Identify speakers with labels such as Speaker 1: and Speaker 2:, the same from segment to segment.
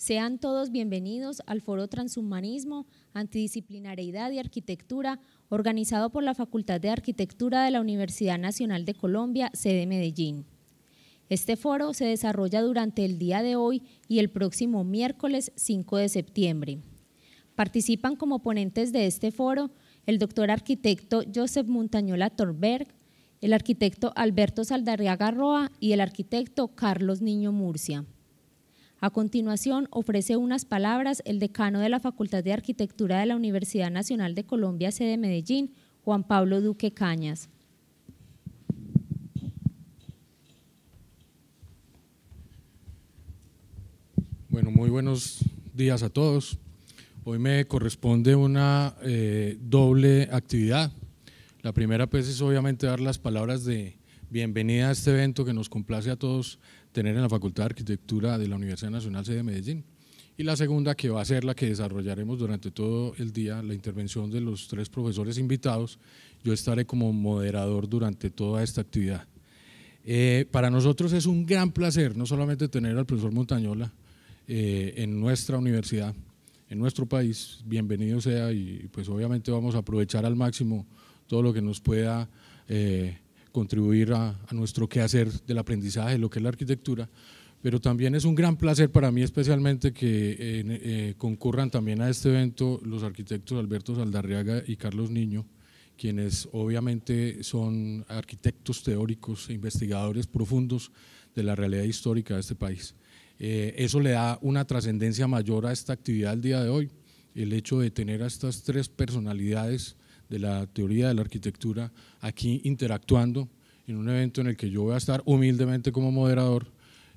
Speaker 1: Sean todos bienvenidos al Foro Transhumanismo, Antidisciplinariedad y Arquitectura, organizado por la Facultad de Arquitectura de la Universidad Nacional de Colombia, sede Medellín. Este foro se desarrolla durante el día de hoy y el próximo miércoles 5 de septiembre. Participan como ponentes de este foro el doctor arquitecto Joseph Montañola Torberg, el arquitecto Alberto Saldarriaga Roa y el arquitecto Carlos Niño Murcia. A continuación, ofrece unas palabras el decano de la Facultad de Arquitectura de la Universidad Nacional de Colombia, sede Medellín, Juan Pablo Duque Cañas.
Speaker 2: Bueno, muy buenos días a todos. Hoy me corresponde una eh, doble actividad. La primera pues es obviamente dar las palabras de bienvenida a este evento que nos complace a todos tener en la Facultad de Arquitectura de la Universidad Nacional sede de Medellín. Y la segunda, que va a ser la que desarrollaremos durante todo el día, la intervención de los tres profesores invitados. Yo estaré como moderador durante toda esta actividad. Eh, para nosotros es un gran placer no solamente tener al profesor Montañola eh, en nuestra universidad, en nuestro país, bienvenido sea y pues obviamente vamos a aprovechar al máximo todo lo que nos pueda eh, contribuir a, nuestro quehacer del aprendizaje, de lo que es la arquitectura, pero también es un gran placer para mí especialmente que eh, concurran también a este evento los arquitectos Alberto Saldarriaga y Carlos Niño, quienes obviamente son arquitectos teóricos e investigadores profundos de la realidad histórica de este país. Eh, eso le da una trascendencia mayor a esta actividad el día de hoy, el hecho de tener a estas tres personalidades de la teoría de la arquitectura aquí interactuando en un evento en el que yo voy a estar humildemente como moderador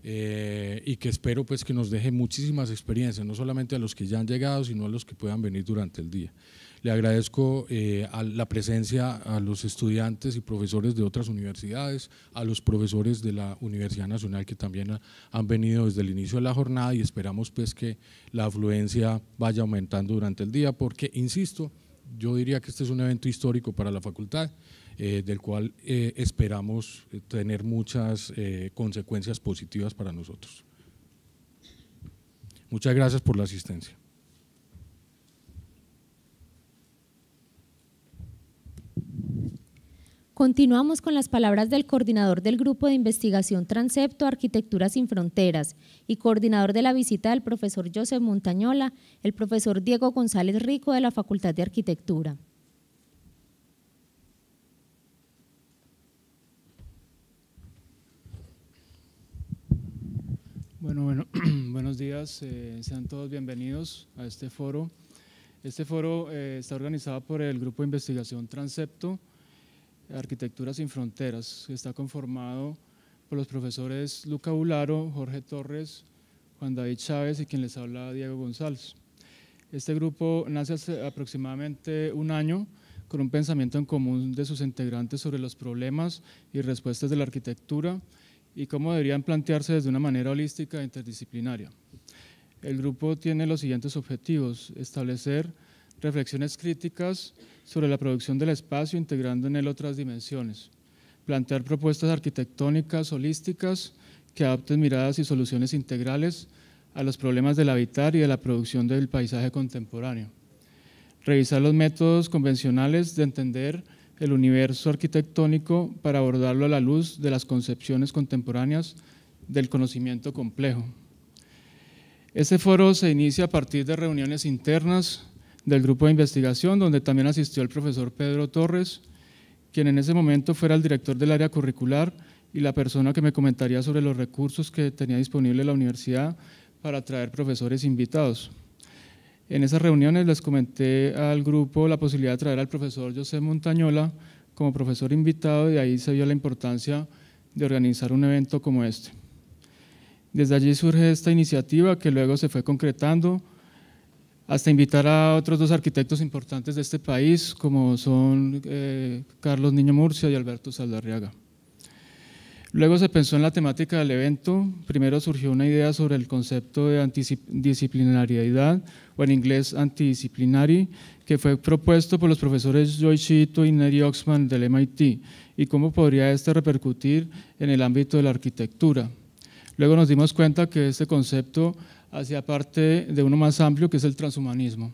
Speaker 2: eh, y que espero pues que nos deje muchísimas experiencias, no solamente a los que ya han llegado, sino a los que puedan venir durante el día. Le agradezco eh, la presencia a los estudiantes y profesores de otras universidades, a los profesores de la Universidad Nacional que también han venido desde el inicio de la jornada y esperamos pues que la afluencia vaya aumentando durante el día porque, insisto, yo diría que este es un evento histórico para la facultad, eh, del cual eh, esperamos eh, tener muchas consecuencias positivas para nosotros. Muchas gracias por la asistencia.
Speaker 1: Continuamos con las palabras del coordinador del Grupo de Investigación Transepto Arquitectura sin Fronteras y coordinador de la visita del profesor Joseph Montañola, el profesor Diego González Rico de la Facultad de Arquitectura.
Speaker 3: Bueno, bueno, buenos días, eh, sean todos bienvenidos a este foro. Este foro eh, está organizado por el Grupo de Investigación Transepto, Arquitectura sin Fronteras. Está conformado por los profesores Luca Bularo, Jorge Torres, Juan David Chávez y quien les habla Diego González. Este grupo nace hace aproximadamente un año con un pensamiento en común de sus integrantes sobre los problemas y respuestas de la arquitectura y cómo deberían plantearse desde una manera holística e interdisciplinaria. El grupo tiene los siguientes objetivos, establecer reflexiones críticas sobre la producción del espacio, integrando en él otras dimensiones. Plantear propuestas arquitectónicas holísticas que adapten miradas y soluciones integrales a los problemas del habitar y de la producción del paisaje contemporáneo. Revisar los métodos convencionales de entender el universo arquitectónico para abordarlo a la luz de las concepciones contemporáneas del conocimiento complejo. Este foro se inicia a partir de reuniones internas del grupo de investigación, donde también asistió el profesor Pedro Torres, quien en ese momento fuera el director del área curricular y la persona que me comentaría sobre los recursos que tenía disponible la universidad para traer profesores invitados. En esas reuniones les comenté al grupo la posibilidad de traer al profesor José Montañola como profesor invitado y ahí se vio la importancia de organizar un evento como este. Desde allí surge esta iniciativa que luego se fue concretando hasta invitar a otros dos arquitectos importantes de este país, como son eh, Carlos Niño Murcia y Alberto Saldarriaga. Luego se pensó en la temática del evento, primero surgió una idea sobre el concepto de antidisciplinariedad, o en inglés antidisciplinari, que fue propuesto por los profesores Joy Chito y Neri Oxman del MIT, y cómo podría este repercutir en el ámbito de la arquitectura. Luego nos dimos cuenta que este concepto hacia parte de uno más amplio que es el transhumanismo.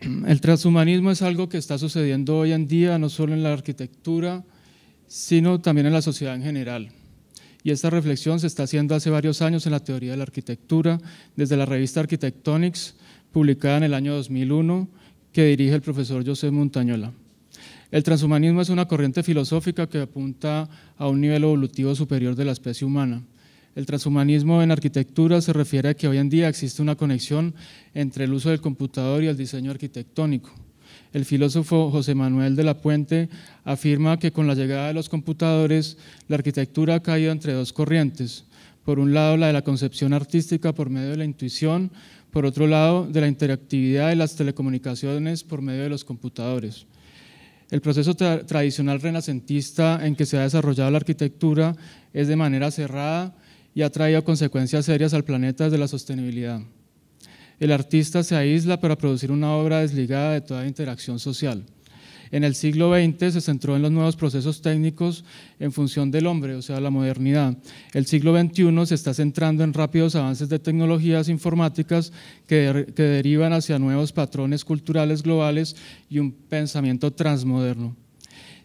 Speaker 3: El transhumanismo es algo que está sucediendo hoy en día, no solo en la arquitectura, sino también en la sociedad en general. Y esta reflexión se está haciendo hace varios años en la teoría de la arquitectura, desde la revista Architectonics, publicada en el año 2001, que dirige el profesor José Montañola. El transhumanismo es una corriente filosófica que apunta a un nivel evolutivo superior de la especie humana. El transhumanismo en arquitectura se refiere a que hoy en día existe una conexión entre el uso del computador y el diseño arquitectónico. El filósofo José Manuel de la Puente afirma que con la llegada de los computadores, la arquitectura ha caído entre dos corrientes. Por un lado, la de la concepción artística por medio de la intuición, por otro lado, de la interactividad de las telecomunicaciones por medio de los computadores. El proceso tradicional renacentista en que se ha desarrollado la arquitectura es de manera cerrada, y ha traído consecuencias serias al planeta desde la sostenibilidad. El artista se aísla para producir una obra desligada de toda interacción social. En el siglo XX se centró en los nuevos procesos técnicos en función del hombre, o sea, la modernidad. El siglo XXI se está centrando en rápidos avances de tecnologías informáticas que, que derivan hacia nuevos patrones culturales globales y un pensamiento transmoderno.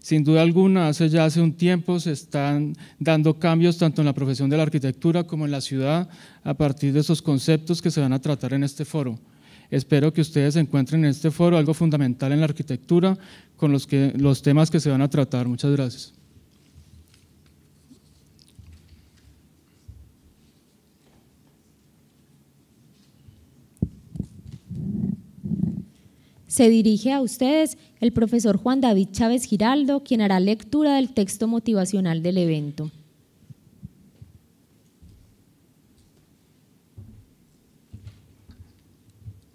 Speaker 3: Sin duda alguna, hace ya hace un tiempo se están dando cambios tanto en la profesión de la arquitectura como en la ciudad a partir de esos conceptos que se van a tratar en este foro. Espero que ustedes encuentren en este foro algo fundamental en la arquitectura con los, que, los temas que se van a tratar. Muchas gracias.
Speaker 1: Se dirige a ustedes el profesor Juan David Chávez Giraldo, quien hará lectura del texto motivacional del evento.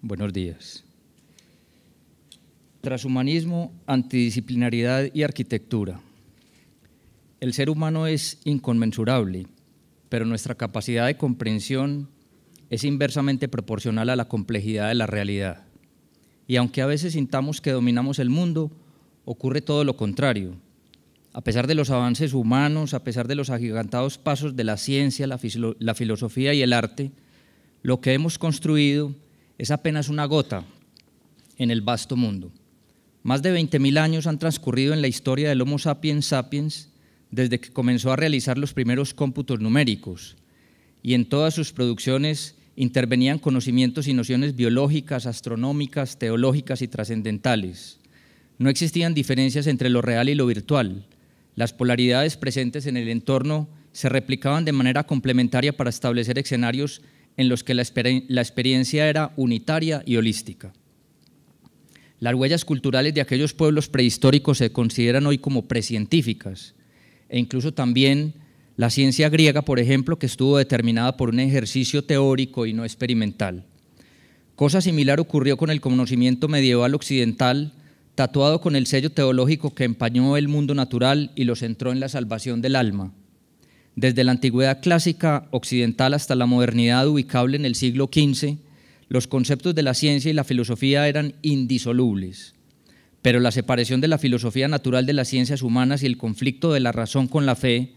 Speaker 4: Buenos días. Transhumanismo, antidisciplinaridad y arquitectura. El ser humano es inconmensurable, pero nuestra capacidad de comprensión es inversamente proporcional a la complejidad de la realidad. Y aunque a veces sintamos que dominamos el mundo, ocurre todo lo contrario. A pesar de los avances humanos, a pesar de los agigantados pasos de la ciencia, la, filosofía y el arte, lo que hemos construido es apenas una gota en el vasto mundo. Más de 20.000 años han transcurrido en la historia del Homo sapiens sapiens desde que comenzó a realizar los primeros cómputos numéricos y en todas sus producciones intervenían conocimientos y nociones biológicas, astronómicas, teológicas y trascendentales. No existían diferencias entre lo real y lo virtual. Las polaridades presentes en el entorno se replicaban de manera complementaria para establecer escenarios en los que la, experiencia era unitaria y holística. Las huellas culturales de aquellos pueblos prehistóricos se consideran hoy como precientíficas e incluso también la ciencia griega, por ejemplo, que estuvo determinada por un ejercicio teórico y no experimental. Cosa similar ocurrió con el conocimiento medieval occidental, tatuado con el sello teológico que empañó el mundo natural y lo centró en la salvación del alma. Desde la antigüedad clásica occidental hasta la modernidad ubicable en el siglo XV, los conceptos de la ciencia y la filosofía eran indisolubles. Pero la separación de la filosofía natural de las ciencias humanas y el conflicto de la razón con la fe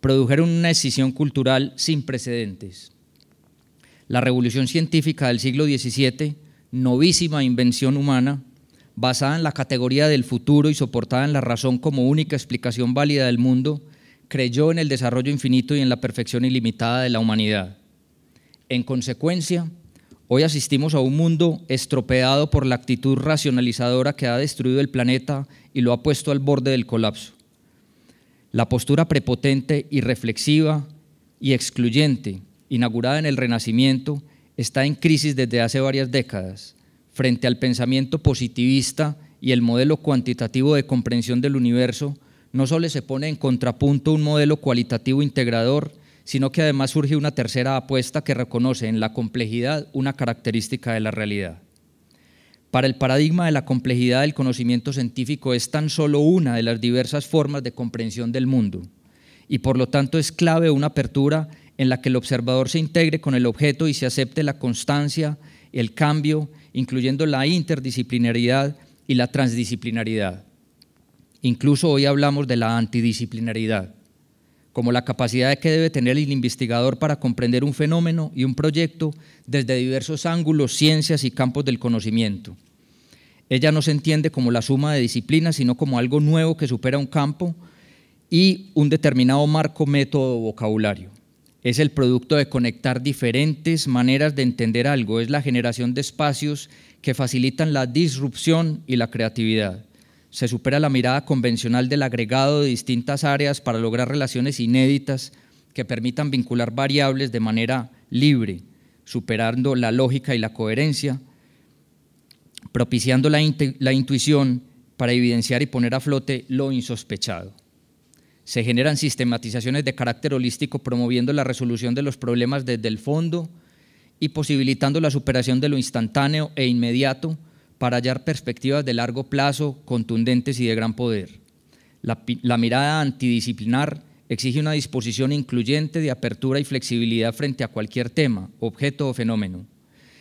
Speaker 4: produjeron una escisión cultural sin precedentes. La revolución científica del siglo XVII, novísima invención humana, basada en la categoría del futuro y soportada en la razón como única explicación válida del mundo, creyó en el desarrollo infinito y en la perfección ilimitada de la humanidad. En consecuencia, hoy asistimos a un mundo estropeado por la actitud racionalizadora que ha destruido el planeta y lo ha puesto al borde del colapso. La postura prepotente, y reflexiva y excluyente, inaugurada en el Renacimiento, está en crisis desde hace varias décadas, frente al pensamiento positivista y el modelo cuantitativo de comprensión del universo, no solo se pone en contrapunto un modelo cualitativo integrador, sino que además surge una tercera apuesta que reconoce en la complejidad una característica de la realidad. Para el paradigma de la complejidad del conocimiento científico es tan solo una de las diversas formas de comprensión del mundo y por lo tanto es clave una apertura en la que el observador se integre con el objeto y se acepte la constancia, el cambio, incluyendo la interdisciplinaridad y la transdisciplinaridad. Incluso hoy hablamos de la antidisciplinaridad como la capacidad que debe tener el investigador para comprender un fenómeno y un proyecto desde diversos ángulos, ciencias y campos del conocimiento. Ella no se entiende como la suma de disciplinas, sino como algo nuevo que supera un campo y un determinado marco, método o vocabulario. Es el producto de conectar diferentes maneras de entender algo, es la generación de espacios que facilitan la disrupción y la creatividad se supera la mirada convencional del agregado de distintas áreas para lograr relaciones inéditas que permitan vincular variables de manera libre, superando la lógica y la coherencia, propiciando la, la intuición para evidenciar y poner a flote lo insospechado. Se generan sistematizaciones de carácter holístico promoviendo la resolución de los problemas desde el fondo y posibilitando la superación de lo instantáneo e inmediato, para hallar perspectivas de largo plazo contundentes y de gran poder. La, mirada antidisciplinar exige una disposición incluyente de apertura y flexibilidad frente a cualquier tema, objeto o fenómeno.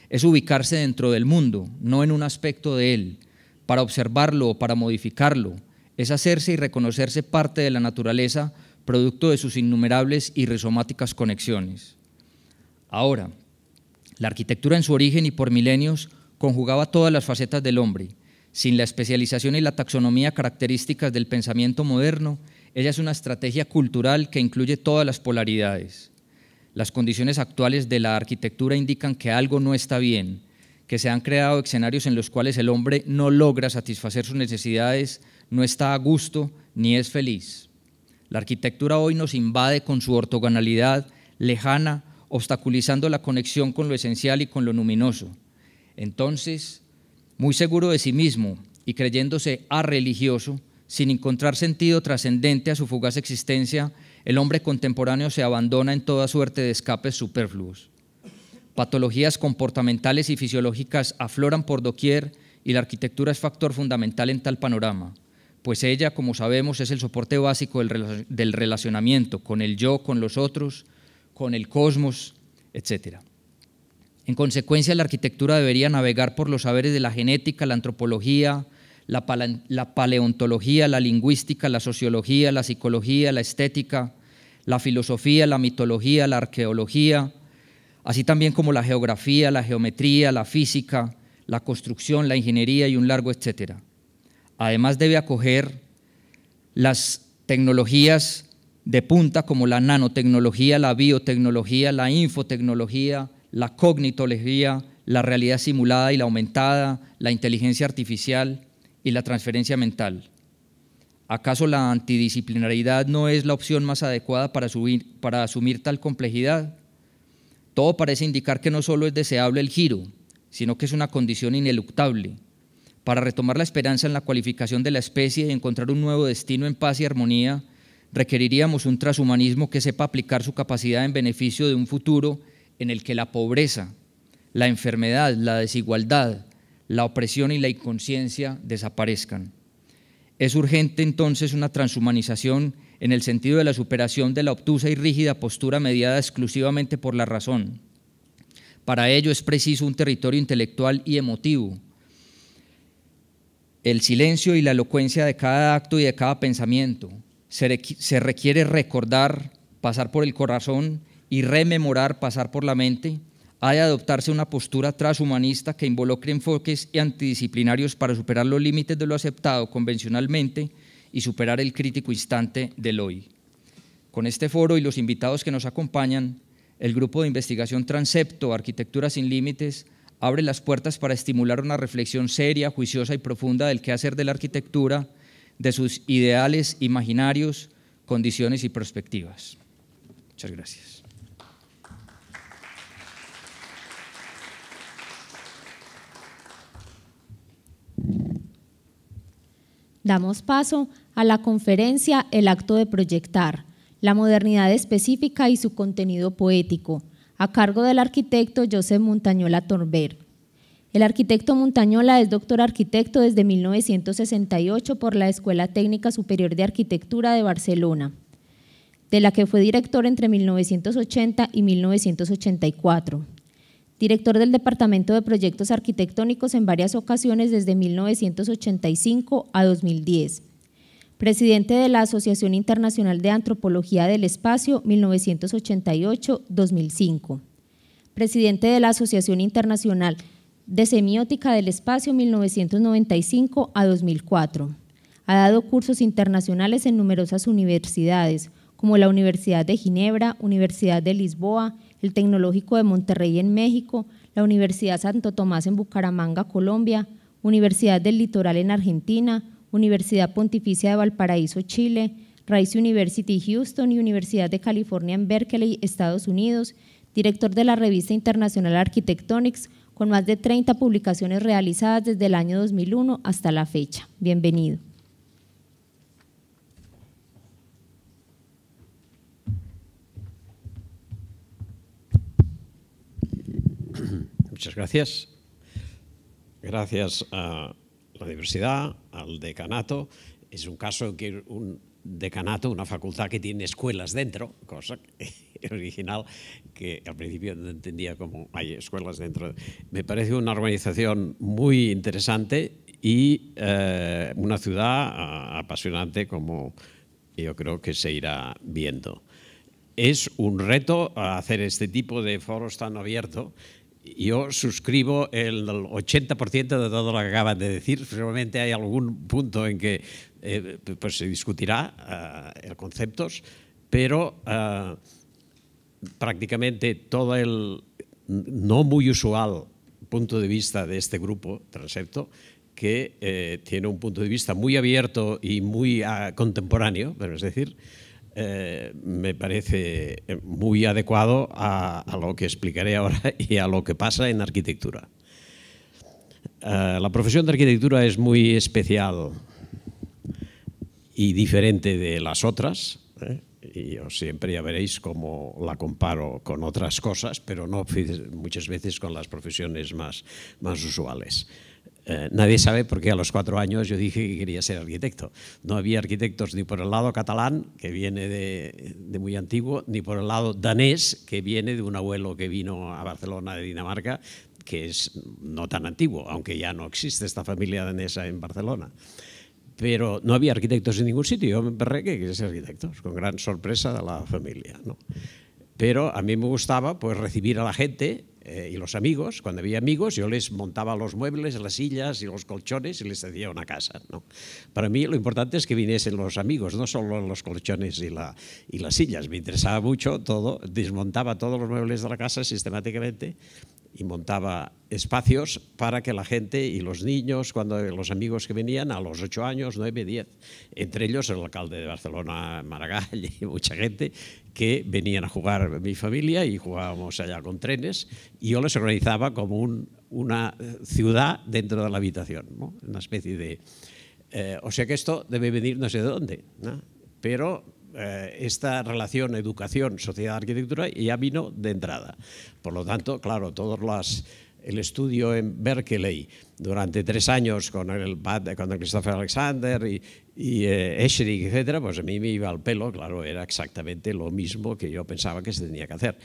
Speaker 4: Es ubicarse dentro del mundo, no en un aspecto de él, para observarlo o para modificarlo. Es hacerse y reconocerse parte de la naturaleza, producto de sus innumerables y rizomáticas conexiones. Ahora, la arquitectura en su origen y por milenios conjugaba todas las facetas del hombre. Sin la especialización y la taxonomía características del pensamiento moderno, ella es una estrategia cultural que incluye todas las polaridades. Las condiciones actuales de la arquitectura indican que algo no está bien, que se han creado escenarios en los cuales el hombre no logra satisfacer sus necesidades, no está a gusto ni es feliz. La arquitectura hoy nos invade con su ortogonalidad lejana, obstaculizando la conexión con lo esencial y con lo luminoso entonces, muy seguro de sí mismo y creyéndose arreligioso, sin encontrar sentido trascendente a su fugaz existencia, el hombre contemporáneo se abandona en toda suerte de escapes superfluos. Patologías comportamentales y fisiológicas afloran por doquier y la arquitectura es factor fundamental en tal panorama, pues ella, como sabemos, es el soporte básico del relacionamiento con el yo, con los otros, con el cosmos, etcétera. En consecuencia, la arquitectura debería navegar por los saberes de la genética, la antropología, la, paleontología, la lingüística, la sociología, la psicología, la estética, la filosofía, la mitología, la arqueología, así también como la geografía, la geometría, la física, la construcción, la ingeniería y un largo etcétera. Además debe acoger las tecnologías de punta como la nanotecnología, la biotecnología, la infotecnología, la cognitología, la realidad simulada y la aumentada, la inteligencia artificial y la transferencia mental. ¿Acaso la antidisciplinaridad no es la opción más adecuada para, para asumir tal complejidad? Todo parece indicar que no solo es deseable el giro, sino que es una condición ineluctable. Para retomar la esperanza en la cualificación de la especie y encontrar un nuevo destino en paz y armonía, requeriríamos un transhumanismo que sepa aplicar su capacidad en beneficio de un futuro en el que la pobreza, la enfermedad, la desigualdad, la opresión y la inconsciencia desaparezcan. Es urgente entonces una transhumanización en el sentido de la superación de la obtusa y rígida postura mediada exclusivamente por la razón. Para ello es preciso un territorio intelectual y emotivo. El silencio y la elocuencia de cada acto y de cada pensamiento. Se requiere recordar, pasar por el corazón y rememorar pasar por la mente, ha de adoptarse una postura transhumanista que involucre enfoques y antidisciplinarios para superar los límites de lo aceptado convencionalmente y superar el crítico instante del hoy. Con este foro y los invitados que nos acompañan, el grupo de investigación Transepto Arquitectura sin Límites abre las puertas para estimular una reflexión seria, juiciosa y profunda del quehacer de la arquitectura, de sus ideales imaginarios, condiciones y perspectivas. Muchas gracias.
Speaker 1: Damos paso a la conferencia El acto de proyectar, la modernidad específica y su contenido poético, a cargo del arquitecto Josep Montañola Torber. El arquitecto Montañola es doctor arquitecto desde 1968 por la Escuela Técnica Superior de Arquitectura de Barcelona, de la que fue director entre 1980 y 1984 director del Departamento de Proyectos Arquitectónicos en varias ocasiones desde 1985 a 2010, presidente de la Asociación Internacional de Antropología del Espacio 1988-2005, presidente de la Asociación Internacional de Semiótica del Espacio 1995 a 2004. Ha dado cursos internacionales en numerosas universidades, como la Universidad de Ginebra, Universidad de Lisboa, el Tecnológico de Monterrey en México, la Universidad Santo Tomás en Bucaramanga, Colombia, Universidad del Litoral en Argentina, Universidad Pontificia de Valparaíso, Chile, Rice University Houston y Universidad de California en Berkeley, Estados Unidos, director de la revista internacional Architectonics, con más de 30 publicaciones realizadas desde el año 2001 hasta la fecha. Bienvenido.
Speaker 5: Muchas gracias. Gracias a la universidad, al decanato. Es un caso en que un decanato, una facultad que tiene escuelas dentro, cosa original que al principio no entendía cómo hay escuelas dentro. Me parece una organización muy interesante y eh, una ciudad ah, apasionante como yo creo que se irá viendo. Es un reto hacer este tipo de foros tan abiertos yo suscribo el 80% de todo lo que acaban de decir. probablemente hay algún punto en que eh, pues se discutirá eh, el conceptos, pero eh, prácticamente todo el no muy usual punto de vista de este grupo, transepto, que tiene un punto de vista muy abierto y muy ah, contemporáneo, es decir, eh, me parece eh, muy adecuado a, lo que explicaré ahora y a lo que pasa en arquitectura. Eh, la profesión de arquitectura es muy especial y diferente de las otras. Y siempre ya veréis cómo la comparo con otras cosas, pero no muchas veces con las profesiones más usuales. Eh, nadie sabe por qué a los cuatro años yo dije que quería ser arquitecto. No había arquitectos ni por el lado catalán, que viene de, muy antiguo, ni por el lado danés, que viene de un abuelo que vino a Barcelona de Dinamarca, que es no tan antiguo, aunque ya no existe esta familia danesa en Barcelona. Pero no había arquitectos en ningún sitio. Yo me perré que quería ser arquitecto, con gran sorpresa de la familia. ¿no? Pero a mí me gustaba pues, recibir a la gente eh, y los amigos, cuando había amigos, yo les montaba los muebles, las sillas y los colchones y les hacía una casa. ¿no? Para mí lo importante es que viniesen los amigos, no solo los colchones y, la, y las sillas. Me interesaba mucho todo, desmontaba todos los muebles de la casa sistemáticamente y montaba espacios para que la gente y los niños, cuando los amigos que venían a los 8 años, 9, 10, entre ellos el alcalde de Barcelona, Maragall y mucha gente, que venían a jugar mi familia y jugábamos allá con trenes y yo les organizaba como una ciudad dentro de la habitación, una especie de... Eh, o sea que esto debe venir no sé de dónde, pero eh, esta relación educación, sociedad, arquitectura ya vino de entrada. Por lo tanto, claro, todas las el estudio en Berkeley durante tres años con el, con Christopher Alexander y, y eh, Escherich, etc., pues a mí me iba al pelo, claro, era exactamente lo mismo que yo pensaba que se tenía que hacer.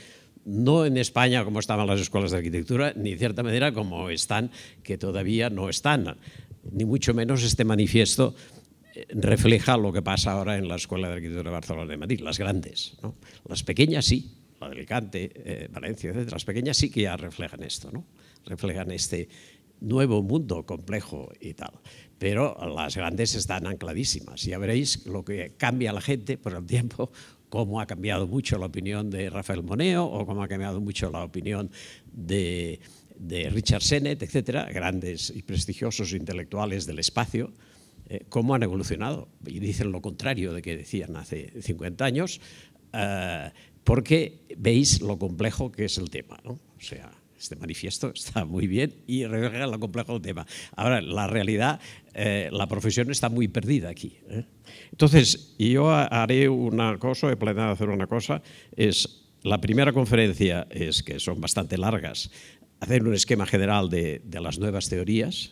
Speaker 5: No en España como estaban las escuelas de arquitectura, ni de cierta manera como están, que todavía no están, ni mucho menos este manifiesto eh, refleja lo que pasa ahora en la Escuela de Arquitectura de Barcelona de Madrid, las grandes. ¿no? Las pequeñas sí, la de Alicante, eh, Valencia, etc. Las pequeñas sí que ya reflejan esto. ¿no? reflejan este nuevo mundo complejo y tal. Pero las grandes están ancladísimas. Ya veréis lo que cambia la gente por el tiempo, cómo ha cambiado mucho la opinión de Rafael Moneo o cómo ha cambiado mucho la opinión de, Richard Sennett, etcétera, grandes y prestigiosos intelectuales del espacio, eh, cómo han evolucionado. Y dicen lo contrario de que decían hace 50 años, eh, porque veis lo complejo que es el tema. O sea este manifiesto está muy bien y refleja lo complejo del tema. Ahora, la realidad, eh, la profesión está muy perdida aquí. ¿eh? Entonces, yo haré una cosa, he planeado hacer una cosa, es la primera conferencia es que son bastante largas, hacer un esquema general de, de las nuevas teorías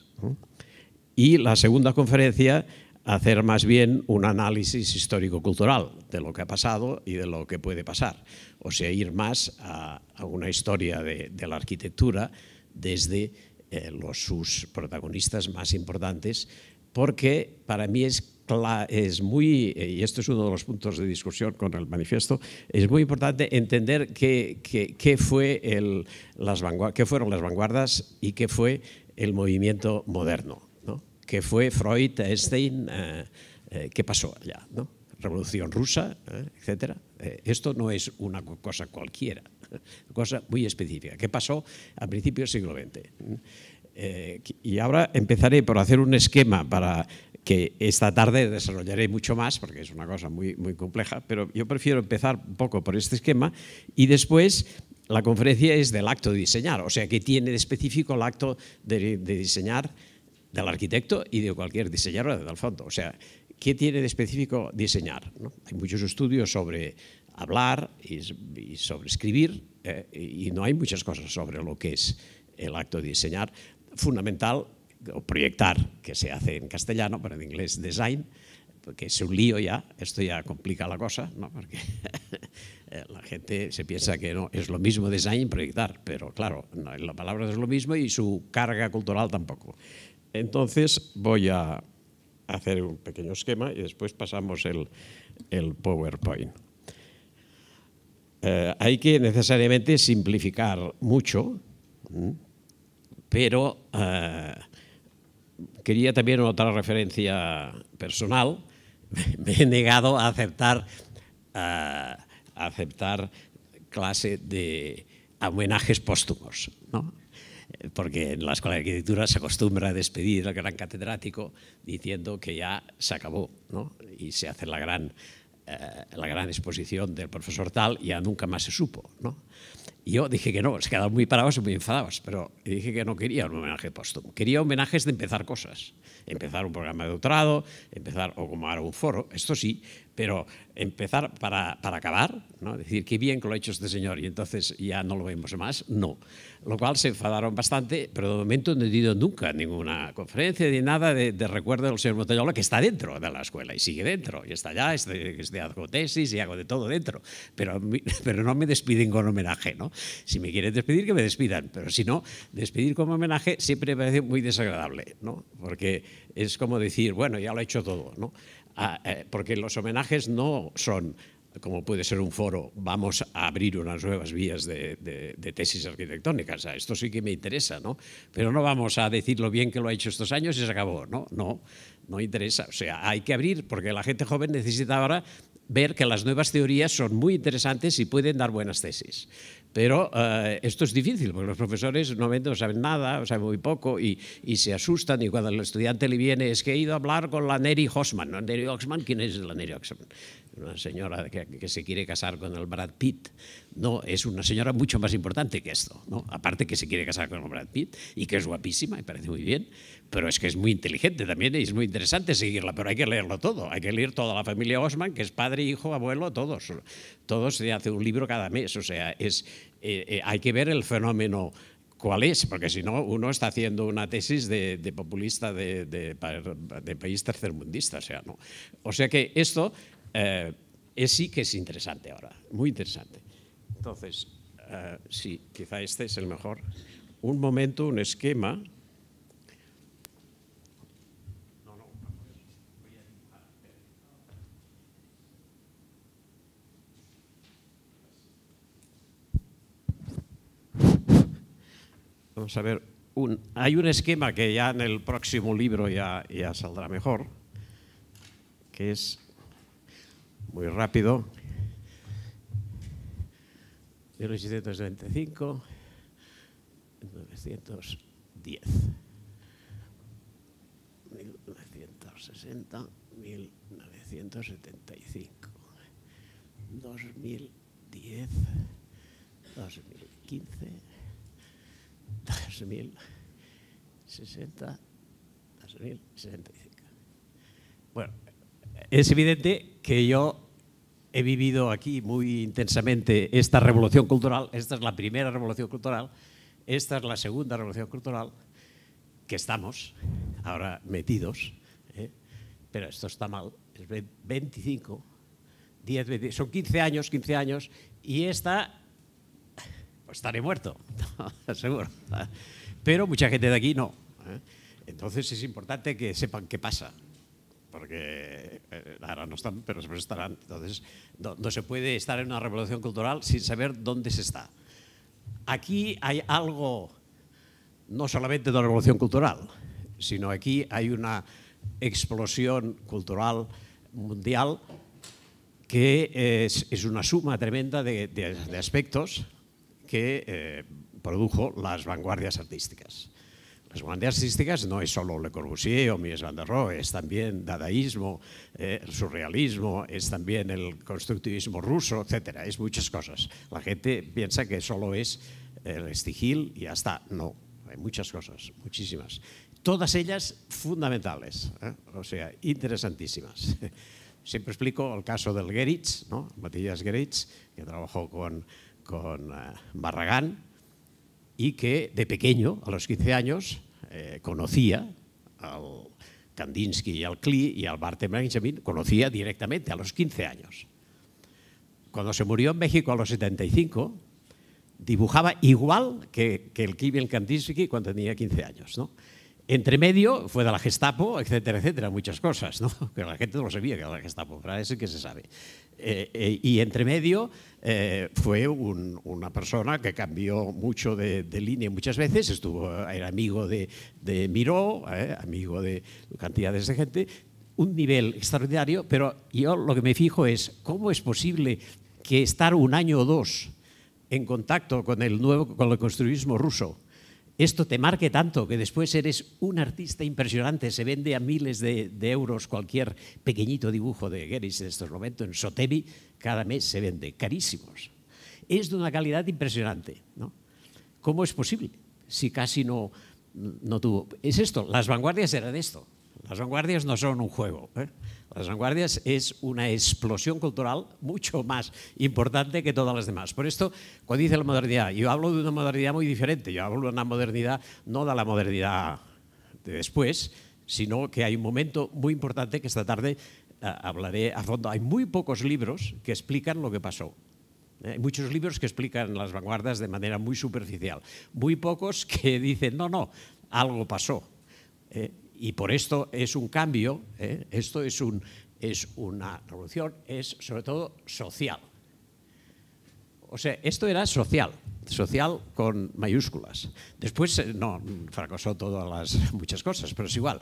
Speaker 5: y la segunda conferencia hacer más bien un análisis histórico-cultural de lo que ha pasado y de lo que puede pasar o sea, ir más a, una historia de, la arquitectura desde eh, sus protagonistas más importantes, porque para mí es, muy, eh, y esto es uno de los puntos de discusión con el manifiesto, es muy importante entender qué, fue las qué fueron las vanguardas y qué fue el movimiento moderno, ¿no? qué fue Freud, Einstein, eh, qué pasó allá, ¿no? revolución rusa, etcétera. Eh, esto no es una cosa cualquiera, cosa muy específica, ¿Qué pasó a principios del siglo XX. Eh, y ahora empezaré por hacer un esquema para que esta tarde desarrollaré mucho más, porque es una cosa muy, muy compleja, pero yo prefiero empezar un poco por este esquema y después la conferencia es del acto de diseñar, o sea, que tiene de específico el acto de, diseñar del arquitecto y de cualquier diseñador del fondo. O sea, ¿Qué tiene de específico diseñar? Hay muchos estudios sobre hablar y, sobre escribir eh, y no hay muchas cosas sobre lo que es el acto de diseñar. Fundamental, o proyectar, que se hace en castellano, pero en inglés design, porque es un lío ya, esto ya complica la cosa, porque eh, la gente se piensa que no, es lo mismo design proyectar, pero claro, la palabra es lo mismo y su carga cultural tampoco. Entonces voy a, hacer un pequeño esquema y después pasamos el, PowerPoint. Eh, hay que necesariamente simplificar mucho, pero eh, quería también otra referencia personal. Me he negado a aceptar, eh, a aceptar clase de homenajes póstumos. ¿no? porque en la Escuela de Arquitectura se acostumbra a despedir al gran catedrático diciendo que ya se acabó, ¿no? y se hace la gran, eh, la gran exposición del profesor tal, y ya nunca más se supo. ¿no? Y yo dije que no, se quedaron muy parados y muy enfadados, pero dije que no quería un homenaje póstumo, quería homenajes de empezar cosas, empezar un programa de doctorado, empezar o como ahora un foro, esto sí, pero empezar para, para acabar, ¿no? decir qué bien que lo ha hecho este señor y entonces ya no lo vemos más, no. Lo cual se enfadaron bastante, pero de momento no he ido nunca a ninguna conferencia ni nada de, recuerdo del señor Montañola que está dentro de la escuela y sigue dentro, y está allá, es de, este, hago tesis y hago de todo dentro, pero, pero no me despiden con homenaje si me quieren despedir, que me despidan, pero si no, despedir como homenaje siempre me parece muy desagradable, ¿no? Porque es como decir, bueno, ya lo he hecho todo, ¿no? Ah, eh, porque los homenajes no son como puede ser un foro, vamos a abrir unas nuevas vías de, tesis arquitectónicas. esto sí que me interesa, ¿no? Pero no vamos a decir lo bien que lo ha hecho estos años y se acabó, ¿no? No, no interesa. O sea, hay que abrir porque la gente joven necesita ahora ver que las nuevas teorías son muy interesantes y pueden dar buenas tesis. Pero eh, esto es difícil, porque los profesores normalmente no saben nada, o saben muy poco y, se asustan. Y cuando el estudiante le viene, es que he ido a hablar con la Neri Hosman. ¿No? ¿Neri Hosman? ¿Quién es la Neri Hosman? Una señora que, que, se quiere casar con el Brad Pitt. No, es una señora mucho más importante que esto. ¿no? Aparte que se quiere casar con el Brad Pitt y que es guapísima y parece muy bien pero es que es muy inteligente también y es muy interesante seguirla, pero hay que leerlo todo, hay que leer toda la familia Osman, que es padre, hijo, abuelo, todos. Todos se hace un libro cada mes, o sea, es, eh, eh, hay que ver el fenómeno cuál es, porque si no uno está haciendo una tesis de, populista de, país tercermundista, o sea, ¿no? O sea que esto eh, es, sí que es interesante ahora, muy interesante. Entonces, sí, quizá este es el mejor. Un momento, un esquema. vamos a ver, un, hay un esquema que ya en el próximo libro ya, saldrá mejor, que es muy rápido, 1895, 1910, 1960, 1975, 2010, 2015. 2060, 2065. Bueno, es evidente que yo he vivido aquí muy intensamente esta revolución cultural, esta es la primera revolución cultural, esta es la segunda revolución cultural, que estamos ahora metidos, ¿eh? pero esto está mal, es 25, 10, 20, son 15 años, 15 años, y esta pues estaré muerto, seguro. Pero mucha gente de aquí no. ¿eh? Entonces es importante que sepan qué pasa, porque eh, ahora no están, pero siempre estarán. Entonces no, se puede estar en una revolución cultural sin saber dónde se está. Aquí hay algo, no solamente de la revolución cultural, sino aquí hay una explosión cultural mundial que es, una suma tremenda de aspectos que eh, produjo las vanguardias artísticas. Las vanguardias artísticas no es solo Le Corbusier o Mies van der Rohe, es también dadaísmo, eh, surrealismo, es también el constructivismo ruso, etc. Es muchas cosas. La gente piensa que solo es el estigil y ya está. No, hay muchas cosas, muchísimas. Todas ellas fundamentales, ¿eh? o sea, interesantísimas. Siempre explico el caso del Geritz, ¿no? Matías Geritz, que trabajó con con eh, Barragán y que de pequeño, a los 15 años, eh, conocía al Kandinsky y al Klee y al Bartem Benjamin, conocía directamente a los 15 años. Cuando se murió en México a los 75, dibujaba igual que, el Klee y el Kandinsky cuando tenía 15 años. Entre medio fue de la Gestapo, etcétera, etcétera, muchas cosas, ¿no? que la gente no lo sabía que era la Gestapo, pero es que se sabe. Eh, eh, y entre medio eh, fue una persona que cambió mucho de, línea muchas veces, estuvo, era amigo de, Miró, amigo de cantidades de gente, un nivel extraordinario, pero yo lo que me fijo es cómo es posible que estar un año o dos en contacto con el nuevo, con el constructivismo ruso, esto te marque tanto que después eres un artista impresionante, se vende a miles de, euros cualquier pequeñito dibujo de Gerich en estos momentos, en sotevi cada mes se vende, carísimos. Es de una calidad impresionante. ¿no? ¿Cómo es posible si casi no, no tuvo? Es esto, las vanguardias eran esto. Las vanguardias no son un juego. ¿eh? Las vanguardias es una explosión cultural mucho más importante que todas las demás. Por esto, cuando dice la modernidad, yo hablo de una modernidad muy diferente, yo hablo de una modernidad, no de la modernidad de después, sino que hay un momento muy importante que esta tarde eh, hablaré a fondo. Hay muy pocos libros que explican lo que pasó. Eh, hay muchos libros que explican las vanguardias de manera muy superficial. Muy pocos que dicen, no, no, algo pasó. Eh, y por esto es un cambio, ¿eh? esto es, un, es una revolución, es sobre todo social. O sea, esto era social, social con mayúsculas. Después, eh, no, fracasó todas las muchas cosas, pero es igual.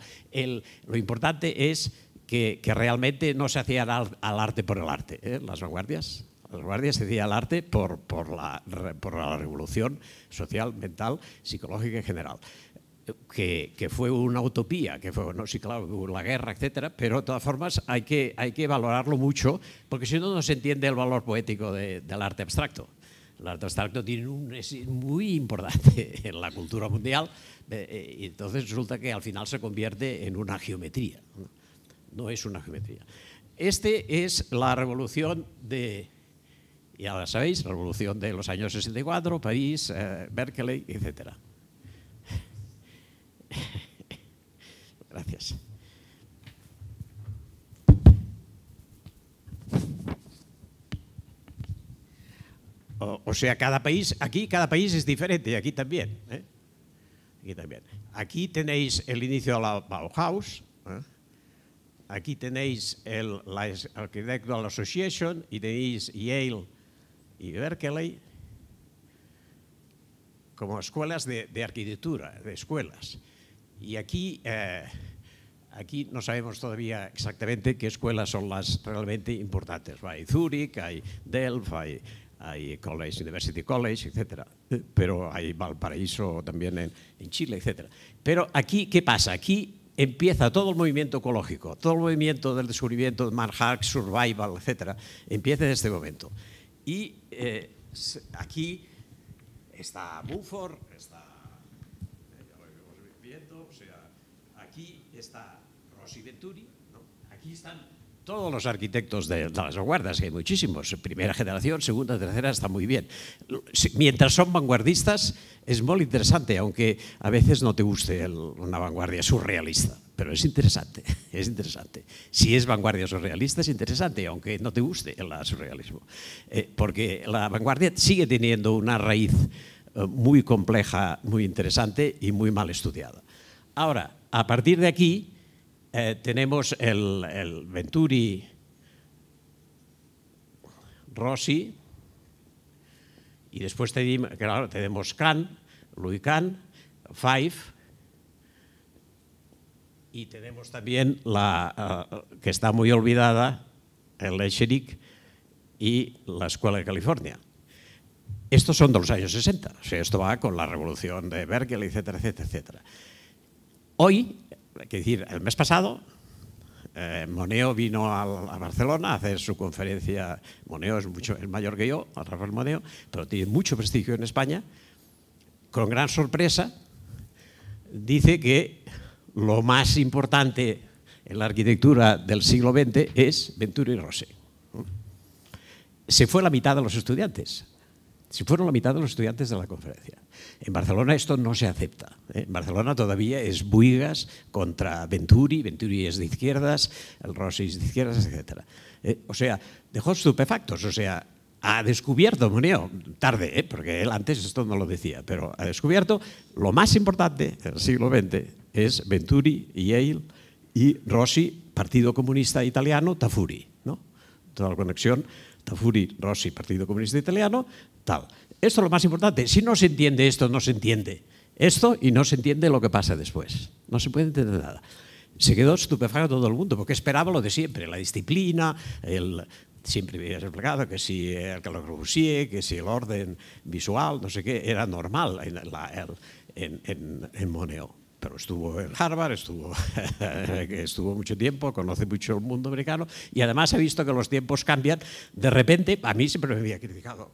Speaker 5: lo importante es que, realmente no se hacía al, arte por el arte, ¿eh? las vanguardias. Las vanguardias se hacía al arte por, la, por la revolución social, mental, psicológica en general que, fue una utopía, que fue, no, sí, claro, la guerra, etcétera, pero de todas formas hay que, hay que valorarlo mucho, porque si no, no se entiende el valor poético del arte abstracto. El arte abstracto tiene un, es muy importante en la cultura mundial, eh, eh, y entonces resulta que al final se convierte en una geometría. No, es una geometría. Este es la revolución de, ya la sabéis, la revolución de los años 64, París, eh, Berkeley, etcétera. Gracias. O, sea, cada país, aquí cada país es diferente, aquí también. ¿eh? Aquí también. Aquí tenéis el inicio de la Bauhaus, ¿eh? aquí tenéis el, la Architectural Association y tenéis Yale y Berkeley como escuelas de arquitectura, de escuelas. Y aquí, eh, aquí no sabemos todavía exactamente qué escuelas son las realmente importantes. Hay Zurich, hay Delft, hay, College, University College, etc. Pero hay Valparaíso también en, Chile, etc. Pero aquí, ¿qué pasa? Aquí empieza todo el movimiento ecológico, todo el movimiento del descubrimiento de Manhattan, Survival, etc. Empieza en este momento. Y eh, aquí está Buford, está Aquí están todos los arquitectos de las vanguardias hay muchísimos, primera generación, segunda, tercera, está muy bien. Mientras son vanguardistas, es muy interesante, aunque a veces no te guste una vanguardia surrealista, pero es interesante, es interesante. Si es vanguardia surrealista, es interesante, aunque no te guste el surrealismo, eh, porque la vanguardia sigue teniendo una raíz eh, muy compleja, muy interesante y muy mal estudiada. Ahora, a partir de aquí, eh, tenemos el, Venturi Rossi, y después tenemos, claro, tenemos can Louis Khan, Five, y tenemos también la eh, que está muy olvidada, el Echenique y la Escuela de California. Estos son de los años 60, o sea, esto va con la revolución de Berkeley, etcétera, etcétera, etcétera. Hoy que decir, el mes pasado eh, Moneo vino a, Barcelona a hacer su conferencia. Moneo es mucho mayor que yo, Rafael Moneo, pero tiene mucho prestigio en España. Con gran sorpresa, dice que lo más importante en la arquitectura del siglo XX es Venturi y Rose. Se fue la mitad de los estudiantes. Si fueron la mitad de los estudiantes de la conferencia. En Barcelona esto no se acepta. ¿eh? En Barcelona todavía es Buigas contra Venturi, Venturi es de izquierdas, el Rossi es de izquierdas, etc. ¿eh? o sea, dejó estupefactos, o sea, ha descubierto, Moneo, tarde, ¿eh? porque él antes esto no lo decía, pero ha descubierto lo más importante del siglo XX es Venturi, Yale y Rossi, Partido Comunista Italiano, Tafuri. ¿no? Toda la conexión FURI, Rossi, Partido Comunista Italiano, tal. Esto es lo más importante. Si no se entiende esto, no se entiende esto y no se entiende lo que pasa después. No se puede entender nada. Se quedó estupefacto todo el mundo porque esperaba lo de siempre, la disciplina, el, siempre había explicado que si el que que si el orden visual, no sé qué, era normal la, en, en, en Moneo pero estuvo en Harvard, estuvo, estuvo mucho tiempo, conoce mucho el mundo americano y además he visto que los tiempos cambian. De repente, a mí siempre me había criticado.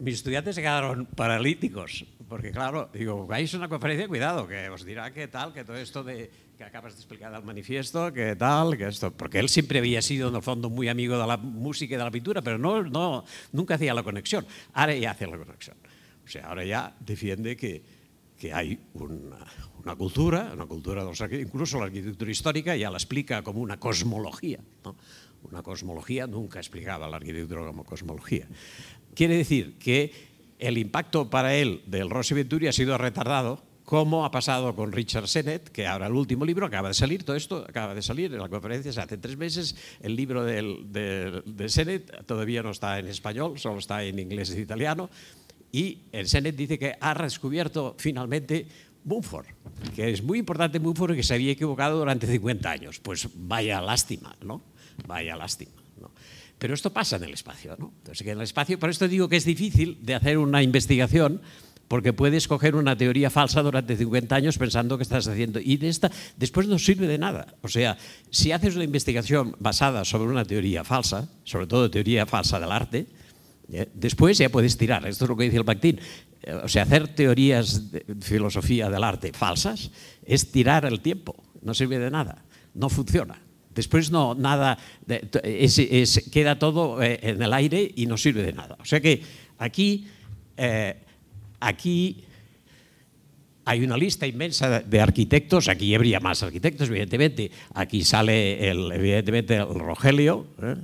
Speaker 5: Mis estudiantes se quedaron paralíticos, porque claro, digo, vais a una conferencia, cuidado, que os dirá qué tal, que todo esto de, que acabas de explicar al manifiesto, qué tal, que esto, porque él siempre había sido en el fondo muy amigo de la música y de la pintura, pero no, no, nunca hacía la conexión. Ahora ya hace la conexión. O sea, ahora ya defiende que, que hay un una cultura, una cultura incluso la arquitectura histórica ya la explica como una cosmología. ¿no? Una cosmología nunca explicaba la arquitectura como cosmología. Quiere decir que el impacto para él del Rossi Venturi ha sido retardado, como ha pasado con Richard Sennett, que ahora el último libro acaba de salir, todo esto acaba de salir, en la conferencia hace tres meses, el libro del, de, de Sennett todavía no está en español, solo está en inglés e italiano, y el Sennett dice que ha descubierto finalmente Buford, que es muy importante Buford que se había equivocado durante 50 años. Pues vaya lástima, ¿no? Vaya lástima. Pero esto pasa en el espacio, ¿no? Entonces, que en el espacio, por esto digo que es difícil de hacer una investigación porque puedes coger una teoría falsa durante 50 años pensando que estás haciendo. Y de esta, después no sirve de nada. O sea, si haces una investigación basada sobre una teoría falsa, sobre todo teoría falsa del arte, ¿eh? después ya puedes tirar. Esto es lo que dice el Pactín. Eh, o sea, hacer teorías de filosofía del arte falsas es tirar el tiempo, no sirve de nada, no funciona. Después no, nada, queda todo eh, en el aire y no sirve de nada. O sea que aquí, eh, aquí hay una lista inmensa de arquitectos, aquí habría más arquitectos, evidentemente. Aquí sale, el, evidentemente, el Rogelio, ¿eh?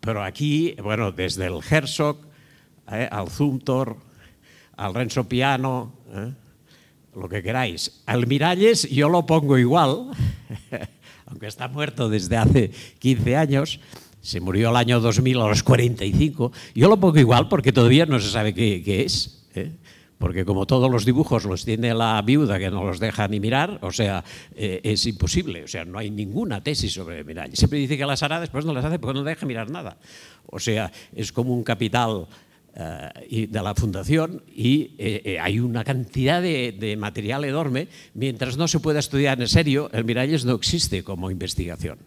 Speaker 5: Pero aquí, bueno, desde el Herzog, eh, al Zumtor, al Renzo Piano, eh, lo que queráis. Al Miralles yo lo pongo igual, aunque está muerto desde hace 15 años, se murió el año 2000 a los 45, yo lo pongo igual porque todavía no se sabe qué, es. Eh, porque como todos los dibujos los tiene la viuda que no los deja ni mirar, o sea, es imposible, o sea, no hay ninguna tesis sobre Miralles. Siempre dice que las hará, después no las hace porque no deja mirar nada. O sea, es como un capital eh, y de la fundación y eh, eh, hay una cantidad de, material enorme. Mientras no se pueda estudiar en serio, el Miralles no existe como investigación.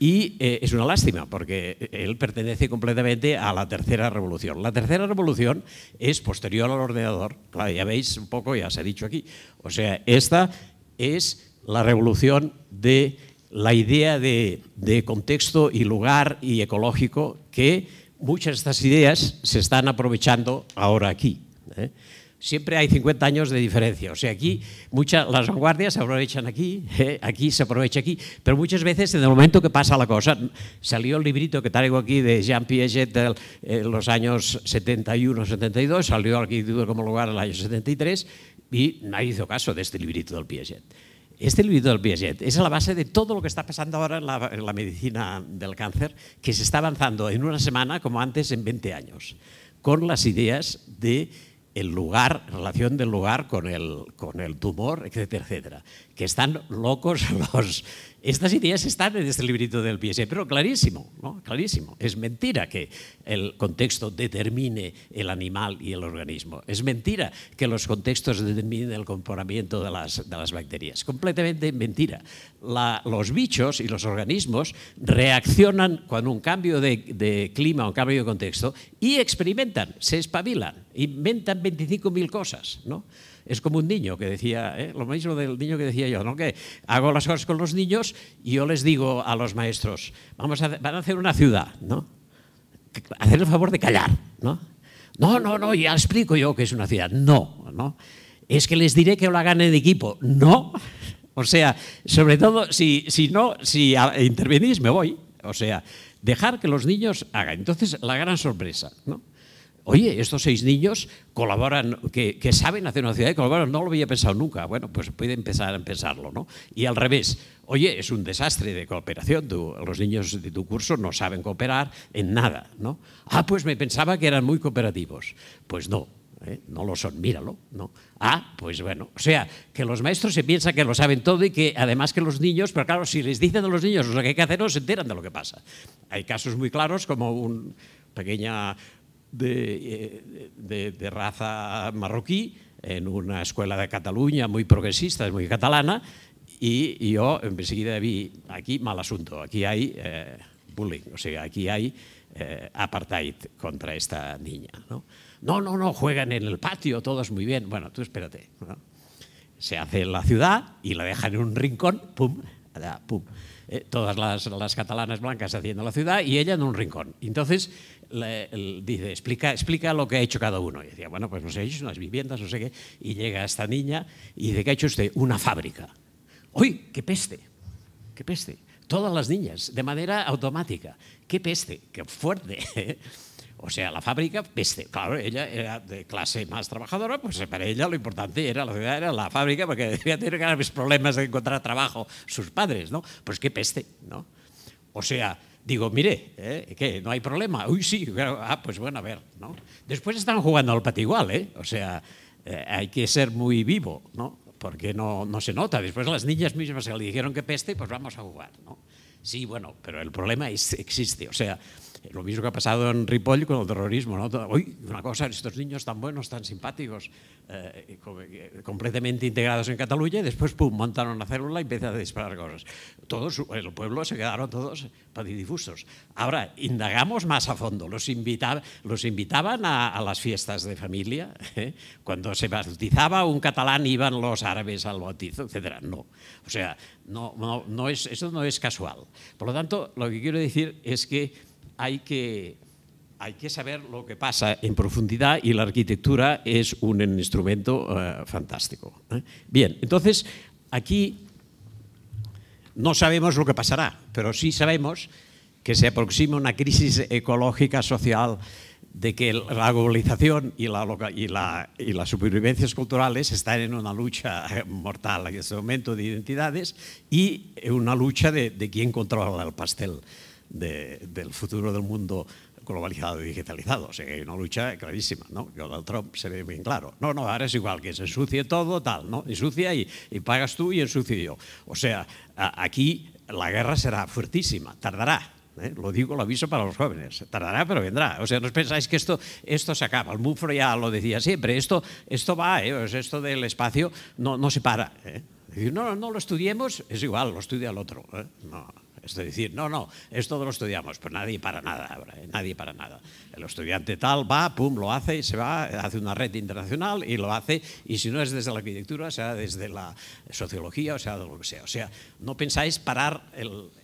Speaker 5: Y es una lástima porque él pertenece completamente a la tercera revolución. La tercera revolución es posterior al ordenador. ya veis un poco, ya se ha dicho aquí. O sea, esta es la revolución de la idea de, de contexto y lugar y ecológico que muchas de estas ideas se están aprovechando ahora aquí. ¿eh? Siempre hay 50 años de diferencia. O sea, aquí muchas, las vanguardias se aprovechan aquí, ¿eh? aquí se aprovecha aquí, pero muchas veces en el momento que pasa la cosa, salió el librito que traigo aquí de Jean Piaget en eh, los años 71-72, salió aquí como lugar en el año 73 y nadie hizo caso de este librito del Piaget. Este del Piaget es la base de todo lo que está pasando ahora en la, medicina del cáncer, que se está avanzando en una semana como antes en 20 años, con las ideas de el lugar, relación del lugar con con el tumor, etcétera, etcétera que están locos los... Estas ideas están en este librito del PSE, pero clarísimo, ¿no? clarísimo. Es mentira que el contexto determine el animal y el organismo. Es mentira que los contextos determinen el comportamiento de las, de las bacterias. Completamente mentira. los bichos y los organismos reaccionan cuando un cambio de, de clima, un cambio de contexto, y experimentan, se espabilan, inventan 25.000 cosas, ¿no? Es como un niño que decía, ¿eh? lo mismo del niño que decía yo, ¿no? Que hago las cosas con los niños y yo les digo a los maestros, vamos a, van a hacer una ciudad, ¿no? Hacer el favor de callar, ¿no? No, no, no, ya explico yo que es una ciudad. No, no. Es que les diré que lo hagan en equipo. No. O sea, sobre todo, si, si no, si intervenís, me voy. O sea, dejar que los niños hagan. Entonces, la gran sorpresa, ¿no? Oye, estos seis niños colaboran, que, saben hacer una ciudad y colaboran, no lo había pensado nunca. Bueno, pues puede empezar a pensarlo, ¿no? Y al revés, oye, es un desastre de cooperación, los niños de tu curso no saben cooperar en nada, ¿no? Ah, pues me pensaba que eran muy cooperativos. Pues no, ¿eh? no lo son, míralo. ¿no? Ah, pues bueno, o sea, que los maestros se piensa que lo saben todo y que además que los niños, pero claro, si les dicen a los niños lo que hay que hacer, no se enteran de lo que pasa. Hay casos muy claros como un pequeña eh, de, raza marroquí en una escuela de Cataluña muy progresista, muy catalana, y yo enseguida vi, aquí mal asunto, aquí hay eh, bullying, o sea, aquí hay eh, apartheid contra esta niña. ¿no? ¿no? no, juegan en el patio, todos muy bien. Bueno, tú espérate. Se hace en la ciudad y la dejan en un rincón, pum, pum. todas las, las catalanas blancas haciendo la ciudad y ella en un rincón. Entonces, le, dice, explica, explica lo que ha hecho cada uno. Y decía, bueno, pues nos sé, hecho unas viviendas, no sé qué. Y llega esta niña y dice, ¿qué ha hecho usted? Una fábrica. ¡Uy, qué peste! ¡Qué peste! Todas las niñas, de manera automática. ¡Qué peste! ¡Qué fuerte! O sea, la fábrica, peste. Claro, ella era de clase más trabajadora, pues para ella lo importante era la ciudad, era la fábrica, porque debía tener graves problemas de encontrar trabajo sus padres, ¿no? Pues qué peste, ¿no? O sea, digo, mire, ¿eh? ¿qué? ¿No hay problema? Uy, sí, ah, pues bueno, a ver, ¿no? Después están jugando al patigual, ¿eh? O sea, eh, hay que ser muy vivo, ¿no? Porque no, no se nota. Después las niñas mismas se le dijeron que peste, pues vamos a jugar, ¿no? Sí, bueno, pero el problema existe. O sea, lo mismo que ha pasado en Ripoll con el terrorismo. ¿no? Uy, una cosa, estos niños tan buenos, tan simpáticos, eh, eh, completamente integrados en Cataluña y después, pum, montaron una célula y empezaron a disparar cosas. Todos, el pueblo se quedaron todos patidifusos. Ahora, indagamos más a fondo. Los, los invitaban a, las fiestas de familia. ¿eh? Cuando se bautizaba un catalán iban los árabes al bautizo, etcétera. No. O sea, no, no, no es, eso no es casual. Por lo tanto, lo que quiero decir es que hay que, saber lo que pasa en profundidad y la arquitectura es un instrumento eh, fantástico. ¿eh? Bien, entonces aquí no sabemos lo que pasará, pero sí sabemos que se aproxima una crisis ecológica, social, de que la globalización y, las supervivencias culturales están en una lucha eh, mortal en este momento de identidades y una lucha de, de quién controla el pastel del futuro del mundo globalizado y digitalizado. O sea, hay una lucha clarísima, ¿no? Que Trump se ve bien claro. No, no, ahora es igual, que se ensucie todo, tal, ¿no? Ensucia y, y pagas tú y ensucio yo. O sea, aquí la guerra será fuertísima, tardará, ¿eh? lo digo, lo aviso para los jóvenes, tardará pero vendrá, o sea, no pensáis que esto, esto se acaba, el Mufro ya lo decía siempre, esto, esto va, ¿eh? esto del espacio no, no se para, ¿eh? no, no lo estudiemos, es igual, lo estudia el otro, ¿eh? no. Es decir, no, no, esto lo estudiamos, pero pues nadie para nada nadie para nada. El estudiante tal va, pum, lo hace y se va, hace una red internacional y lo hace, y si no es desde la arquitectura, sea desde la sociología, o sea, de lo que sea. O sea, no pensáis parar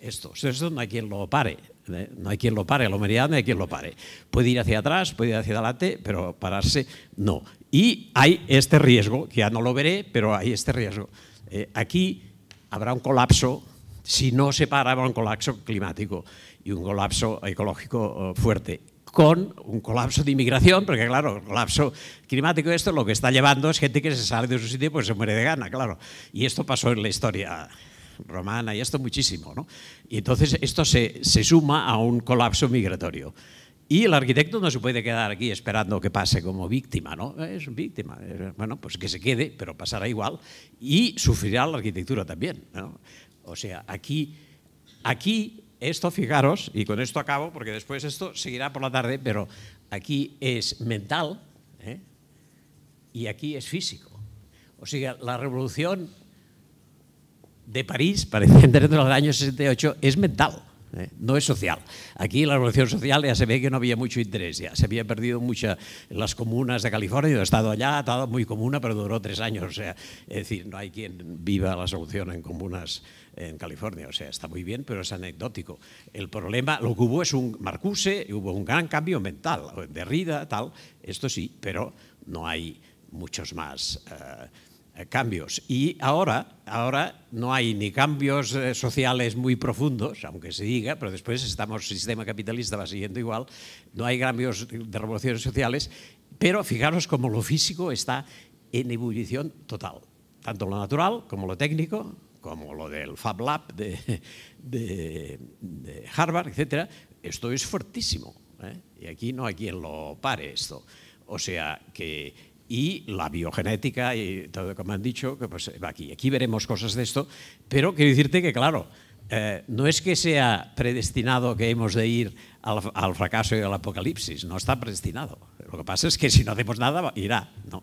Speaker 5: esto, esto no hay quien lo pare, ¿eh? no hay quien lo pare, la humanidad no hay quien lo pare. Puede ir hacia atrás, puede ir hacia adelante, pero pararse no. Y hay este riesgo, que ya no lo veré, pero hay este riesgo. Eh, aquí habrá un colapso si no se paraba un colapso climático y un colapso ecológico eh, fuerte con un colapso de inmigración, porque claro, el colapso climático esto lo que está llevando es gente que se sale de su sitio y pues se muere de gana, claro. Y esto pasó en la historia romana y esto muchísimo, ¿no? Y entonces esto se, se suma a un colapso migratorio. Y el arquitecto no se puede quedar aquí esperando que pase como víctima, ¿no? Es víctima. Eh, bueno, pues que se quede, pero pasará igual. Y sufrirá la arquitectura también, ¿no? O sea, aquí, aquí esto, fijaros, y con esto acabo, porque después esto seguirá por la tarde, pero aquí es mental ¿eh? y aquí es físico. O sea, la revolución de París, parece entre los años 68, es mental. Eh, no es social. Aquí la revolución social ya se ve que no había mucho interés, ya se había perdido muchas las comunas de California, yo estado allá, ha estado muy comuna, pero duró tres años, o es decir, no hay quien viva la solución en comunas en California, o sea, está muy bien, pero es anecdótico. El problema, lo que hubo es un Marcuse, hubo un gran cambio mental, Derrida, tal, esto sí, pero no hay muchos más. Eh, eh, cambios. Y ahora, ahora no hay ni cambios eh, sociales muy profundos, aunque se diga, pero después estamos, el sistema capitalista va siguiendo igual, no hay cambios de revoluciones sociales, pero fijaros cómo lo físico está en ebullición total, tanto lo natural como lo técnico, como lo del Fab Lab de, Harvard, etc. Esto es fuertísimo ¿eh? y aquí no hay quien lo pare esto. O sea que y la biogenética y todo como han dicho, que pues aquí, aquí veremos cosas de esto, pero quiero decirte que claro, eh, no es que sea predestinado que hemos de ir al, al fracaso y al apocalipsis, no está predestinado. Lo que pasa es que si no hacemos nada, irá. ¿no?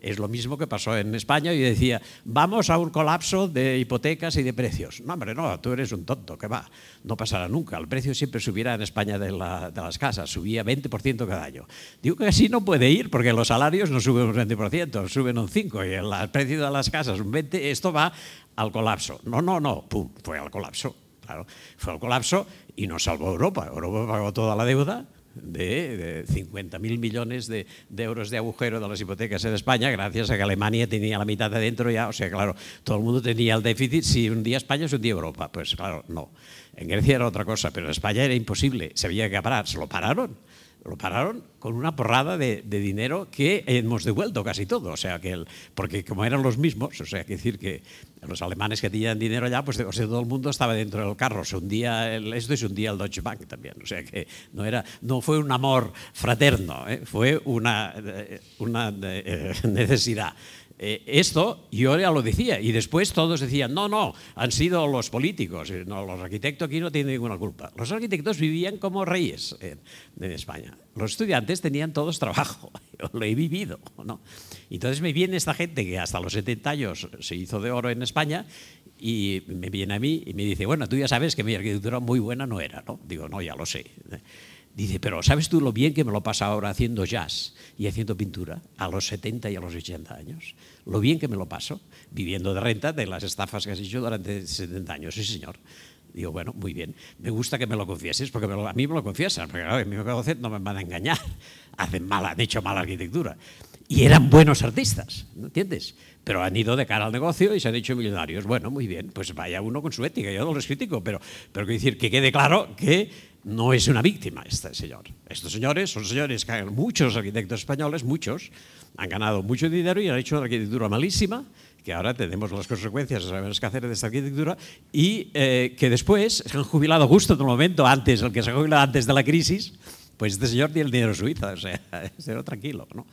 Speaker 5: Es lo mismo que pasó en España y decía, vamos a un colapso de hipotecas y de precios. No, hombre, no, tú eres un tonto, que va, no pasará nunca. El precio siempre subirá en España de, de las casas, subía 20% cada año. Digo que así no puede ir porque los salarios no suben un 20%, suben un 5% y el precio de las casas un 20%, esto va al colapso. No, no, no, pum, fue al colapso. Claro, fue al colapso y nos salvó Europa. Europa pagó toda la deuda, de, de 50.000 millones de, euros de agujero de las hipotecas en España, gracias a que Alemania tenía la mitad adentro ya, o sea, claro, todo el mundo tenía el déficit, si un día España, se un día Europa, pues claro, no. En Grecia era otra cosa, pero en España era imposible, se había que parar, se lo pararon lo pararon con una porrada de, dinero que hemos devuelto casi todo, o sea que el, porque como eran los mismos, o sea, que decir que los alemanes que tenían dinero allá, pues o sea, todo el mundo estaba dentro del carro, se hundía el esto y un hundía el Deutsche Bank también, o sea que no era no fue un amor fraterno, ¿eh? fue una eh, una eh, necesidad. Eh, esto yo ya lo decía y después todos decían, no, no, han sido los políticos, eh, no, los arquitectos aquí no tienen ninguna culpa. Los arquitectos vivían como reyes en, España. Los estudiantes tenían todos trabajo, lo he vivido. ¿no? Entonces me viene esta gente que hasta los 70 años se hizo de oro en España y me viene a mí y me dice, bueno, tú ya sabes que mi arquitectura muy buena no era, ¿no? Digo, no, ya lo sé. ¿eh? Dice, pero ¿sabes tú lo bien que me lo pasa ahora haciendo jazz y haciendo pintura a los 70 y a los 80 años? Lo bien que me lo paso viviendo de renta de las estafas que has hecho durante 70 años. Sí, señor. Digo, bueno, muy bien. Me gusta que me lo confieses, porque a mí me lo confiesan, porque a mí me conocen, no me van a engañar. Hacen mala, han hecho mala arquitectura. Y eran buenos artistas, ¿no entiendes? Pero han ido de cara al negocio y se han hecho millonarios. Bueno, muy bien, pues vaya uno con su ética, yo no los critico, pero, pero quiero decir que quede claro que no es una víctima este señor. Estos señores son señores que muchos arquitectos españoles, muchos, han ganado mucho dinero y han hecho una arquitectura malísima, que ahora tenemos las consecuencias, sabemos qué hacer de esta arquitectura, y eh, que después se han jubilado justo en un momento antes, el que se ha jubilado antes de la crisis, pues este señor tiene el dinero suizo, o sea, tranquilo, ¿no?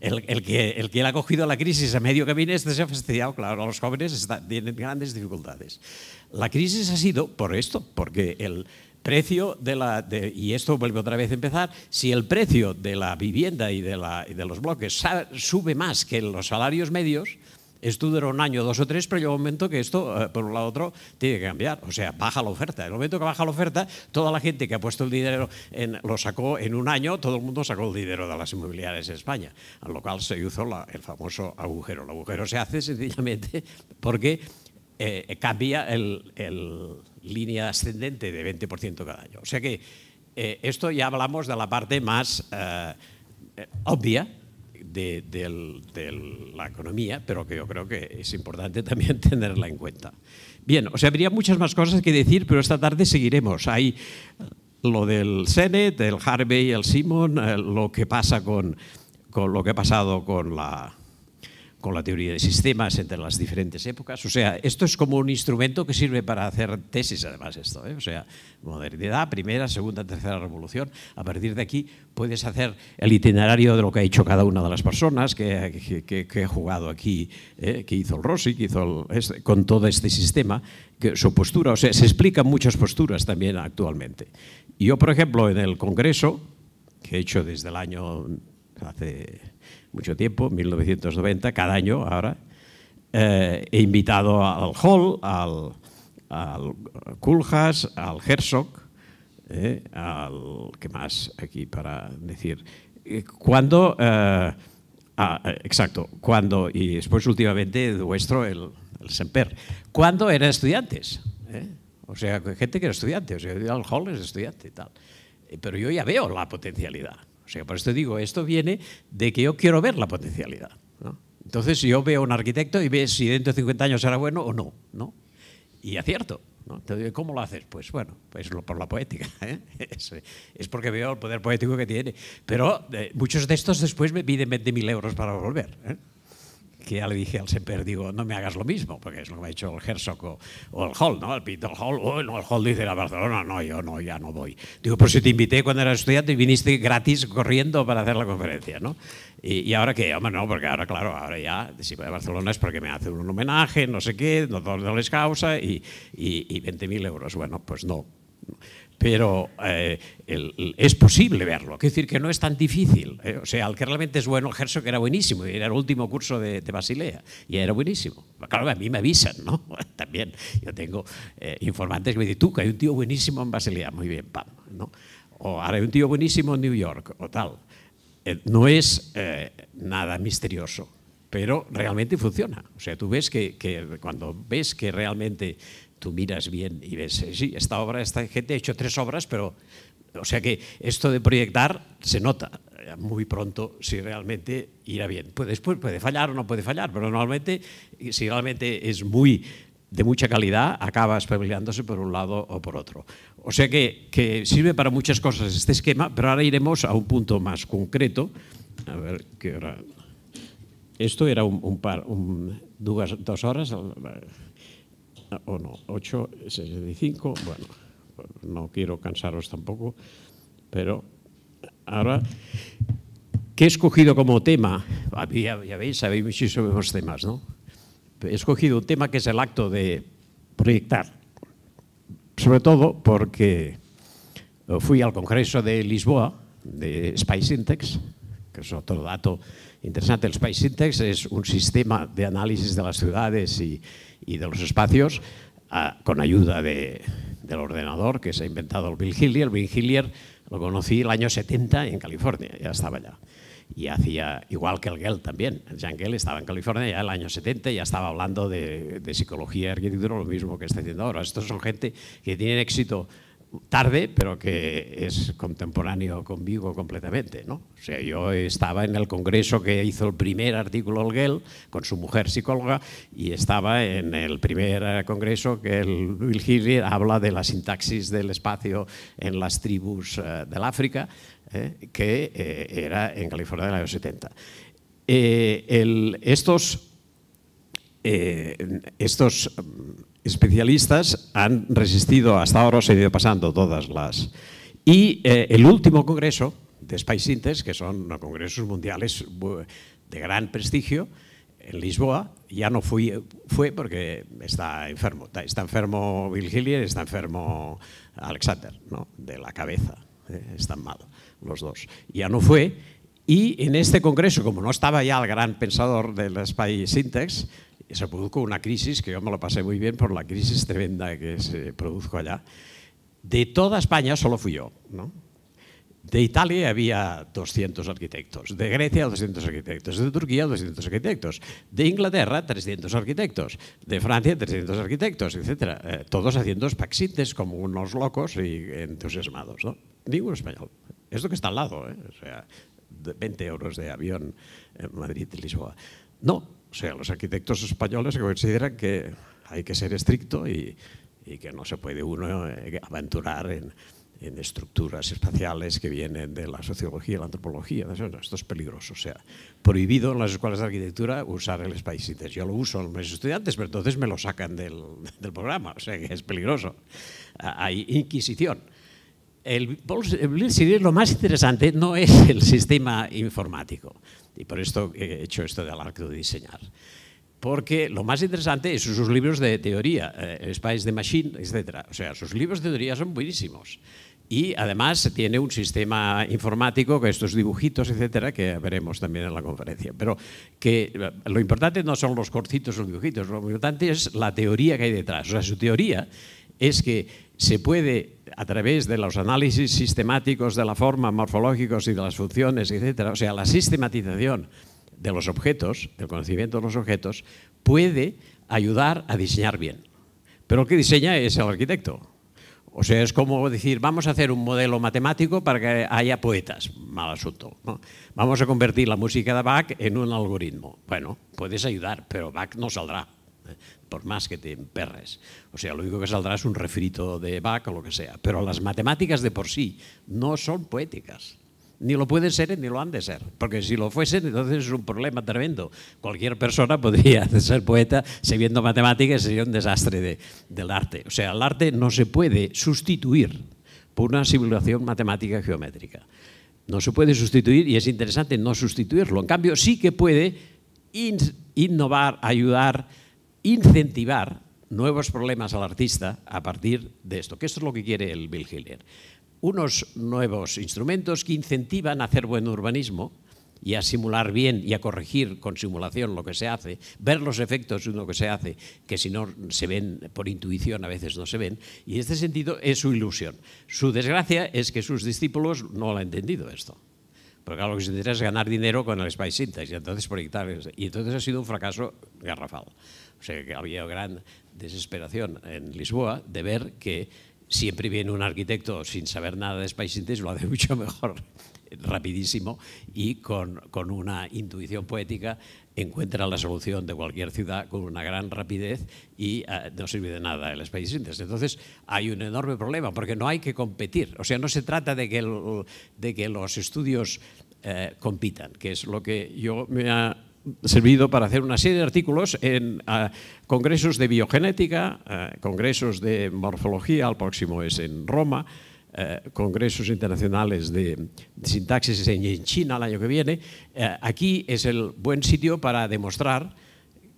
Speaker 5: El, que, el que él ha cogido la crisis a medio camino, este se ha fastidiado, claro, los jóvenes está, tienen grandes dificultades. La crisis ha sido por esto, porque el, precio de la, y esto vuelve otra vez a empezar, si el precio de la vivienda y de, la, de los bloques sube más que los salarios medios, esto dura un año, dos o tres, pero llega un momento que esto, eh, por un lado otro, tiene que cambiar. O sea, baja la oferta. En el momento que baja la oferta, toda la gente que ha puesto el dinero, lo sacó en un año, todo el mundo sacó el dinero de las inmobiliarias en España, al lo cual se hizo el famoso agujero. El agujero se hace sencillamente porque eh, cambia el línea ascendente de 20% cada año. O sea que eh, esto ya hablamos de la parte más eh, eh, obvia de, la economía, pero que yo creo que es importante también tenerla en cuenta. Bien, o sea, habría muchas más cosas que decir, pero esta tarde seguiremos. Hay lo del Senet, el Harvey, y el Simon, lo que pasa con lo que ha pasado con la con la teoría de sistemas entre las diferentes épocas. O sea, esto es como un instrumento que sirve para hacer tesis, además, esto. ¿eh? O sea, modernidad, primera, segunda, tercera revolución. A partir de aquí puedes hacer el itinerario de lo que ha hecho cada una de las personas que, que, jugado aquí, ¿eh? que hizo el Rossi, que hizo este, con todo este sistema, que, su postura. O sea, se explican muchas posturas también actualmente. yo, por ejemplo, en el Congreso, que he hecho desde el año hace mucho tiempo, 1990, cada año ahora, eh, he invitado al Hall, al, al Kulhas, al Herzog, eh, al que más aquí para decir? Eh, cuando, ah, exacto, cuando, y después últimamente vuestro, el, Semper, cuando eran estudiantes, o sea, gente que era estudiante, o sea, al Hall es estudiante y tal. Pero yo ya veo la potencialidad. O sea, por esto digo, esto viene de que yo quiero ver la potencialidad. ¿no? Entonces yo veo a un arquitecto y ve si dentro de 50 años será bueno o no. ¿no? Y acierto. ¿no? Entonces, ¿cómo lo haces? Pues bueno, pues por la poética. ¿eh? Es, porque veo el poder poético que tiene. Pero eh, muchos de estos después me piden 20.000 euros para volver. ¿eh? que ya le dije al Semper, digo, no me hagas lo mismo, porque es lo que me ha hecho el Herzog o, el Hall, ¿no? El Peter Hall, oh, o el Hall dice la Barcelona, no, yo no, ya no voy. Digo, pero pues si te invité cuando eras estudiante y viniste gratis corriendo para hacer la conferencia, ¿no? Y, ahora qué, hombre, no, porque ahora, claro, ahora ya, si voy a Barcelona es porque me hacen un homenaje, no sé qué, no, les causa y, y, y 20.000 euros. Bueno, pues no pero eh, es posible verlo. Quiero decir que no es tan difícil. Eh, o sea, al que realmente es bueno, que era buenísimo, era el último curso de, Basilea y era buenísimo. Claro, a mí me avisan, ¿no? También yo tengo eh, informantes que me dicen, tú, que hay un tío buenísimo en Basilea, muy bien, pam, ¿no? O ahora hay un tío buenísimo en New York, o tal. no es nada misterioso pero realmente funciona. O sea, tú ves que cuando ves que realmente tú miras bien y ves, eh, sí, esta obra, esta gente ha hecho tres obras, pero, o sea que esto de proyectar se nota muy pronto si realmente irá bien. Pues después puede fallar o no puede fallar, pero normalmente, si realmente es muy de mucha calidad, acaba espabilándose por un lado o por otro. O sea que, sirve para muchas cosas este esquema, pero ahora iremos a un punto más concreto. A ver, ¿qué hora? Esto era un, par, dos horas. Ah, o no, 8.65, bueno, no quiero cansaros tampoco, pero ahora, ¿qué he escogido como tema? Ya, veis, sabéis muchísimos temas, ¿no? He escogido un tema que es el acto de proyectar, sobre todo porque fui al Congreso de Lisboa de Spice Index, que es otro dato interesante. El Spice Index es un sistema de análisis de las ciudades y, y de los espacios con ayuda del ordenador que se ha inventado el Bill Hillier. Bill Hillier lo conocí el año 70 en California, ya estaba allá. Y hacía, igual que el Gell también, Jean Gell estaba en California ya el año 70, ya estaba hablando de, de psicología y arquitectura, lo mismo que está haciendo ahora. Estos son gente que tienen éxito tarde, pero que es contemporáneo conmigo completamente. ¿no? O sea, yo estaba en el congreso que hizo el primer artículo Olguel con su mujer psicóloga y estaba en el primer congreso que el Will habla de la sintaxis del espacio en las tribus eh, del África, eh, que eh, era en California de los 70. estos, estos especialistas han resistido, hasta ahora se han ido pasando todas las. Y eh, el último congreso de Spice Synthes, que son congresos mundiales de gran prestigio, en Lisboa, ya no fui, fue porque está enfermo. Está enfermo y está enfermo Alexander, ¿no? de la cabeza. Eh, están mal los dos. Ya no fue. Y en este congreso, como no estaba ya el gran pensador de Space Syntax, se produjo una crisis, que yo me lo pasé muy bien por la crisis tremenda que se produjo allá. De toda España solo fui yo, De Italia había 200 arquitectos, de Grecia 200 arquitectos, de Turquía 200 arquitectos, de Inglaterra 300 arquitectos, de Francia 300 arquitectos, etc. Eh, todos haciendo paxites como unos locos y entusiasmados. ¿no? Digo español. Esto que está al lado, ¿eh? o sea, 20 euros de avión en Madrid-Lisboa. No, o sea, los arquitectos españoles consideran que hay que ser estricto y, que no se puede uno eh, aventurar en, estructuras espaciales que vienen de la sociología, la antropología. esto es peligroso. O sea, prohibido en las escuelas de arquitectura usar el Space Yo lo uso en mis estudiantes, pero entonces me lo sacan del, programa. O sea, que es peligroso. Ah, hay inquisición. El, el lo más interesante no es el sistema informático. Y por esto he hecho esto de arco de diseñar. Porque lo más interesante es sus libros de teoría, eh, Spice the Machine, etc. O sea, sus libros de teoría son buenísimos. Y además tiene un sistema informático con estos dibujitos, etcétera, que veremos también en la conferencia. Pero que eh, lo importante no son los corcitos o los dibujitos, lo importante es la teoría que hay detrás. O sea, su teoría es que se puede a través de los análisis sistemáticos de la forma, morfológicos y de las funciones, etc., o sea, la sistematización de los objetos, del conocimiento de los objetos, puede ayudar a diseñar bien. Pero el que diseña es el arquitecto. O sea, es como decir, vamos a hacer un modelo matemático para que haya poetas. Mal asunto. Vamos a convertir la música de Bach en un algoritmo. Bueno, puedes ayudar, pero Bach no saldrá por más que te emperres. O sea, lo único que saldrá es un refrito de Bach o lo que sea. Pero las matemáticas de por sí no son poéticas. Ni lo pueden ser ni lo han de ser. Porque si lo fuesen, entonces es un problema tremendo. Cualquier persona podría ser poeta sabiendo matemáticas, sería un desastre de, del arte. O sea, el arte no se puede sustituir por una simulación matemática geométrica. No se puede sustituir y es interesante no sustituirlo. En cambio, sí que puede innovar, ayudar, incentivar nuevos problemas al artista a partir de esto, que esto es lo que quiere el Bill Hillier. Unos nuevos instrumentos que incentivan a hacer buen urbanismo y a simular bien y a corregir con simulación lo que se hace, ver los efectos de lo que se hace, que si no se ven por intuición a veces no se ven, y en este sentido es su ilusión. Su desgracia es que sus discípulos no lo han entendido esto. Porque lo que se interesa es ganar dinero con el Space Syntax y entonces proyectar. Y entonces ha sido un fracaso garrafal. O sea, que había gran desesperación en Lisboa de ver que siempre viene un arquitecto sin saber nada de Space Syntax lo hace mucho mejor rapidísimo y con, una intuición poética encuentra la solución de cualquier ciudad con una gran rapidez y eh, no sirve de nada el Space Index. Entonces hay un enorme problema porque no hay que competir. O sea, no se trata de que, los estudios eh, compitan, que es lo que yo me ha servido para hacer una serie de artículos en congresos de biogenética, eh, congresos de morfología, el próximo es en Roma, eh, congresos internacionales de, sintaxis en China el año que viene, eh, aquí es el buen sitio para demostrar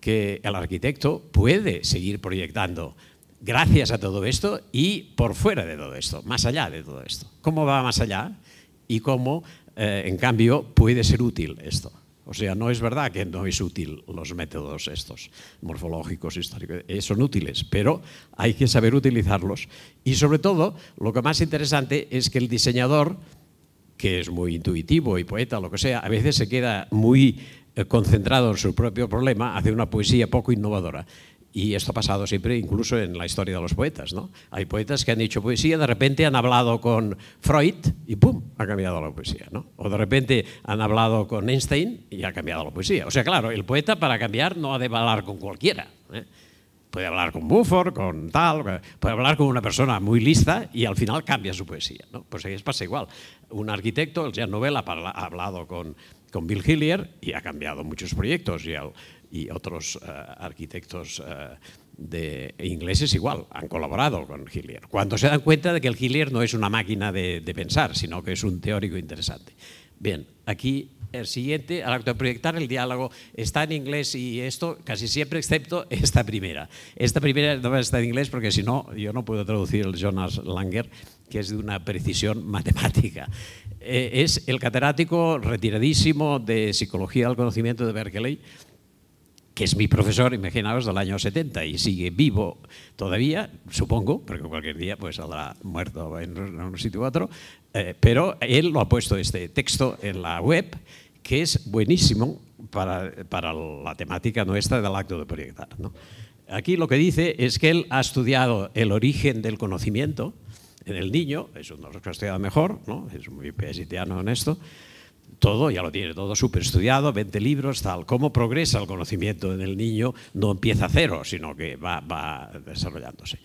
Speaker 5: que el arquitecto puede seguir proyectando gracias a todo esto y por fuera de todo esto, más allá de todo esto. ¿Cómo va más allá y cómo, eh, en cambio, puede ser útil esto? O sea, no es verdad que no es útil los métodos estos morfológicos, históricos, eh, son útiles, pero hay que saber utilizarlos. Y sobre todo, lo que más interesante es que el diseñador, que es muy intuitivo y poeta, lo que sea, a veces se queda muy eh, concentrado en su propio problema, hace una poesía poco innovadora. Y esto ha pasado siempre, incluso en la historia de los poetas. ¿no? Hay poetas que han dicho poesía, de repente han hablado con Freud y ¡pum! ha cambiado la poesía. ¿no? O de repente han hablado con Einstein y ha cambiado la poesía. O sea, claro, el poeta para cambiar no ha de hablar con cualquiera. ¿eh? Puede hablar con Bufford, con tal, puede hablar con una persona muy lista y al final cambia su poesía. ¿no? Pues ahí pasa igual. Un arquitecto, el Jean Nouvel, ha hablado con, con Bill Hillier y ha cambiado muchos proyectos. Y el, y otros eh, arquitectos eh, de e ingleses igual, han colaborado con Hillier. Cuando se dan cuenta de que el Hillier no es una máquina de, pensar, sino que es un teórico interesante. Bien, aquí el siguiente, al acto de proyectar el diálogo, está en inglés y esto casi siempre, excepto esta primera. Esta primera no va está en inglés porque si no, yo no puedo traducir el Jonas Langer, que es de una precisión matemática. Eh, es el catedrático retiradísimo de Psicología del Conocimiento de Berkeley, que es mi profesor, imaginaos, del año 70 y sigue vivo todavía, supongo, porque cualquier día pues habrá muerto en un sitio u otro, eh, pero él lo ha puesto este texto en la web, que es buenísimo para, para la temática nuestra del acto de proyectar. ¿no? Aquí lo que dice es que él ha estudiado el origen del conocimiento en el niño, eso no lo ha estudiado mejor, ¿no? es muy pesitiano en esto, todo, ya lo tiene todo súper estudiado, 20 libros, tal. ¿Cómo progresa el conocimiento en el niño? No empieza cero, sino que va, desarrollándose.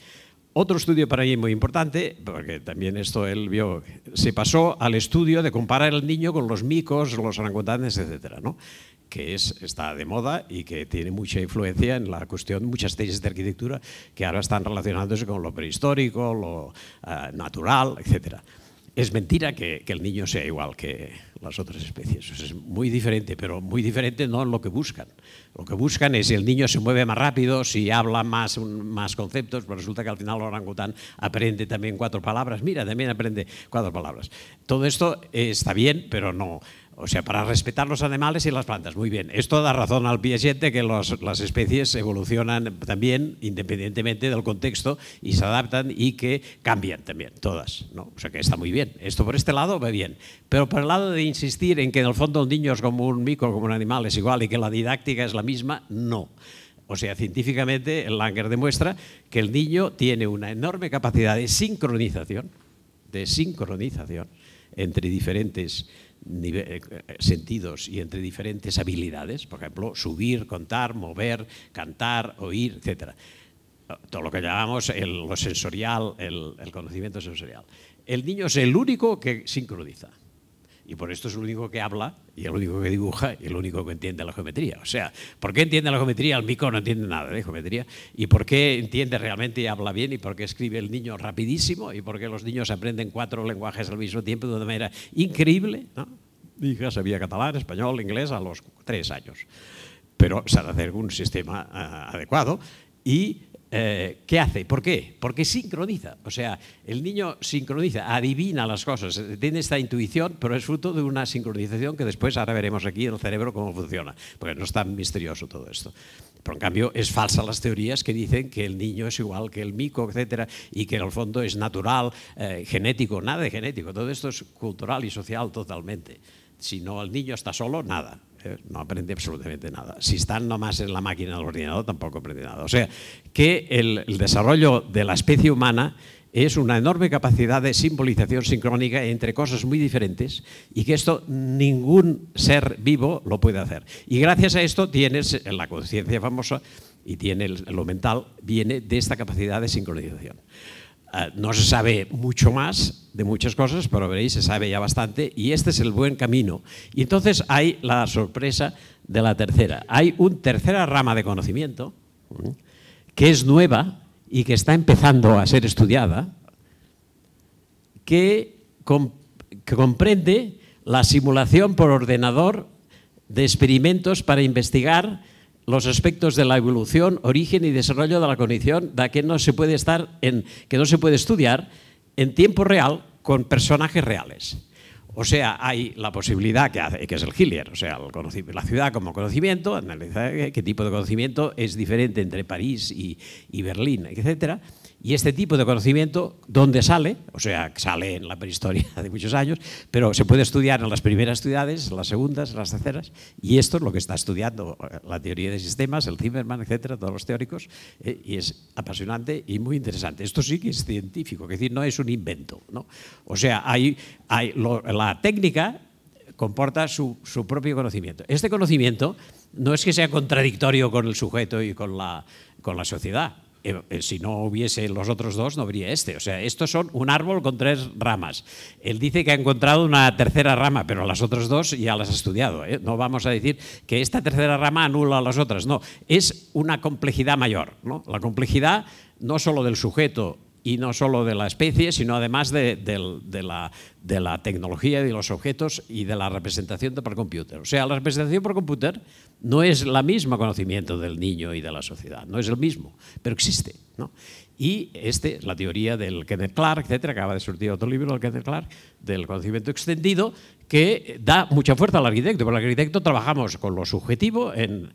Speaker 5: Otro estudio para mí muy importante, porque también esto él vio, se pasó al estudio de comparar el niño con los micos, los orangutanes, etcétera, ¿no? que está de moda y que tiene mucha influencia en la cuestión, muchas tesis de arquitectura que ahora están relacionándose con lo prehistórico, lo ah, natural, etcétera. Es mentira que, el niño sea igual que las otras especies. Es muy diferente, pero muy diferente no en lo que buscan. Lo que buscan es si el niño se mueve más rápido, si habla más, más conceptos, pero pues resulta que al final el orangután aprende también cuatro palabras. Mira, también aprende cuatro palabras. Todo esto está bien, pero no, o sea, para respetar los animales y las plantas. Muy bien. Esto da razón al pie de que las especies evolucionan también independientemente del contexto y se adaptan y que cambian también, todas. ¿no? O sea, que está muy bien. Esto por este lado va bien. Pero por el lado de insistir en que en el fondo un niño es como un micro, como un animal, es igual y que la didáctica es la misma, no. O sea, científicamente el Langer demuestra que el niño tiene una enorme capacidad de sincronización, de sincronización entre diferentes eh, eh, sentidos y entre diferentes habilidades, por ejemplo, subir, contar, mover, cantar, oír, etc. todo lo que llamamos lo sensorial, el, el, conocimiento sensorial. El niño es el único que sincroniza. Y por esto es el único que habla, y el único que dibuja, y el único que entiende la geometría. O sea, ¿por qué entiende la geometría? El mico no entiende nada de geometría. ¿Y por qué entiende realmente y habla bien? ¿Y por qué escribe el niño rapidísimo? ¿Y por qué los niños aprenden cuatro lenguajes al mismo tiempo de una manera increíble? ¿no? Mi hija sabía catalán, español, inglés a los tres años. Pero se hacer un sistema eh, adecuado y eh, ¿qué hace? ¿Por qué? Porque sincroniza. O sea, el niño sincroniza, adivina las cosas, eh, tiene esta intuición, pero es fruto de una sincronización que después ahora veremos aquí en el cerebro cómo funciona, porque no es tan misterioso todo esto. Pero en cambio es falsa las teorías que dicen que el niño es igual que el mico, etcétera, y que en el fondo es natural, eh, genético, nada de genético. Todo esto es cultural y social totalmente. Si no, el niño está solo, nada. Eh, no aprende absolutamente nada. Si están nomás en la máquina del ordenador, tampoco aprende nada. O sea, que el, desarrollo de la especie humana es una enorme capacidad de simbolización sincrónica entre cosas muy diferentes y que esto ningún ser vivo lo puede hacer. Y gracias a esto tienes la conciencia famosa y tiene lo mental, viene de esta capacidad de sincronización. Ah, no se sabe mucho más de muchas cosas, pero veréis, se sabe ya bastante y este es el buen camino. Y entonces hay la sorpresa de la tercera. Hay una tercera rama de conocimiento ¿eh? que es nueva y que está empezando a ser estudiada, que comprende la simulación por ordenador de experimentos para investigar los aspectos de la evolución, origen y desarrollo de la condición, da que no se puede estar en, que no se puede estudiar en tiempo real con personajes reales. O sea, hay la posibilidad que, que es el Hillier, o sea, la ciudad como conocimiento, analizar qué tipo de conocimiento es diferente entre París y, y Berlín, etcétera y este tipo de conocimiento, ¿dónde sale? O sea, sale en la prehistoria de muchos años, pero se puede estudiar en las primeras ciudades, en las segundas, en las terceras, y esto es lo que está estudiando eh, la teoría de sistemas, el Zimmerman, etcétera, todos los teóricos, eh, y es apasionante y muy interesante. Esto sí que es científico, es decir, no es un invento. ¿no? O sea, hay, la técnica comporta su, propio conocimiento. Este conocimiento no es que sea contradictorio con el sujeto y con la sociedad, eh, eh, si no hubiese los otros dos, no habría este. O sea, estos son un árbol con tres ramas. Él dice que ha encontrado una tercera rama, pero las otras dos ya las ha estudiado. ¿eh? No vamos a decir que esta tercera rama anula a las otras. No, es una complejidad mayor. ¿no? La complejidad no solo del sujeto y no solo de la especie, sino además de, la, tecnología y de los objetos y de la representación por computer. O sea, la representación por computer no es la misma conocimiento del niño y de la sociedad, no es el mismo, pero existe. ¿no? Y esta es la teoría del Kenneth Clark, etcétera, acaba de surtir otro libro del Kenneth Clark, del conocimiento extendido, que da mucha fuerza al arquitecto, porque el arquitecto trabajamos con lo subjetivo en,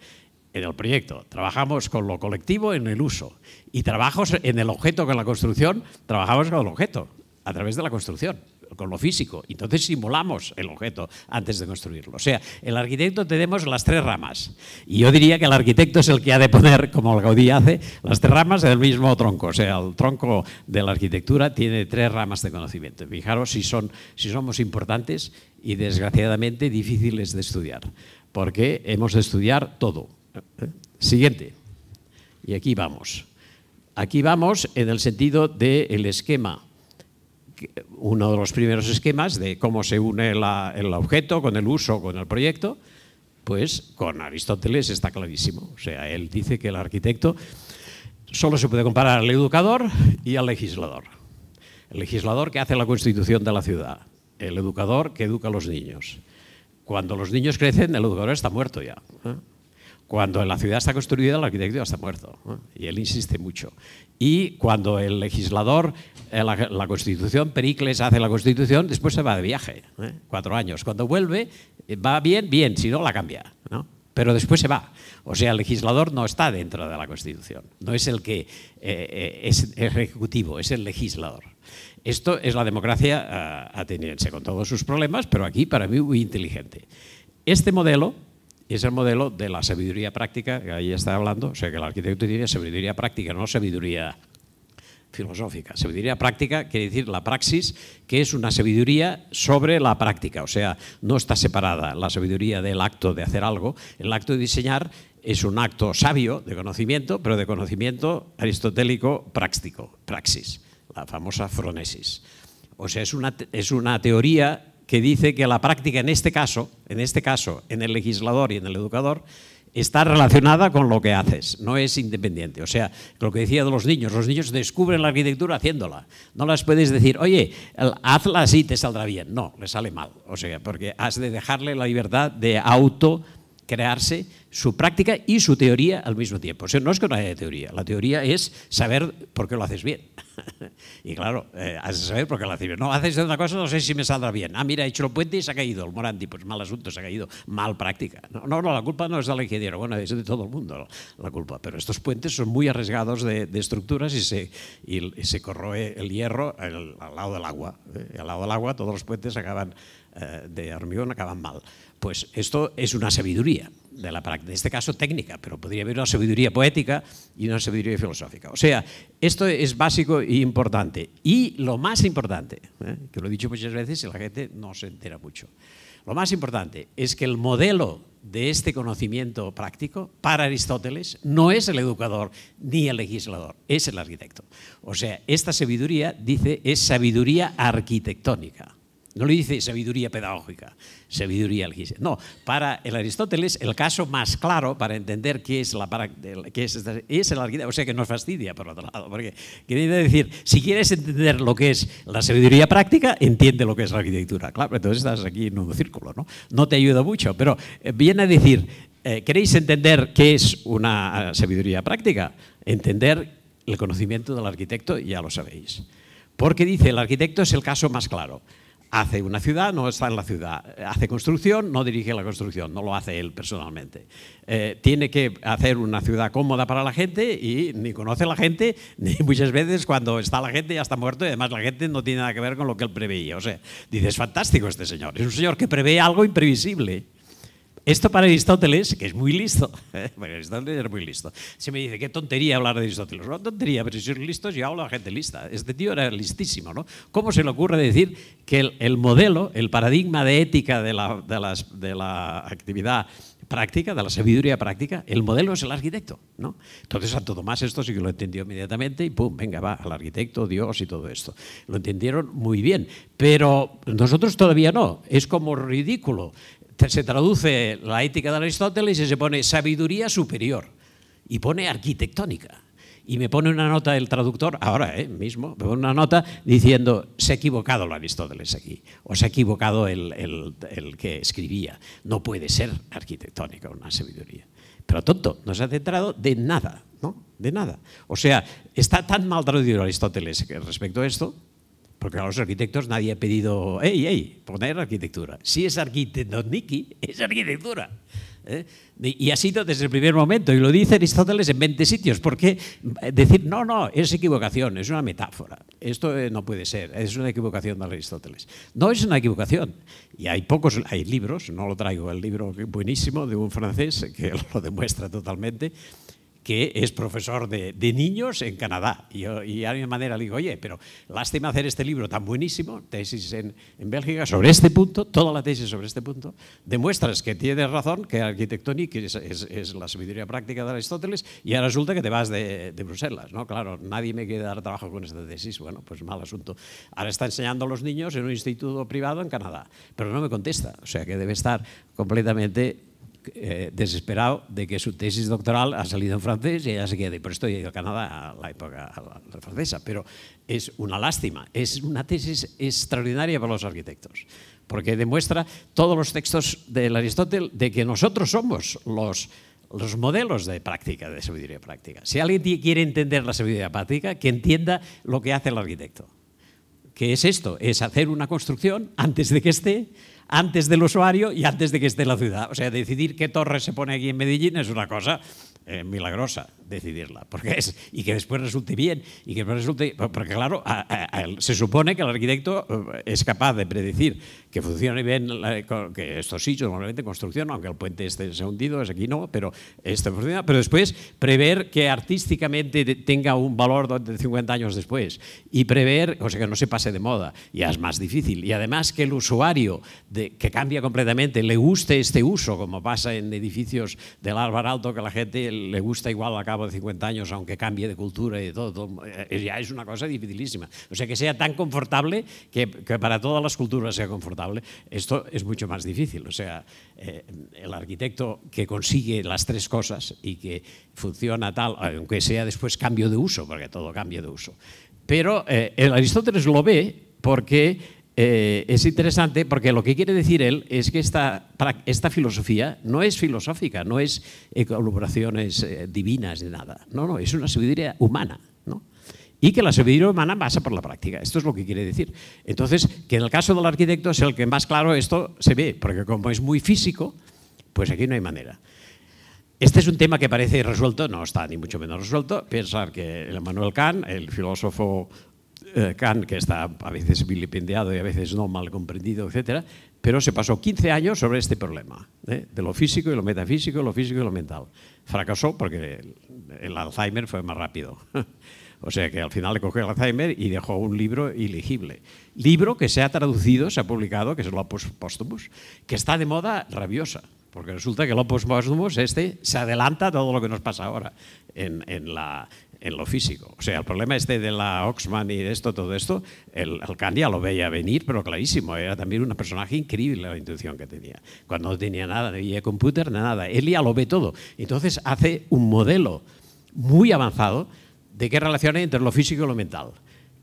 Speaker 5: en el proyecto, trabajamos con lo colectivo en el uso y trabajos en el objeto con la construcción, trabajamos con el objeto a través de la construcción con lo físico. Entonces simulamos el objeto antes de construirlo. O sea, el arquitecto tenemos las tres ramas. Y yo diría que el arquitecto es el que ha de poner, como el Gaudí hace, las tres ramas del mismo tronco. O sea, el tronco de la arquitectura tiene tres ramas de conocimiento. Fijaros si, son, si somos importantes y desgraciadamente difíciles de estudiar, porque hemos de estudiar todo. Siguiente. Y aquí vamos. Aquí vamos en el sentido del esquema uno de los primeros esquemas de cómo se une el objeto con el uso, con el proyecto, pues con Aristóteles está clarísimo. O sea, él dice que el arquitecto solo se puede comparar al educador y al legislador. El legislador que hace la constitución de la ciudad, el educador que educa a los niños. Cuando los niños crecen, el educador está muerto ya. ¿eh? Cuando la ciudad está construida, el arquitecto ya está muerto, y él insiste mucho. Y cuando el legislador, eh, la, Constitución, Pericles hace la Constitución, después se va de viaje, ¿eh? cuatro años. Cuando vuelve, eh, va bien, bien, si no, la cambia. ¿no? pero después se va. O sea, el legislador no está dentro de la Constitución, no es el que es ejecutivo, es el legislador. Esto es la democracia ateniense, con todos sus problemas, pero aquí para mí muy inteligente. Este modelo es el modelo de la sabiduría práctica, que ahí está hablando, o sea que el arquitecto tiene sabiduría práctica, no sabiduría filosófica. Sabiduría práctica quiere decir la praxis, que es una sabiduría sobre la práctica, o sea, no está separada la sabiduría del acto de hacer algo. El acto de diseñar es un acto sabio de conocimiento, pero de conocimiento aristotélico práctico, praxis, la famosa fronesis. O sea, es una, es una teoría que dice que la práctica en este caso, en este caso, en el legislador y en el educador, está relacionada con lo que haces, no es independiente. O sea, lo que decía de los niños, los niños descubren la arquitectura haciéndola. No las puedes decir, oye, hazla así, te saldrá bien. No, le sale mal. O sea, porque has de dejarle la libertad de auto crearse su práctica y su teoría al mismo tiempo. no es que no haya teoría, la teoría es saber por qué lo haces bien. y claro, eh, saber por qué lo haces bien. No, haces una cosa, no sé si me saldrá bien. Ah, mira, he hecho el puente y se ha caído el Morandi, pues mal asunto, se ha caído, mal práctica. No, no, la culpa no es del ingeniero, bueno, es de todo el mundo la culpa, pero estos puentes son muy arriesgados de, estructuras y se, se corroe el hierro al, lado del agua. ¿eh? al lado del agua todos los puentes acaban eh, de hormigón acaban mal. Pues esto es una sabiduría de la práctica, en este caso técnica, pero podría haber una sabiduría poética y una sabiduría filosófica. O sea, esto es básico e importante. Y lo más importante, eh, que lo he dicho muchas veces y la gente no se entera mucho, lo más importante es que el modelo de este conocimiento práctico para Aristóteles no es el educador ni el legislador, es el arquitecto. O sea, esta sabiduría, dice, es sabiduría arquitectónica. No le dice sabiduría pedagógica, sabiduría algística. No, para el Aristóteles el caso más claro para entender qué es, la, qué es, es el arquitecto, o sea que nos fastidia por otro lado, porque quiere decir, si quieres entender lo que es la sabiduría práctica, entiende lo que es la arquitectura. Claro, entonces estás aquí en un círculo, ¿no? No te ayuda mucho, pero eh, viene a decir, eh, ¿queréis entender qué es una eh, sabiduría práctica? Entender el conocimiento del arquitecto, ya lo sabéis. Porque dice, el arquitecto es el caso más claro hace una ciudad, no está en la ciudad. Hace construcción, no dirige la construcción, no lo hace él personalmente. Eh, tiene que hacer una ciudad cómoda para la gente y ni conoce la gente, ni muchas veces cuando está la gente ya está muerto y además la gente no tiene nada que ver con lo que él preveía. O sea, dices, fantástico este señor. Es un señor que prevé algo imprevisible. Esto para Aristóteles, que es muy listo, Aristóteles era muy listo, se me dice, qué tontería hablar de Aristóteles. No, tontería, pero si son listos, yo hablo a gente lista. Este tío era listísimo, ¿no? ¿Cómo se le ocurre decir que el, modelo, el paradigma de ética de la, de la actividad práctica, de la sabiduría práctica, el modelo es el arquitecto, ¿no? Entonces a todo más esto sí que lo entendió inmediatamente y pum, venga, va, al arquitecto, Dios y todo esto. Lo entendieron muy bien, pero nosotros todavía no, es como ridículo se traduce la ética de Aristóteles y se pone sabiduría superior y pone arquitectónica. Y me pone una nota del traductor, ahora eh, mismo, me pone una nota diciendo, se ha equivocado Aristóteles aquí, o se ha equivocado el, el que escribía. No puede ser arquitectónica una sabiduría. Pero tonto, no se ha centrado de nada, ¿no? De nada. O sea, está tan mal traducido Aristóteles respecto a esto porque a los arquitectos nadie ha pedido, hey, hey, poner arquitectura. Si es arquitecto Nicky, es arquitectura. ¿eh? Y ha sido desde el primer momento, y lo dice Aristóteles en 20 sitios, porque eh, decir, no, no, es equivocación, es una metáfora, esto eh, no puede ser, es una equivocación de Aristóteles. No es una equivocación, y hay pocos, hay libros, no lo traigo, el libro buenísimo de un francés que lo demuestra totalmente, que es profesor de, niños en Canadá. Y, yo, y, a mi manera le digo, oye, pero lástima hacer este libro tan buenísimo, tesis en, en, Bélgica, sobre este punto, toda la tesis sobre este punto, demuestras que tienes razón, que arquitectónica es, la sabiduría práctica de Aristóteles, y ahora resulta que te vas de, Bruselas, ¿no? Claro, nadie me quiere dar trabajo con esta tesis, bueno, pues mal asunto. Ahora está enseñando a los niños en un instituto privado en Canadá, pero no me contesta, o sea que debe estar completamente eh, desesperado de que su tesis doctoral ha salido en francés y ella se queda, por esto ido a Canadá a la época la, francesa, pero es una lástima, es una tesis extraordinaria para los arquitectos, porque demuestra todos los textos de Aristóteles de que nosotros somos los los modelos de práctica, de sabiduría práctica. Si alguien quiere entender la sabiduría práctica, que entienda lo que hace el arquitecto. Que es esto? Es hacer una construcción antes de que esté antes del usuario y antes de que esté la ciudad. O sea, decidir qué torre se pone aquí en Medellín es una cosa, eh, milagrosa decidirla, porque es, y que después resulte bien, y que resulte, porque claro, se supone que el arquitecto eh, es capaz de predecir que funcione bien, que estos sitios normalmente construcción, aunque el puente esté se hundido, es aquí no, pero esto funciona, pero después prever que artísticamente tenga un valor de 50 años después, y prever, o sea, que no se pase de moda, y es más difícil, y además que el usuario, de, que cambia completamente, le guste este uso, como pasa en edificios del Álvaro Alto, que la gente le gusta igual a cabo de 50 años, aunque cambie de cultura y de todo, eh, ya es una cosa dificilísima. O sea, que sea tan confortable que, para todas las culturas sea confortable, esto es mucho más difícil. O sea, eh, el arquitecto que consigue las tres cosas y que funciona tal, aunque sea después cambio de uso, porque todo cambia de uso. Pero eh, Aristóteles lo ve porque eh, es interesante porque lo que quiere decir él es que esta, esta filosofía no es filosófica, no es colaboraciones eh, divinas de nada. No, no, es una sabiduría humana. ¿no? Y que la sabiduría humana pasa por la práctica. Esto es lo que quiere decir. Entonces, que en el caso del arquitecto es el que más claro esto se ve, porque como es muy físico, pues aquí no hay manera. Este es un tema que parece resuelto, no está ni mucho menos resuelto. Pensar que el Manuel Kant, el filósofo eh, Kant, que está a veces vilipendiado y a veces no mal comprendido, etcétera, pero se pasó 15 años sobre este problema, ¿eh? de lo físico y lo metafísico, lo físico y lo mental. Fracasó porque el, Alzheimer fue más rápido. O sea que al final le cogió el Alzheimer y dejó un libro ilegible. Libro que se ha traducido, se ha publicado, que es Opus Postumus, que está de moda rabiosa, porque resulta que Opus Postumus, este se adelanta todo lo que nos pasa ahora en, la, en lo físico. O sea, el problema este de la Oxman y de esto, todo esto, el, el lo veía venir, pero clarísimo, era también un personaje increíble la intuición que tenía. Cuando no tenía nada, no había e computer, nada, él ya lo ve todo. Entonces hace un modelo muy avanzado de qué relación entre lo físico y lo mental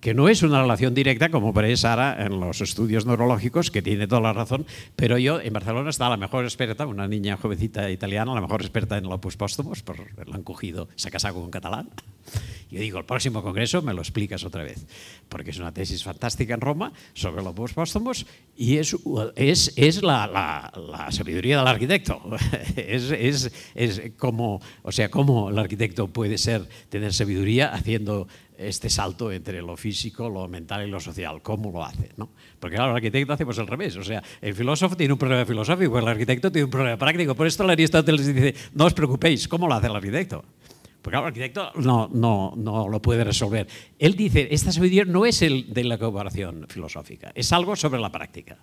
Speaker 5: que no es una relación directa como parece Sara en los estudios neurológicos, que tiene toda la razón, pero yo en Barcelona está la mejor experta, una niña jovencita italiana, la mejor experta en los Póstumos, por, la han cogido, se ha con un catalán. Yo digo, el próximo congreso me lo explicas otra vez, porque es una tesis fantástica en Roma sobre los póstumos y es, es, es la, sabiduría del arquitecto. Es, es, como, o sea, cómo el arquitecto puede ser, tener sabiduría haciendo este salto entre lo físico, lo mental y lo social. ¿Cómo lo hace? Porque claro, el arquitecto hace pues el revés. O sea, el filósofo tiene un problema filosófico, el arquitecto tiene un problema práctico. Por esto Aristóteles dice, no os preocupéis, ¿cómo lo hace el arquitecto? Porque el arquitecto no, no, no lo puede resolver. Él dice, esta sabiduría no es el de la cooperación filosófica, es algo sobre la práctica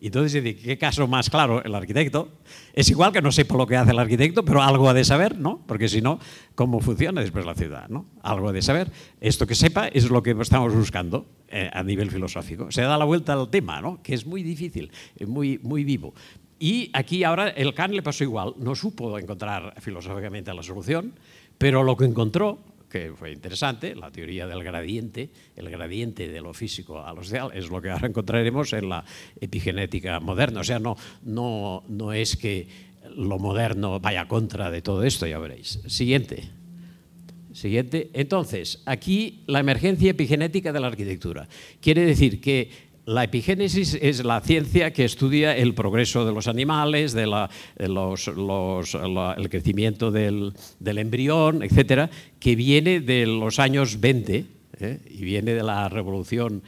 Speaker 5: entonces, ¿qué caso más claro? El arquitecto. Es igual que no sepa lo que hace el arquitecto, pero algo ha de saber, ¿no? Porque si no, ¿cómo funciona después la ciudad? ¿no? Algo ha de saber. Esto que sepa es lo que estamos buscando eh, a nivel filosófico. Se da la vuelta al tema, ¿no? Que es muy difícil, eh, muy, muy vivo. Y aquí ahora el Kant le pasó igual. No supo encontrar filosóficamente la solución, pero lo que encontró que fue interesante, la teoría del gradiente, el gradiente de lo físico a lo social, es lo que ahora encontraremos en la epigenética moderna. O sea, no, no, no es que lo moderno vaya contra de todo esto, ya veréis. Siguiente. Siguiente. Entonces, aquí la emergencia epigenética de la arquitectura. Quiere decir que la epigénesis es la ciencia que estudia el progreso de los animales, el crecimiento del, embrión, etcétera, que viene de los años 20 ¿eh? y viene de la revolución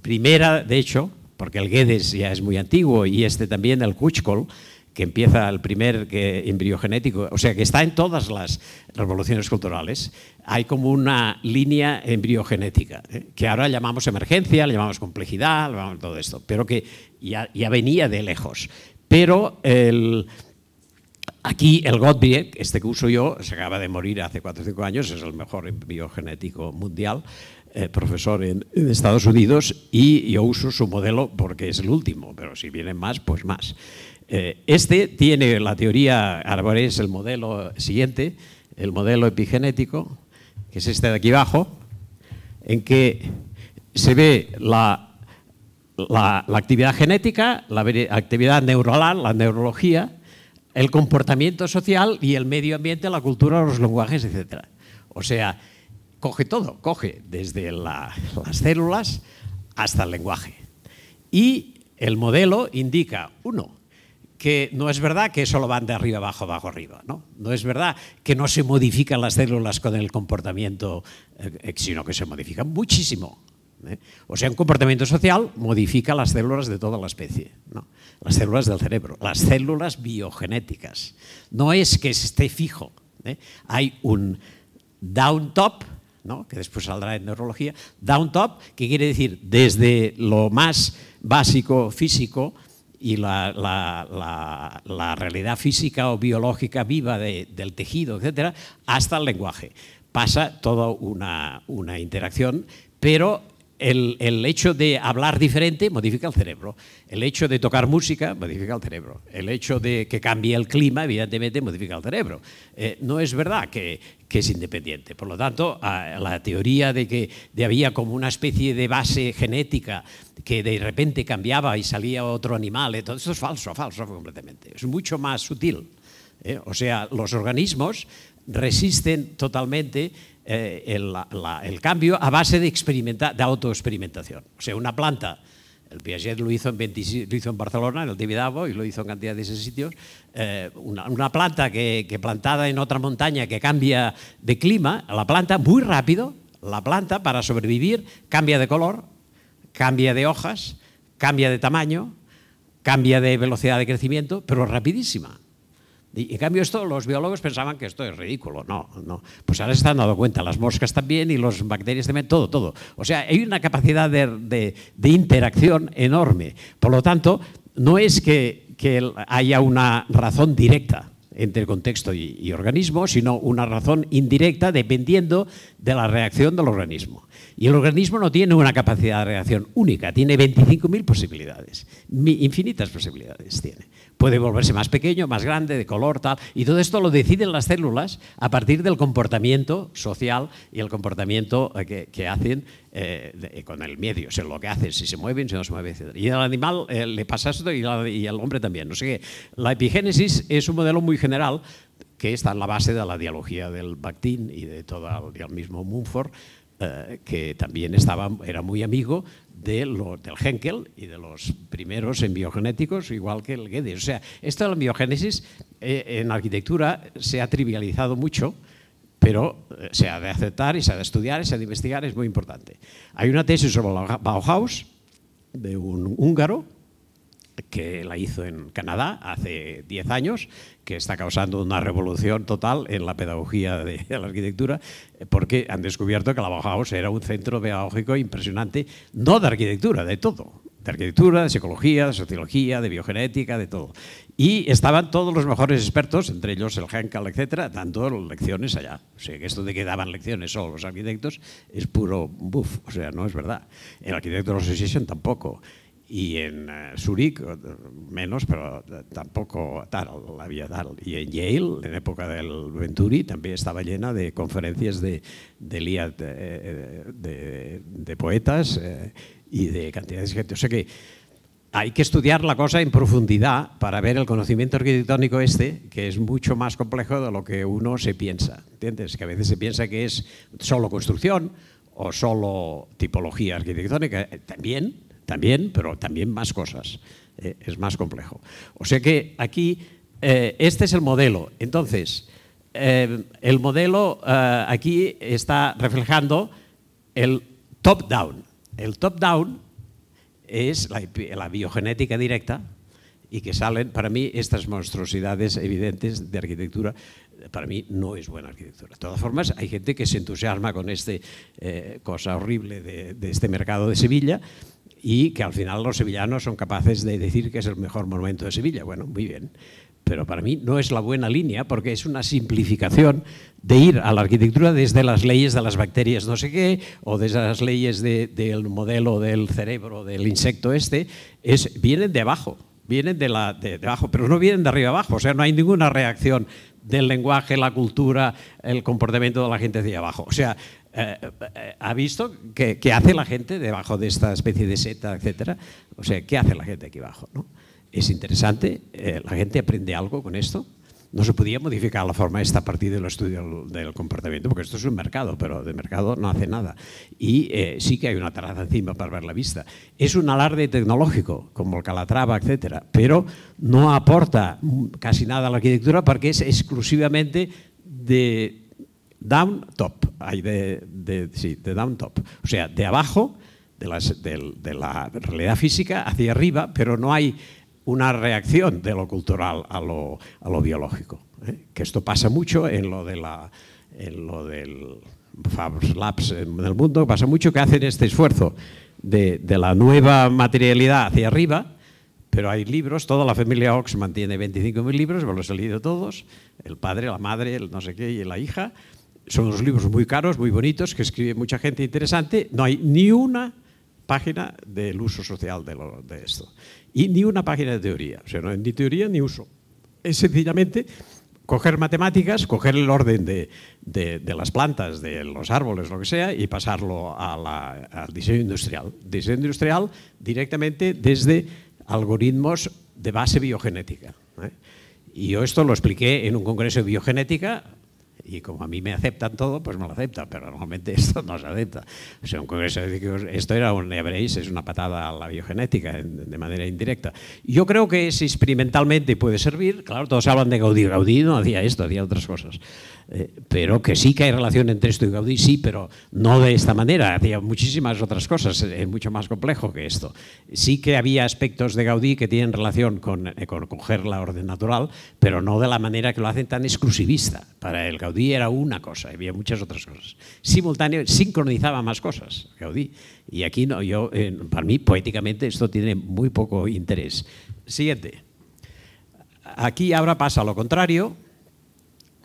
Speaker 5: primera, de hecho, porque el Guedes ya es muy antiguo y este también, el Kuchkol, que empieza el primer que, embriogenético, o sea, que está en todas las revoluciones culturales, hay como una línea embriogenética, ¿eh? que ahora llamamos emergencia, le llamamos complejidad, llamamos todo esto, pero que ya, venía de lejos. Pero aquí el Gottlieb, este que uso yo, se acaba de morir hace 4 o 5 años, es el mejor embriogenético mundial, eh, profesor en, en, Estados Unidos, y yo uso su modelo porque es el último, pero si vienen más, pues más. Eh, este tiene la teoría, árboles el modelo siguiente, el modelo epigenético, que es este de aquí abajo, en que se ve la, actividad genética, la actividad neuronal, la neurología, el comportamiento social y el medio ambiente, la cultura, los lenguajes, etc. O sea, coge todo, coge desde las células hasta el lenguaje. Y el modelo indica, uno, que no es verdad que solo van de arriba abajo, abajo arriba, ¿no? es verdad que no se modifican las células con el comportamiento, eh, eh, sino que se modifican muchísimo. ¿eh? O sea, un comportamiento social modifica las células de toda la especie, las células del cerebro, las células biogenéticas. No es que esté fijo. Hay un down top, que después saldrá en neurología, down top, que quiere decir desde lo más básico físico y la, realidad física o biológica viva del tejido, etcétera, hasta el lenguaje. Pasa toda una, interacción, pero el, hecho de hablar diferente modifica el cerebro. El hecho de tocar música modifica el cerebro. El hecho de que cambie el clima, evidentemente, modifica el cerebro. Eh, no es verdad que, que es independiente. Por lo tanto, a la teoría de que había como una especie de base genética que de repente cambiaba y salía otro animal, eh, todo esto es falso, falso completamente. Es mucho más sutil. Eh. O sea, los organismos resisten totalmente eh, el, el, cambio a base de, experimenta, de autoexperimentación. O sea, una planta el Piaget lo hizo en, lo hizo en Barcelona, en el Tibidabo, y lo hizo en cantidad de esos sitios. Eh, una, planta que, plantada en otra montaña que cambia de clima, la planta muy rápido, la planta para sobrevivir cambia de color, cambia de hojas, cambia de tamaño, cambia de velocidad de crecimiento, pero rapidísima. Y en cambio esto los biólogos pensaban que esto es ridículo, no, no. Pues ahora se han dado cuenta, las moscas también y los bacterias también, todo, todo. O sea, hay una capacidad de, interacción enorme. Por lo tanto, no es que, haya una razón directa entre contexto y, y, organismo, sino una razón indirecta dependiendo de la reacción del organismo. Y el organismo no tiene una capacidad de reacción única, tiene 25.000 posibilidades, infinitas posibilidades tiene. Puede volverse más pequeño, más grande, de color, tal. Y todo esto lo deciden las células a partir del comportamiento social y el comportamiento eh, que, hacen eh, con el medio, o sea, lo que hacen, si se mueven, si no se mueven, etc. Y al animal eh, le pasa esto y, al hombre también. No sé. la epigénesis es un modelo muy general que está en la base de la dialogía del Bakhtin y de todo el mismo Mumford, eh, que también estaba, era muy amigo de del Henkel y de los primeros en biogenéticos, igual que el Guedes. O sea, esto de la biogénesis eh, en arquitectura se ha trivializado mucho, pero eh, se ha de aceptar y se ha de estudiar y se ha de investigar, es muy importante. Hay una tesis sobre la Bauhaus de un húngaro, que la hizo en Canadá hace 10 años, que está causando una revolución total en la pedagogía de la arquitectura, porque han descubierto que la Bauhaus era un centro pedagógico impresionante, no de arquitectura, de todo, de arquitectura, de psicología, de sociología, de biogenética, de todo. Y estaban todos los mejores expertos, entre ellos el Henkel, etcétera, dando lecciones allá. O sea, que esto de que daban lecciones solo los arquitectos es puro buff, o sea, no es verdad. El arquitecto se Association tampoco y en eh, Zurich eh, menos, pero eh, tampoco tal, había tal. Y en Yale, en época del Venturi, también estaba llena de conferencias de, de, de, poetas y de cantidades de gente. O sea que hay que estudiar la cosa en profundidad para ver el conocimiento arquitectónico este, que es mucho más complejo de lo que uno se piensa. ¿Entiendes? Que a veces se piensa que es solo construcción o solo tipología arquitectónica. También, también, pero también más cosas. Eh, es más complejo. O sea que aquí, eh, este es el modelo. Entonces, eh, el modelo aquí está reflejando el top-down. El top-down es la, biogenética directa, y que salen, para mí, estas monstruosidades evidentes de arquitectura, para mí no es buena arquitectura. De todas formas, hay gente que se entusiasma con esta cosa horrible de, de, este mercado de Sevilla y que al final los sevillanos son capaces de decir que es el mejor monumento de Sevilla. Bueno, muy bien. Pero para mí no es la buena línea porque es una simplificación de ir a la arquitectura desde las leyes de las bacterias no sé qué o desde las leyes del modelo del cerebro del insecto este. Es, vienen de abajo, vienen de, la, abajo, pero no vienen de arriba abajo. O sea, no hay ninguna reacción del lenguaje, la cultura, el comportamiento de la gente de abajo. O sea, eh, eh, ha visto qué hace la gente debajo de esta especie de seta, etcétera. O sea, ¿qué hace la gente aquí abajo? Es interesante, eh, la gente aprende algo con esto. No se podía modificar la forma esta a partir del estudio del comportamiento, porque esto es un mercado, pero de mercado no hace nada. Y sí que hay una terraza encima para ver la vista. Es un alarde tecnológico, como el Calatrava, etcétera, pero no aporta casi nada a la arquitectura porque es exclusivamente de down, top. Hay de, sí, de down, top. O sea, de abajo, de, la realidad física hacia arriba, pero no hay una reacción de lo cultural a lo, a lo biológico. ¿eh? Que esto pasa mucho en lo, de la, en lo del Fab Labs en el mundo, pasa mucho que hacen este esfuerzo de, de, la nueva materialidad hacia arriba, pero hay libros, toda la familia Ox mantiene 25.000 libros, me los he leído todos, el padre, la madre, el no sé qué y la hija, son unos libros muy caros, muy bonitos, que escribe mucha gente interesante. No hay ni una página del uso social de, de esto. Y ni una página de teoría. O sea, no hay ni teoría ni uso. Es sencillamente coger matemáticas, coger el orden de, de, las plantas, de los árboles, lo que sea, y pasarlo al diseño industrial. Diseño industrial directamente desde algoritmos de base biogenética. ¿eh? Y yo esto lo expliqué en un congreso de biogenética y como a mí me aceptan todo, pues me lo aceptan, pero normalmente esto no se acepta. O sea, un congreso de esto era un, ya veréis, es una patada a la biogenética de manera indirecta. Yo creo que es experimentalmente puede servir, claro, todos hablan de Gaudí, Gaudí no hacía esto, hacía otras cosas. Eh, pero que sí que hay relación entre esto y Gaudí, sí, pero no de esta manera, hacía muchísimas otras cosas, eh, es mucho más complejo que esto. Sí que había aspectos de Gaudí que tienen relación con, eh, con coger la orden natural, pero no de la manera que lo hacen tan exclusivista para el Gaudí Gaudí era una cosa, había muchas otras cosas. Simultáneo, sincronizaba más cosas, Y aquí no, yo, eh, para mí, poéticamente, esto tiene muy poco interés. Siguiente. Aquí ahora pasa lo contrario,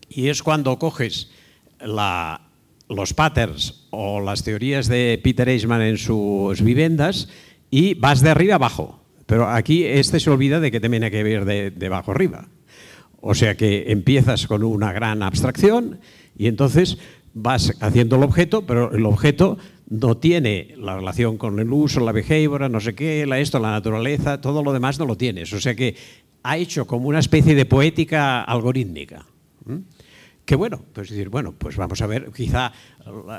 Speaker 5: y es cuando coges la, los patterns o las teorías de Peter Eichmann en sus viviendas y vas de arriba abajo. Pero aquí este se olvida de que también hay que ver de abajo arriba. O sea que empiezas con una gran abstracción y entonces vas haciendo el objeto, pero el objeto no tiene la relación con el uso, la behavior, no sé qué, la esto, la naturaleza, todo lo demás no lo tienes. O sea que ha hecho como una especie de poética algorítmica. ¿Mm? que bueno, pues decir, bueno, pues vamos a ver, quizá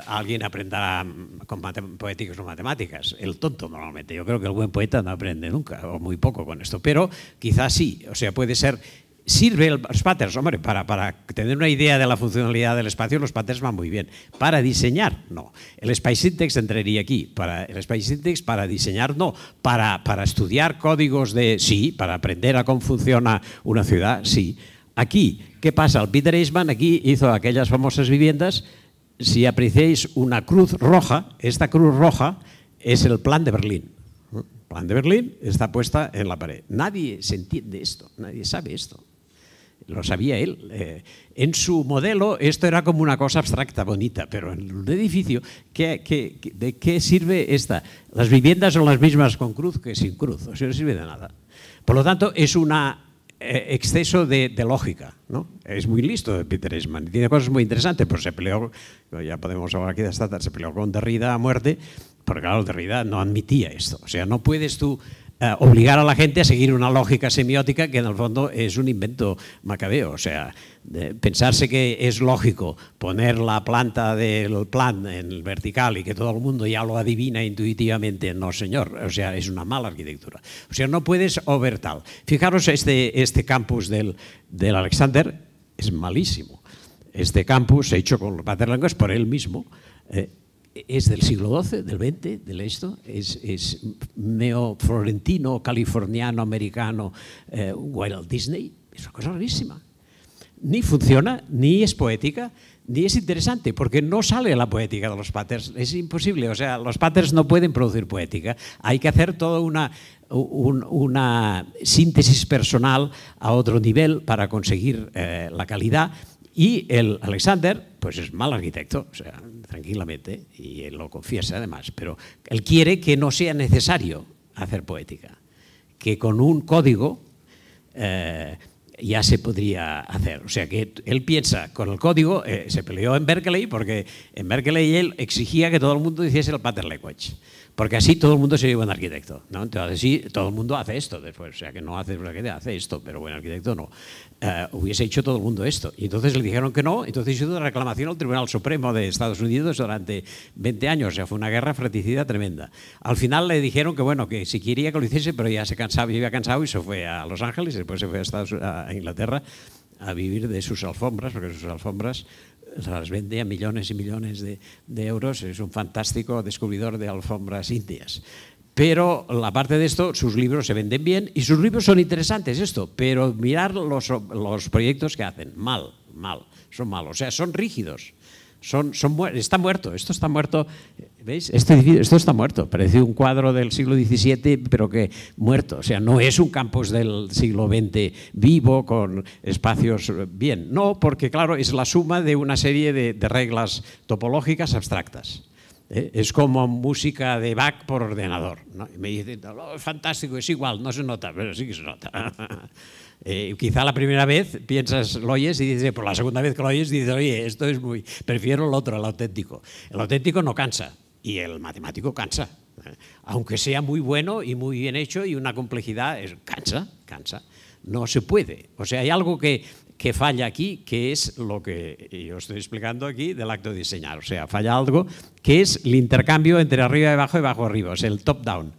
Speaker 5: alguien aprenda con poéticos o matemáticas, el tonto normalmente, yo creo que el buen poeta no aprende nunca, o muy poco con esto, pero quizá sí, o sea, puede ser sirve el, los hombre, para, para, tener una idea de la funcionalidad del espacio, los patterns van muy bien. Para diseñar, no. El Space Syntax entraría aquí. Para, el Space Index para diseñar, no. Para, para estudiar códigos de, sí, para aprender a cómo funciona una ciudad, sí. Aquí, ¿qué pasa? El Peter Eisman aquí hizo aquellas famosas viviendas. Si apreciáis una cruz roja, esta cruz roja es el plan de Berlín plan de Berlín está puesta en la pared. Nadie se entiende esto, nadie sabe esto lo sabía él. Eh, en su modelo esto era como una cosa abstracta, bonita, pero en el edificio, de qué sirve esta? Las viviendas son las mismas con cruz que sin cruz, o sea, no sirve de nada. Por lo tanto, es un eh, exceso de, lógica. ¿no? Es muy listo Peter Y tiene cosas muy interesantes, pero pues se peleó, ya podemos hablar aquí de esta se peleó con Derrida a muerte, porque claro, Derrida no admitía esto. O sea, no puedes tú eh, obligar a la gente a seguir una lógica semiótica que en el fondo es un invento macabeo. O sea, pensarse que es lógico poner la planta del plan en vertical y que todo el mundo ya lo adivina intuitivamente, no señor, o sea, es una mala arquitectura. O sea, no puedes overtal. Fijaros, este, este campus del, del Alexander es malísimo. Este campus, hecho con los por él mismo, eh, es del siglo XII, del XX, del esto, es, neo neo-florentino, californiano, americano, eh, Walt Disney, es una cosa rarísima. Ni funciona, ni es poética, ni es interesante, porque no sale la poética de los paters, es imposible, o sea, los paters no pueden producir poética, hay que hacer toda una, una síntesis personal a otro nivel para conseguir eh, la calidad y el Alexander, pues es mal arquitecto, sea, tranquilamente, y él lo confiesa además, pero él quiere que no sea necesario hacer poética, que con un código eh, ya se podría hacer. O sea, que él piensa, con el código, eh, se peleó en Berkeley, porque en Berkeley él exigía que todo el mundo hiciese el pattern language. Porque así todo el mundo sería buen arquitecto. ¿no? Entonces, sí, todo el mundo hace esto después. O sea, que no hace arquitecto, hace esto, pero buen arquitecto no. Eh, hubiese hecho todo el mundo esto. Y entonces le dijeron que no. Entonces hizo una reclamación al Tribunal Supremo de Estados Unidos durante 20 años. O sea, fue una guerra fratricida tremenda. Al final le dijeron que, bueno, que si quería que lo hiciese, pero ya se cansaba, había cansado y se fue a Los Ángeles, después se fue a, Estados, a Inglaterra a vivir de sus alfombras, porque sus alfombras las vende a millones y millones de, euros, es un fantástico descubridor de alfombras indias pero la parte de esto, sus libros se venden bien y sus libros son interesantes, esto, pero mirar los, los proyectos que hacen, mal, mal, son malos, o sea, son rígidos. Son, está muerto, esto está muerto, ¿veis? Este esto está muerto, parece un cuadro del siglo XVII, pero que muerto, o sea, no es un campus del siglo XX vivo, con espacios bien, no, porque claro, es la suma de una serie de, reglas topológicas abstractas. ¿eh? Es como música de Bach por ordenador. me dicen, oh, fantástico, es igual, no se nota, pero sí que se nota. Eh, quizá la primera vez piensas, lo oyes y dices, por la segunda vez que lo oyes, dices, oye, esto es muy, prefiero el otro, el auténtico. El auténtico no cansa y el matemático cansa. Aunque sea muy bueno y muy bien hecho y una complejidad, es, cansa, cansa. No se puede. O sea, hay algo que, que falla aquí, que es lo que yo estoy explicando aquí del acto de diseñar. O sea, falla algo que es el intercambio entre arriba y abajo y abajo arriba, o sea, el top-down.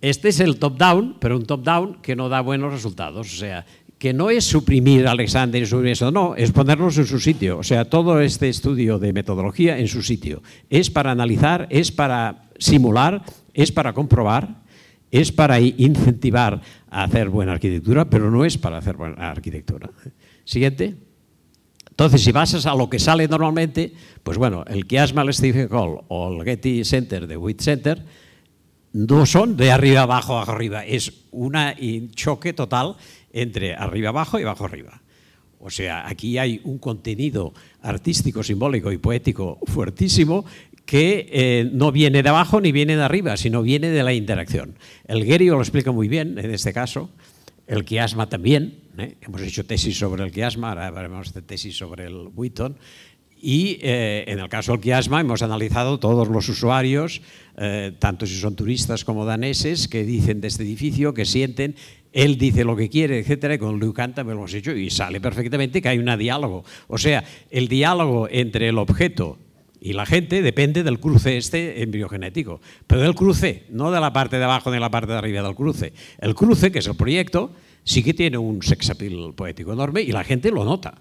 Speaker 5: Este es el top-down, pero un top-down que no da buenos resultados. O sea, que no es suprimir a Alexander y suprimir eso, no, es ponernos en su sitio. O sea, todo este estudio de metodología en su sitio. Es para analizar, es para simular, es para comprobar, es para incentivar a hacer buena arquitectura, pero no es para hacer buena arquitectura. Siguiente. Entonces, si vas a lo que sale normalmente, pues bueno, el Kiasma Stephen Hall o el Getty Center de Witt Center, no son de arriba abajo, abajo arriba, es un choque total entre arriba abajo y abajo arriba. O sea, aquí hay un contenido artístico, simbólico y poético fuertísimo que eh, no viene de abajo ni viene de arriba, sino viene de la interacción. El Guerio lo explica muy bien en este caso, el quiasma también, ¿eh? hemos hecho tesis sobre el quiasma, ahora haremos tesis sobre el Witton, y eh, en el caso del quiasma hemos analizado todos los usuarios, eh, tanto si son turistas como daneses, que dicen de este edificio, que sienten, él dice lo que quiere, etc. y con Liu lo hemos hecho y sale perfectamente que hay un diálogo. O sea, el diálogo entre el objeto y la gente depende del cruce este embriogenético, pero del cruce, no de la parte de abajo ni de la parte de arriba del cruce. El cruce, que es el proyecto, sí que tiene un sexapil poético enorme y la gente lo nota.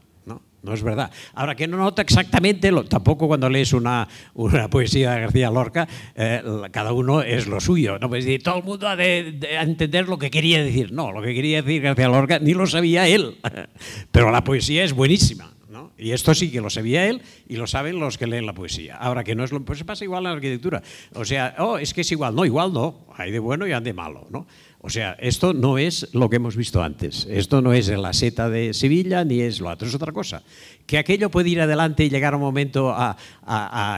Speaker 5: No es verdad. Ahora, que no nota exactamente, tampoco cuando lees una, una poesía de García Lorca, eh, cada uno es lo suyo. No pues, todo el mundo ha de, entender lo que quería decir. No, lo que quería decir García Lorca ni lo sabía él. Pero la poesía es buenísima. ¿no? Y esto sí que lo sabía él y lo saben los que leen la poesía. Ahora, que no es lo. Pues pasa igual en la arquitectura. O sea, oh, es que es igual. No, igual no. Hay de bueno y hay de malo. ¿no? O sea, esto no es lo que hemos visto antes. Esto no es la seta de Sevilla ni es lo otro, es otra cosa. Que aquello puede ir adelante y llegar a un momento a,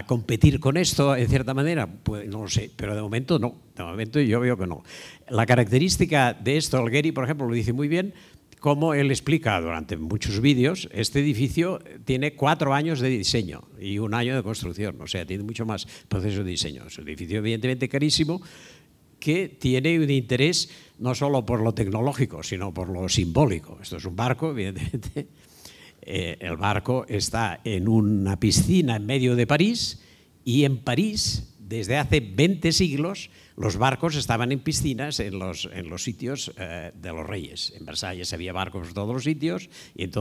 Speaker 5: competir con esto, en cierta manera, pues no lo sé, pero de momento no. De momento yo veo que no. La característica de esto, Algueri, por ejemplo, lo dice muy bien, como él explica durante muchos vídeos, este edificio tiene cuatro años de diseño y un año de construcción, o sea, tiene mucho más proceso de diseño. Es un edificio evidentemente carísimo, que tiene un interés no solo por lo tecnológico, sino por lo simbólico. Esto es un barco, evidentemente. Eh, el barco está en una piscina en medio de París y en París, desde hace 20 siglos, los barcos estaban en piscinas en los, sitios eh, de los reyes. En Versalles había barcos en todos los sitios y en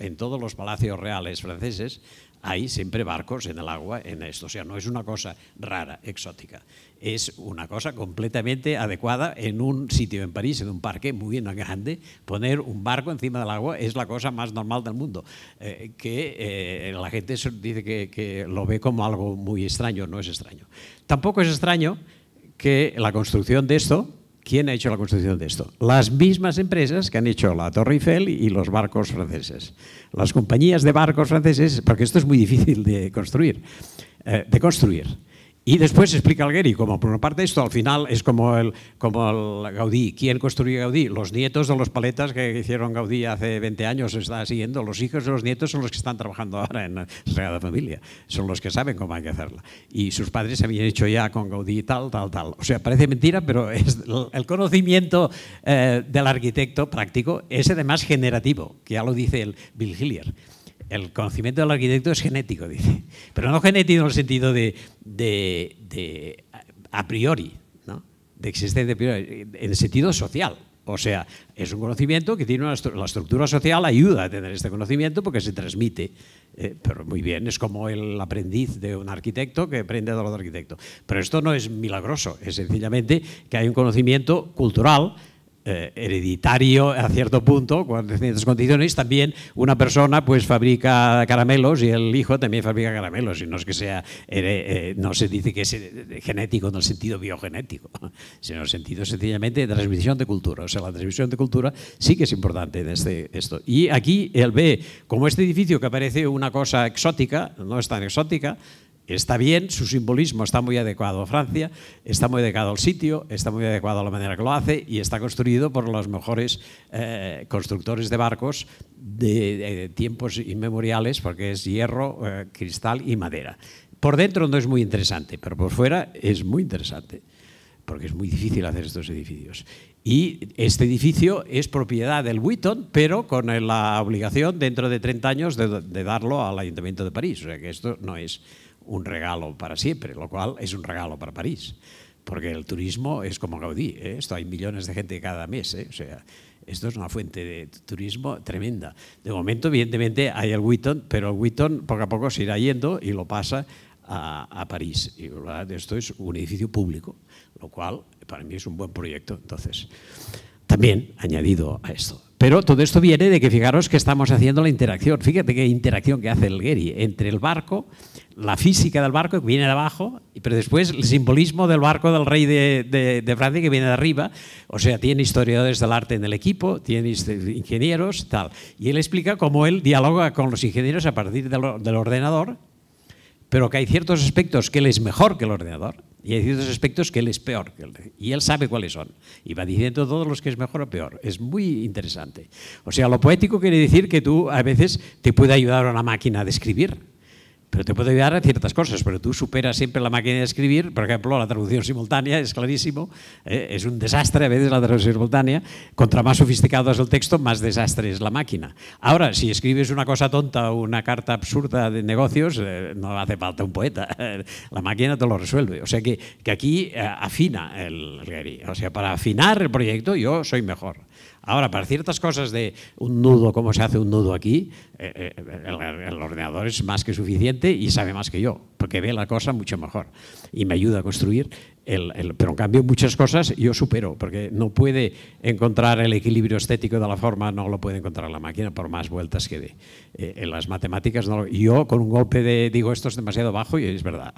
Speaker 5: en todos los palacios reales franceses hay siempre barcos en el agua en esto. O sea, no es una cosa rara, exótica. Es una cosa completamente adecuada en un sitio en París, en un parque muy grande. Poner un barco encima del agua es la cosa más normal del mundo. Eh, que eh, la gente dice que lo ve como algo muy extraño, no es extraño. Tampoco es extraño que la construcción de esto ¿Quién ha hecho la construcción de esto? Las mismas empresas que han hecho la Torre Eiffel y los barcos franceses. Las compañías de barcos franceses, porque esto es muy difícil de construir, eh, de construir. Y después explica Algueri como, por una parte, esto al final es como el, como el Gaudí. ¿Quién construyó Gaudí? Los nietos de los paletas que hicieron Gaudí hace 20 años está siguiendo. Los hijos de los nietos son los que están trabajando ahora en la Familia. Son los que saben cómo hay que hacerla. Y sus padres se habían hecho ya con Gaudí tal, tal, tal. O sea, parece mentira, pero es el conocimiento eh, del arquitecto práctico es además generativo, que ya lo dice el Bill Hillier el conocimiento del arquitecto es genético, dice. Pero no genético en el sentido de, a priori, de existencia a priori, en el sentido social. O sea, es un conocimiento que tiene una la estructura social ayuda a tener este conocimiento porque se transmite. Eh, pero muy bien, es como el aprendiz de un arquitecto que aprende de otro arquitecto. Pero esto no es milagroso, es sencillamente que hay un conocimiento cultural eh, hereditario a cierto punto, con ciertas condiciones, también una persona pues fabrica caramelos y el hijo también fabrica caramelos, y no es que sea, eh, no se dice que es genético en el sentido biogenético, sino en el sentido sencillamente de transmisión de cultura. O sea, la transmisión de cultura sí que es importante en este, esto. Y aquí él ve como este edificio que parece una cosa exótica, no es tan exótica, está bien, su simbolismo está muy adecuado a Francia, está muy adecuado al sitio, está muy adecuado a la manera que lo hace y está construido por los mejores eh, constructores de barcos de, tiempos inmemoriales, porque es hierro, eh, cristal y madera. Por dentro no es muy interesante, pero por fuera es muy interesante, porque es muy difícil hacer estos edificios. Y este edificio es propiedad del Witton, pero con la obligación dentro de 30 años de, de darlo al Ayuntamiento de París. O sea que esto no es un regalo para siempre, lo cual es un regalo para París, porque el turismo es como Gaudí, ¿eh? esto hay millones de gente cada mes, ¿eh? o sea, esto es una fuente de turismo tremenda. De momento, evidentemente, hay el Witton, pero el Witton poco a poco se irá yendo y lo pasa a, a París. Y ¿verdad? esto es un edificio público, lo cual para mí es un buen proyecto. Entonces, también añadido a esto, pero todo esto viene de que fijaros que estamos haciendo la interacción. Fíjate qué interacción que hace el Geri entre el barco, la física del barco que viene de abajo, pero después el simbolismo del barco del rey de, de, Francia que viene de arriba. O sea, tiene historiadores del arte en el equipo, tiene ingenieros, tal. Y él explica cómo él dialoga con los ingenieros a partir del ordenador pero que hay ciertos aspectos que él es mejor que el ordenador y hay ciertos aspectos que él es peor que el, y él sabe cuáles son y va diciendo todos los que es mejor o peor es muy interesante o sea lo poético quiere decir que tú a veces te puede ayudar una máquina a escribir pero te puede ayudar a ciertas cosas, pero tú superas siempre la máquina de escribir, por ejemplo, la traducción simultánea, es clarísimo, ¿eh? es un desastre a veces la traducción simultánea, contra más sofisticado es el texto, más desastre es la máquina. Ahora, si escribes una cosa tonta o una carta absurda de negocios, eh, no hace falta un poeta, la máquina te lo resuelve. O sea que, aquí eh, afina el Gary, o sea, para afinar el proyecto yo soy mejor. Ahora, para ciertas cosas de un nudo, cómo se hace un nudo aquí, eh, eh, el, ordenador es más que suficiente y sabe más que yo, porque ve la cosa mucho mejor y me ayuda a construir. El, pero en cambio, muchas cosas yo supero, porque no puede encontrar el equilibrio estético de la forma, no lo puede encontrar la máquina por más vueltas que dé. Eh, en las matemáticas, no yo con un golpe de digo esto es demasiado bajo y es verdad.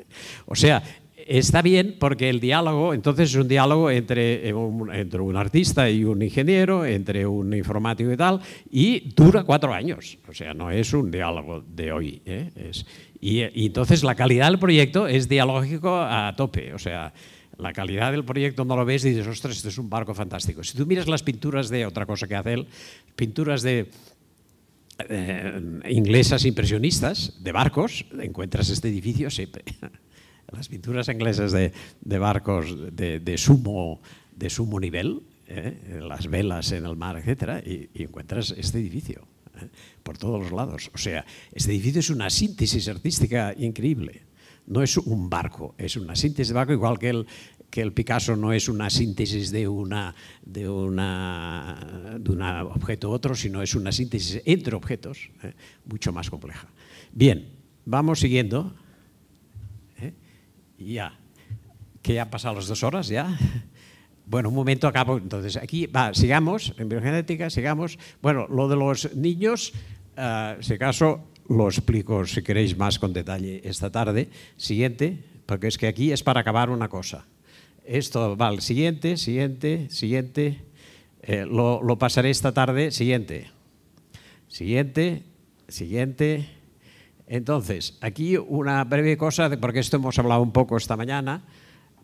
Speaker 5: o sea, está bien porque el diálogo, entonces es un diálogo entre eh, un, entre un artista y un ingeniero, entre un informático y tal, y dura cuatro años. O sea, no es un diálogo de hoy. ¿eh? y, entonces la calidad del proyecto es dialógico a tope. O sea, la calidad del proyecto no lo ves y dices, ostras, esto es un barco fantástico. Si tú miras las pinturas de otra cosa que hace él, pinturas de eh, inglesas impresionistas, de barcos, encuentras este edificio siempre. las pinturas inglesas de, barcos de, sumo, de sumo nivel, eh, las velas en el mar, etc., y, encuentras este edificio eh, por todos los lados. O sea, este edificio es una síntesis artística increíble. No es un barco, es una síntesis de barco, igual que el, que el Picasso no es una síntesis de, una, de, una, de un objeto u otro, sino es una síntesis entre objetos, eh, mucho más compleja. Bien, vamos siguiendo. Ya. ¿Qué han pasado las dos horas ya? Bueno, un momento acabo. Entonces, aquí va, sigamos, en biogenética, sigamos. Bueno, lo de los niños, eh, si acaso lo explico, si queréis, más con detalle esta tarde. Siguiente, porque es que aquí es para acabar una cosa. Esto va al siguiente, siguiente, siguiente. Eh, lo pasaré esta tarde, siguiente. Siguiente, siguiente. Entonces, aquí una breve cosa, porque esto hemos hablado un poco esta mañana.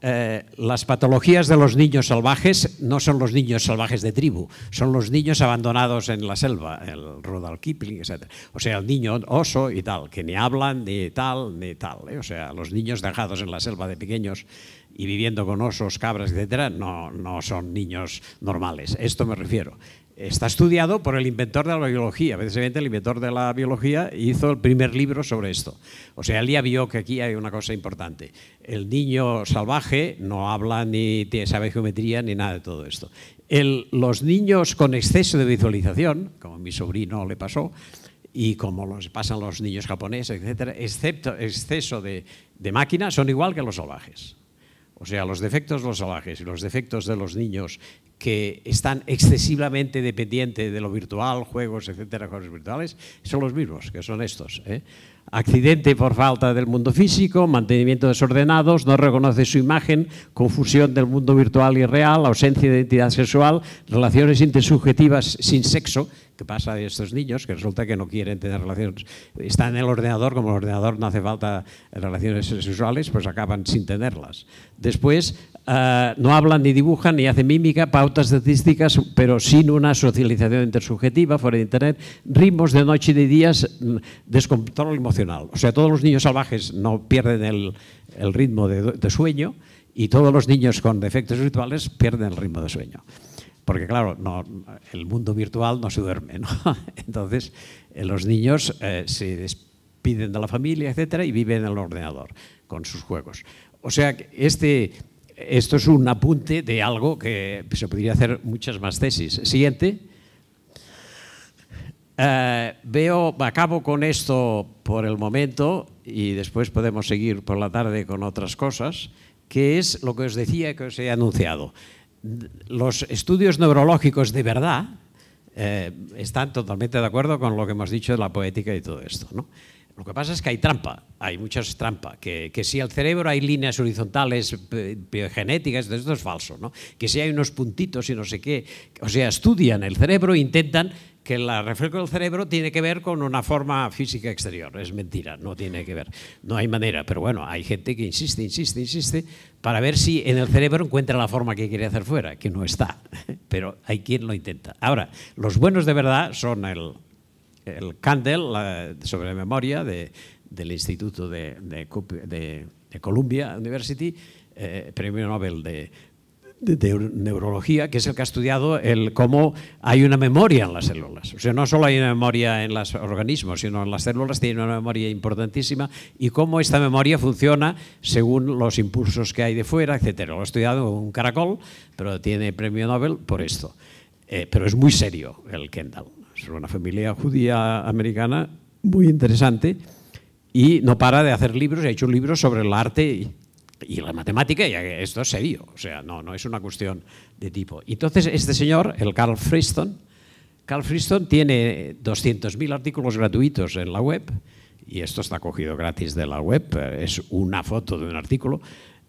Speaker 5: Eh, las patologías de los niños salvajes no son los niños salvajes de tribu, son los niños abandonados en la selva, el Rodal Kipling, etc. O sea, el niño oso y tal, que ni hablan, ni tal, ni tal. ¿eh? O sea, los niños dejados en la selva de pequeños y viviendo con osos, cabras, etc., no, no son niños normales. Esto me refiero está estudiado por el inventor de la biología. Precisamente el inventor de la biología hizo el primer libro sobre esto. O sea, él ya vio que aquí hay una cosa importante. El niño salvaje no habla ni sabe geometría ni nada de todo esto. los niños con exceso de visualización, como a mi sobrino le pasó, y como los pasan los niños japoneses, etc., excepto exceso de, de máquina, son igual que los salvajes. O sea, los defectos de los salvajes y los defectos de los niños que están excesivamente dependientes de lo virtual, juegos, etcétera, juegos virtuales, son los mismos, que son estos. ¿eh? Accidente por falta del mundo físico, mantenimiento desordenados, no reconoce su imagen, confusión del mundo virtual y real, ausencia de identidad sexual, relaciones intersubjetivas sin sexo, ¿Qué pasa de estos niños, que resulta que no quieren tener relaciones. Está en el ordenador, como el ordenador no hace falta relaciones sexuales, pues acaban sin tenerlas. Después, eh, no hablan ni dibujan ni hacen mímica, pautas estadísticas, pero sin una socialización intersubjetiva fuera de Internet, ritmos de noche y de días, mm, descontrol emocional. O sea, todos los niños salvajes no pierden el, ritmo de, sueño y todos los niños con defectos rituales pierden el ritmo de sueño porque claro, no, el mundo virtual no se duerme, Entonces, eh, los niños eh, se despiden de la familia, etcétera, y viven en el ordenador con sus juegos. O sea, este, esto es un apunte de algo que se podría hacer muchas más tesis. Siguiente. Eh, veo, acabo con esto por el momento y después podemos seguir por la tarde con otras cosas, que es lo que os decía que os he anunciado los estudios neurológicos de verdad eh, están totalmente de acuerdo con lo que hemos dicho de la poética y todo esto. Lo que pasa es que hay trampa, hay muchas trampas, que, si al cerebro hay líneas horizontales eh, biogenéticas, esto es falso, que si hay unos puntitos y no sé qué, o sea, estudian el cerebro e intentan que el reflejo del cerebro tiene que ver con una forma física exterior. Es mentira, no tiene que ver. No hay manera, pero bueno, hay gente que insiste, insiste, insiste, para ver si en el cerebro encuentra la forma que quiere hacer fuera, que no está. Pero hay quien lo intenta. Ahora, los buenos de verdad son el, el sobre la, memoria, del Instituto de, de, Columbia University, eh, premio Nobel de, de neurología, que es el que ha estudiado el cómo hay una memoria en las células. O sea, no solo hay una memoria en los organismos, sino en las células tiene una memoria importantísima y cómo esta memoria funciona según los impulsos que hay de fuera, etc. Lo ha estudiado un caracol, pero tiene premio Nobel por esto. Eh, pero es muy serio el Kendall. Es una familia judía americana muy interesante y no para de hacer libros. Ha hecho libros sobre el arte y la matemática, esto es serio, o sea, no, no es una cuestión de tipo. Entonces, este señor, el Carl Friston, Carl Friston tiene 200.000 artículos gratuitos en la web, y esto está cogido gratis de la web, eh, es una foto de un artículo,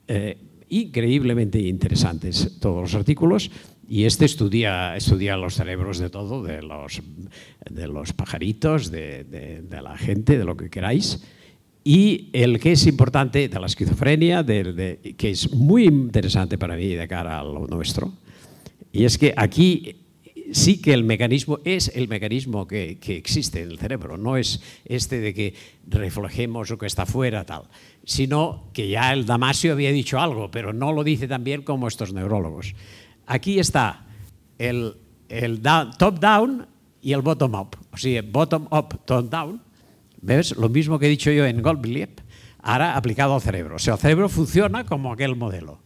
Speaker 5: eh, increíblemente interesantes todos los artículos, y este estudia, estudia los cerebros de todo, de los, de los pajaritos, de la gente, de lo que queráis, y el que es importante de la esquizofrenia, que es muy interesante para mí de cara a lo nuestro, y es que aquí sí que el mecanismo es el mecanismo que, existe en el cerebro, no es este de que reflejemos lo que está fuera, tal, sino que ya el Damasio había dicho algo, pero no lo dice tan bien como estos neurólogos. Aquí está el, el top-down y el bottom-up, o sea, bottom-up, top-down, ¿Ves? Lo mismo que he dicho yo en Goldblip, ahora aplicado al cerebro. O sea, el cerebro funciona como aquel modelo.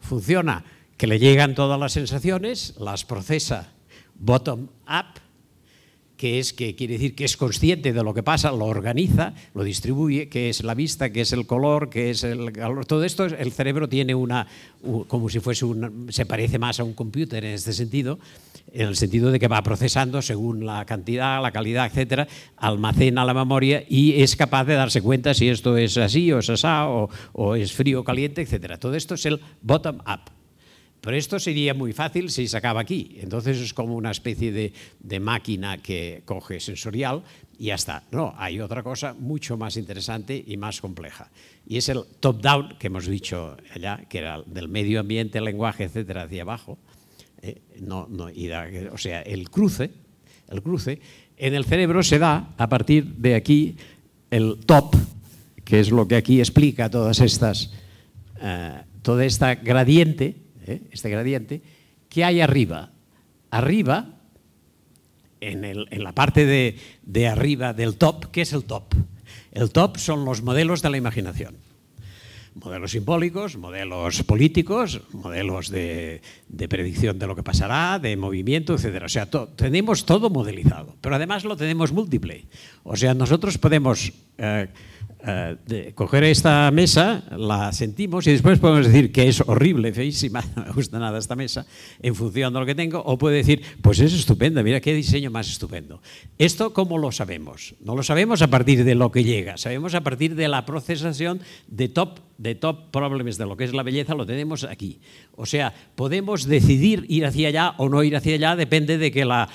Speaker 5: Funciona que le llegan todas las sensaciones, las procesa bottom up que es que quiere decir que es consciente de lo que pasa, lo organiza, lo distribuye, que es la vista, que es el color, que es el calor, todo esto, el cerebro tiene una, como si fuese un, se parece más a un computer en este sentido, en el sentido de que va procesando según la cantidad, la calidad, etcétera, almacena la memoria y es capaz de darse cuenta si esto es así o es así o, es frío o caliente, etcétera. Todo esto es el bottom-up. Pero esto sería muy fácil si se acaba aquí. Entonces es como una especie de, máquina que coge sensorial y ya está. No, hay otra cosa mucho más interesante y más compleja. Y es el top-down que hemos dicho allá, que era del medio ambiente, lenguaje, etcétera, hacia abajo. Eh, o sea, el cruce, el cruce en el cerebro se da a partir de aquí el top, que es lo que aquí explica todas estas, eh, toda esta gradiente ¿eh? este gradiente, ¿qué hay arriba? Arriba, en, la parte de, arriba del top, ¿qué es el top? El top son los modelos de la imaginación. Modelos simbólicos, modelos políticos, modelos de, predicción de lo que pasará, de movimiento, etc. O sea, tenemos todo modelizado, pero además lo tenemos múltiple. O sea, nosotros podemos... Eh, eh, coger esta mesa, la sentimos y después podemos decir que es horrible, feísima, no me gusta nada esta mesa, en función de lo que tengo, o puede decir, pues es estupenda, mira qué diseño más estupendo. ¿Esto cómo lo sabemos? No lo sabemos a partir de lo que llega, sabemos a partir de la procesación de top de top problemas de lo que es la belleza lo tenemos aquí. O sea, podemos decidir ir hacia allá o no ir hacia allá, depende de que la,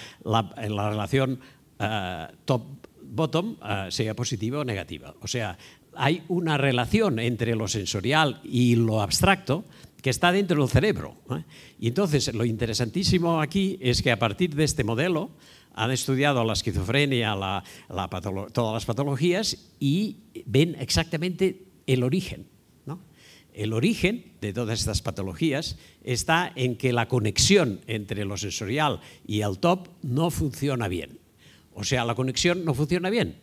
Speaker 5: relación eh, top bottom, eh, sea positiva o negativa. O sea, hay una relación entre lo sensorial y lo abstracto que está dentro del cerebro. ¿eh? Y entonces lo interesantísimo aquí es que a partir de este modelo han estudiado la esquizofrenia, todas las patologías y ven exactamente el origen. El origen de todas estas patologías está en que la conexión entre lo sensorial y el top no funciona bien. O sea, la conexión no funciona bien.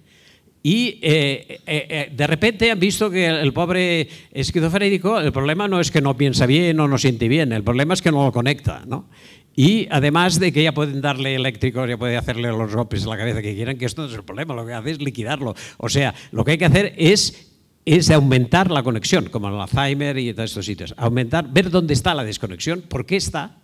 Speaker 5: Y eh, eh, eh, de repente han visto que el pobre esquizofrénico, el problema no es que no piensa bien o no siente bien, el problema es que no lo conecta. ¿no? Y además de que ya pueden darle eléctricos, ya pueden hacerle los golpes en la cabeza que quieran, que esto no es el problema, lo que hace es liquidarlo. O sea, lo que hay que hacer es, es aumentar la conexión, como el Alzheimer y todos estos sitios. Aumentar, ver dónde está la desconexión, por qué está,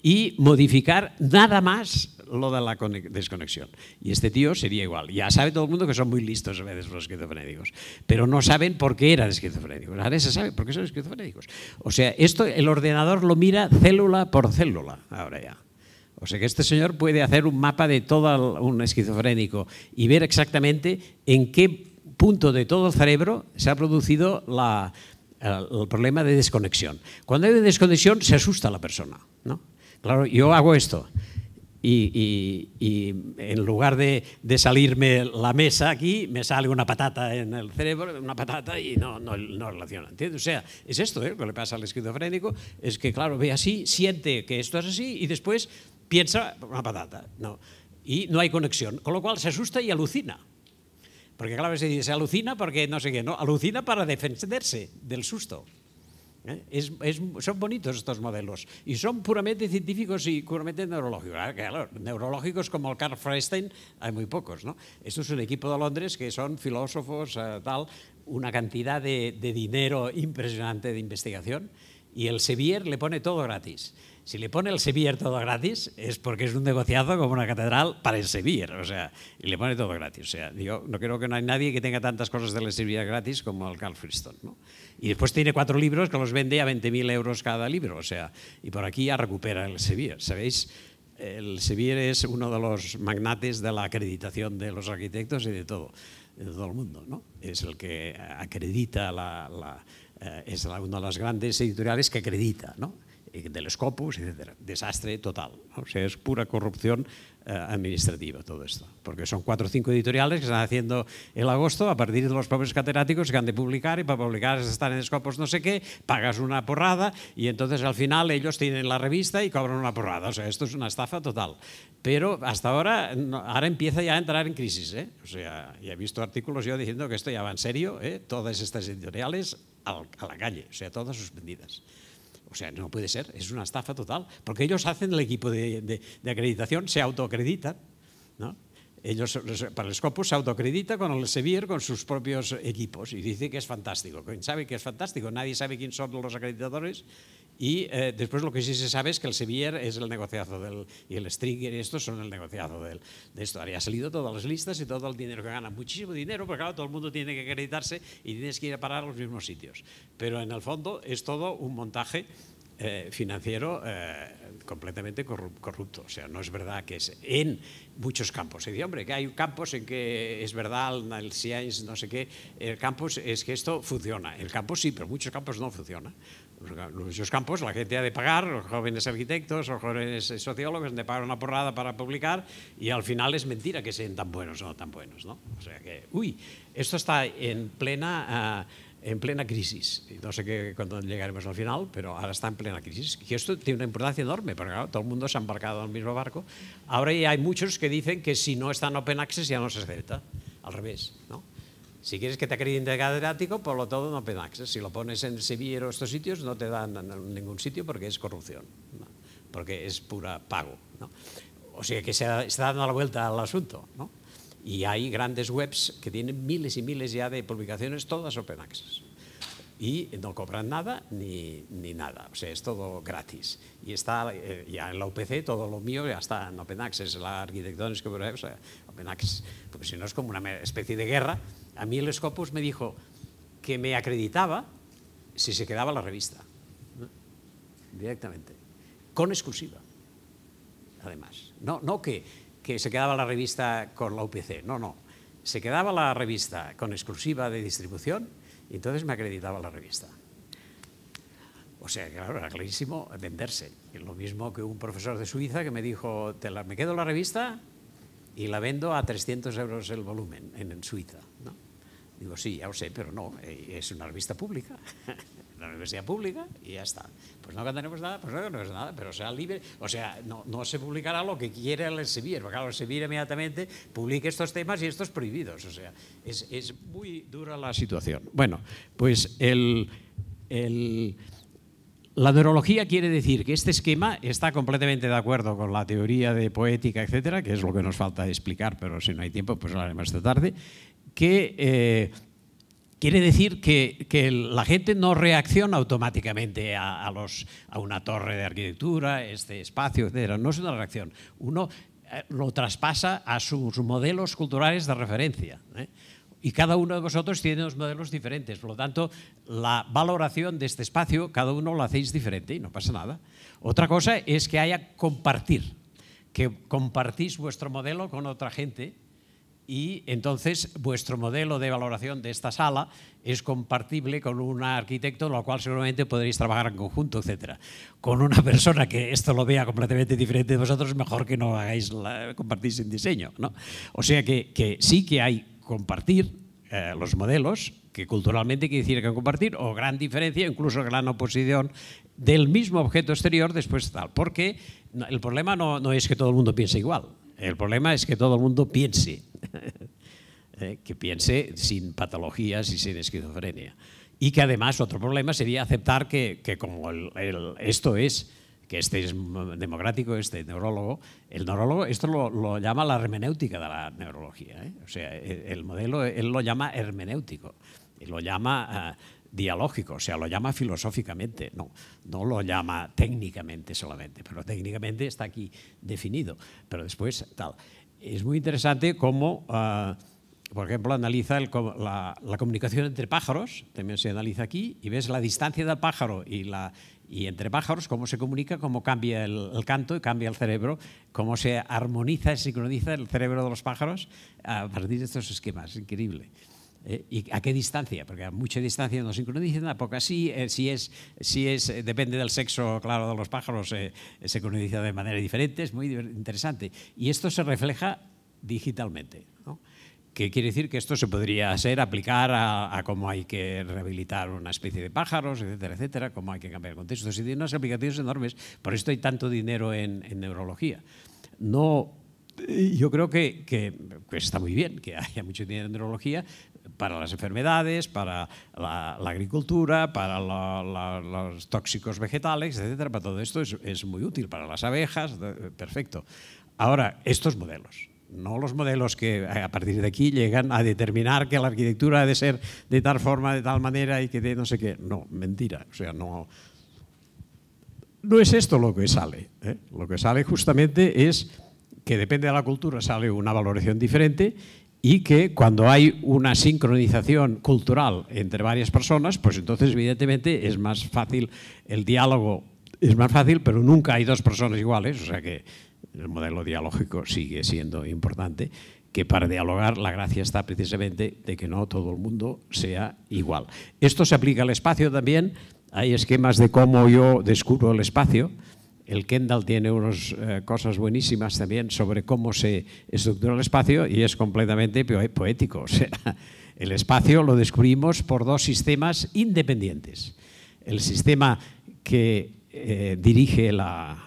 Speaker 5: y modificar nada más lo da la desconexión. Y este tío sería igual. Ya sabe todo el mundo que son muy listos a veces los esquizofrénicos, pero no saben por qué eran esquizofrénicos. Ahora se sabe por qué son esquizofrénicos. O sea, esto el ordenador lo mira célula por célula ahora ya. O sea que este señor puede hacer un mapa de todo un esquizofrénico y ver exactamente en qué punto de todo el cerebro se ha producido el problema de desconexión. Cuando hay desconexión se asusta la persona. ¿no? Claro, yo hago esto y, en lugar de, salirme la mesa aquí, me sale una patata en el cerebro, una patata y no, no, no relaciona. ¿entiendes? O sea, es esto ¿eh? lo que le pasa al esquizofrénico, es que claro, ve así, siente que esto es así y después piensa una patata. No. Y no hay conexión, con lo cual se asusta y alucina. Porque claro, se, se alucina porque no sé qué, no, alucina para defenderse del susto. ¿Eh? son bonitos estos modelos y son puramente científicos y puramente neurológicos. neurológicos como el Carl Freistein hay muy pocos. ¿no? Esto es un equipo de Londres que son filósofos, eh, tal, una cantidad de dinero impresionante de investigación y el Sevier le pone todo gratis si le pone el Sevier todo gratis es porque es un negociado como una catedral para el Sevier, o sea, y le pone todo gratis. O sea, yo no creo que no hay nadie que tenga tantas cosas del Sevier gratis como el Carl Friston. ¿no? Y después tiene cuatro libros que los vende a 20.000 euros cada libro, o sea, y por aquí ya recupera el Sevier, ¿sabéis? El Sevier es uno de los magnates de la acreditación de los arquitectos y de todo, de todo el mundo, ¿no? Es el que acredita la, eh, es una de las grandes editoriales que acredita, ¿no? del Scopus, etc. Desastre total. O sea, es pura corrupción eh, administrativa todo esto. Porque son cuatro o cinco editoriales que están haciendo el agosto a partir de los propios catedráticos que han de publicar y para publicar están en Scopus no sé qué, pagas una porrada y entonces al final ellos tienen la revista y cobran una porrada. O sea, esto es una estafa total. Pero hasta ahora, ahora empieza ya a entrar en crisis. ¿eh? O sea, y he visto artículos yo diciendo que esto ya va en serio, ¿eh? todas estas editoriales a la calle, o sea, todas suspendidas. O sea, no puede ser, es una estafa total, porque ellos hacen el equipo de, acreditación, se autoacreditan, ¿no? Ellos, para el Scopus se autoacredita con el Sevier, con sus propios equipos y dice que es fantástico. ¿Quién sabe que es fantástico? Nadie sabe quién son los acreditadores y eh, después lo que sí se sabe es que el Sevier es el negociazo del, y el Stringer y estos son el negociazo del, de esto. Ahora salido todas las listas y todo el dinero que gana. Muchísimo dinero, porque claro, todo el mundo tiene que acreditarse y tienes que ir a parar a los mismos sitios. Pero en el fondo es todo un montaje eh, financiero eh, completamente corrupto. O sea, no es verdad que es en muchos campos. Se hombre, que hay campos en que es verdad, el science, no sé qué. El campus es que esto funciona. El campo sí, pero muchos campos no funciona. Muchos campos la gente ha de pagar, los jóvenes arquitectos, los jóvenes eh, sociólogos han de pagar una porrada para publicar y al final es mentira que sean tan buenos o no tan buenos. ¿no? O sea que, uy, esto está en plena... Ah, en plena crisis. No sé qué, cuándo llegaremos al final, pero ahora está en plena crisis. Y esto tiene una importancia enorme, porque todo el mundo se ha embarcado en el mismo barco. Ahora hay muchos que dicen que si no está en open access ya no se acepta. Al revés, ¿no? Si quieres que te acrediten catedrático, por lo todo en open access. Si lo pones en Sevilla o estos sitios, no te dan en ningún sitio porque es corrupción, porque es pura pago. O sea que se está dando la vuelta al asunto, ¿no? Y hay grandes webs que tienen miles y miles ya de publicaciones, todas open access. Y no cobran nada ni, ni nada, o sea, es todo gratis. Y está eh, ya en la UPC, todo lo mío ya está en open access, la arquitectónica, o sea, open access, porque si no es como una especie de guerra. A mí el Scopus me dijo que me acreditaba si se quedaba la revista, directamente, con exclusiva, además. No, no que que se quedaba la revista con la UPC. No, no. Se quedaba la revista con exclusiva de distribución y entonces me acreditaba la revista. O sea, claro, era clarísimo venderse. Lo mismo que un profesor de Suiza que me dijo, me quedo la revista y la vendo a 300 euros el volumen en, Suiza. ¿no? Digo, sí, ya lo sé, pero no, eh, es una revista pública. la universidad pública y ya está. Pues no cantaremos nada, pues no tenemos nada, pero sea libre. O sea, no, se publicará lo que quiera el Sevier, porque claro, el Sevier inmediatamente publique estos temas y estos prohibidos. O sea, es, muy dura la situación. Bueno, pues el, la neurología quiere decir que este esquema está completamente de acuerdo con la teoría de poética, etcétera, que es lo que nos falta explicar, pero si no hay tiempo, pues lo haremos esta tarde, que eh, Quiere decir que, la gente no reacciona automáticamente a, una torre de arquitectura, este espacio, etc. No es una reacción. Uno eh, lo traspasa a sus modelos culturales de referencia. ¿eh? Y cada uno de vosotros tiene unos modelos diferentes. Por lo tanto, la valoración de este espacio, cada uno lo hacéis diferente y no pasa nada. Otra cosa es que haya compartir, que compartís vuestro modelo con otra gente y entonces vuestro modelo de valoración de esta sala es compatible con un arquitecto, lo cual seguramente podréis trabajar en conjunto, etcétera. Con una persona que esto lo vea completamente diferente de vosotros, mejor que no hagáis compartir compartís diseño. ¿no? O sea que, sí que hay compartir eh, los modelos, que culturalmente que decir que compartir, o gran diferencia, incluso gran oposición del mismo objeto exterior después tal. Porque el problema no es que todo el mundo piense igual el problema es que todo el mundo piense, eh, que piense sin patologías y sin esquizofrenia. Y que además otro problema sería aceptar que, que como el, esto es, que este es democrático, este neurólogo, el neurólogo esto lo, llama la hermenéutica de la neurología. ¿eh? O sea, el, modelo él lo llama hermenéutico, lo llama... Ah, dialógico, o sea, lo llama filosóficamente, no, no lo llama técnicamente solamente, pero técnicamente está aquí definido, pero después tal. Es muy interesante cómo, ah, por ejemplo, analiza la, comunicación entre pájaros, también se analiza aquí, y ves la distancia del pájaro y, la, y entre pájaros, cómo se comunica, cómo cambia el, canto y cambia el cerebro, cómo se armoniza y sincroniza el cerebro de los pájaros a partir de estos esquemas, increíble. Eh, ¿Y a qué distancia? Porque a mucha distancia no sincronizan, a poca sí. Eh, si es, si es, eh, depende del sexo, claro, de los pájaros, se coloniza de manera diferente. Es muy interesante. Y esto se refleja digitalmente. ¿Qué quiere decir que esto se podría hacer, aplicar a, cómo hay que rehabilitar una especie de pájaros, etcétera, etcétera, cómo hay que cambiar contextos. Y tiene unas aplicaciones enormes. Por esto hay tanto dinero en, en neurología. No yo creo que, está muy bien que haya mucho dinero en neurología para las enfermedades, para la, agricultura, para los tóxicos vegetales, etc. Para todo esto es, muy útil, para las abejas, perfecto. Ahora, estos modelos, no los modelos que a partir de aquí llegan a determinar que la arquitectura ha de ser de tal forma, de tal manera y que de no sé qué. No, mentira. O sea, no, no es esto lo que sale. ¿eh? Lo que sale justamente es que depende de la cultura sale una valoración diferente y que cuando hay una sincronización cultural entre varias personas, pues entonces evidentemente es más fácil el diálogo, es más fácil, pero nunca hay dos personas iguales, o sea que el modelo dialógico sigue siendo importante, que para dialogar la gracia está precisamente de que no todo el mundo sea igual. Esto se aplica al espacio también, hay esquemas de cómo yo descubro el espacio, el Kendall tiene unas eh, cosas buenísimas también sobre cómo se estructura el espacio y es completamente poético. O sea, el espacio lo descubrimos por dos sistemas independientes. El sistema que eh, dirige la,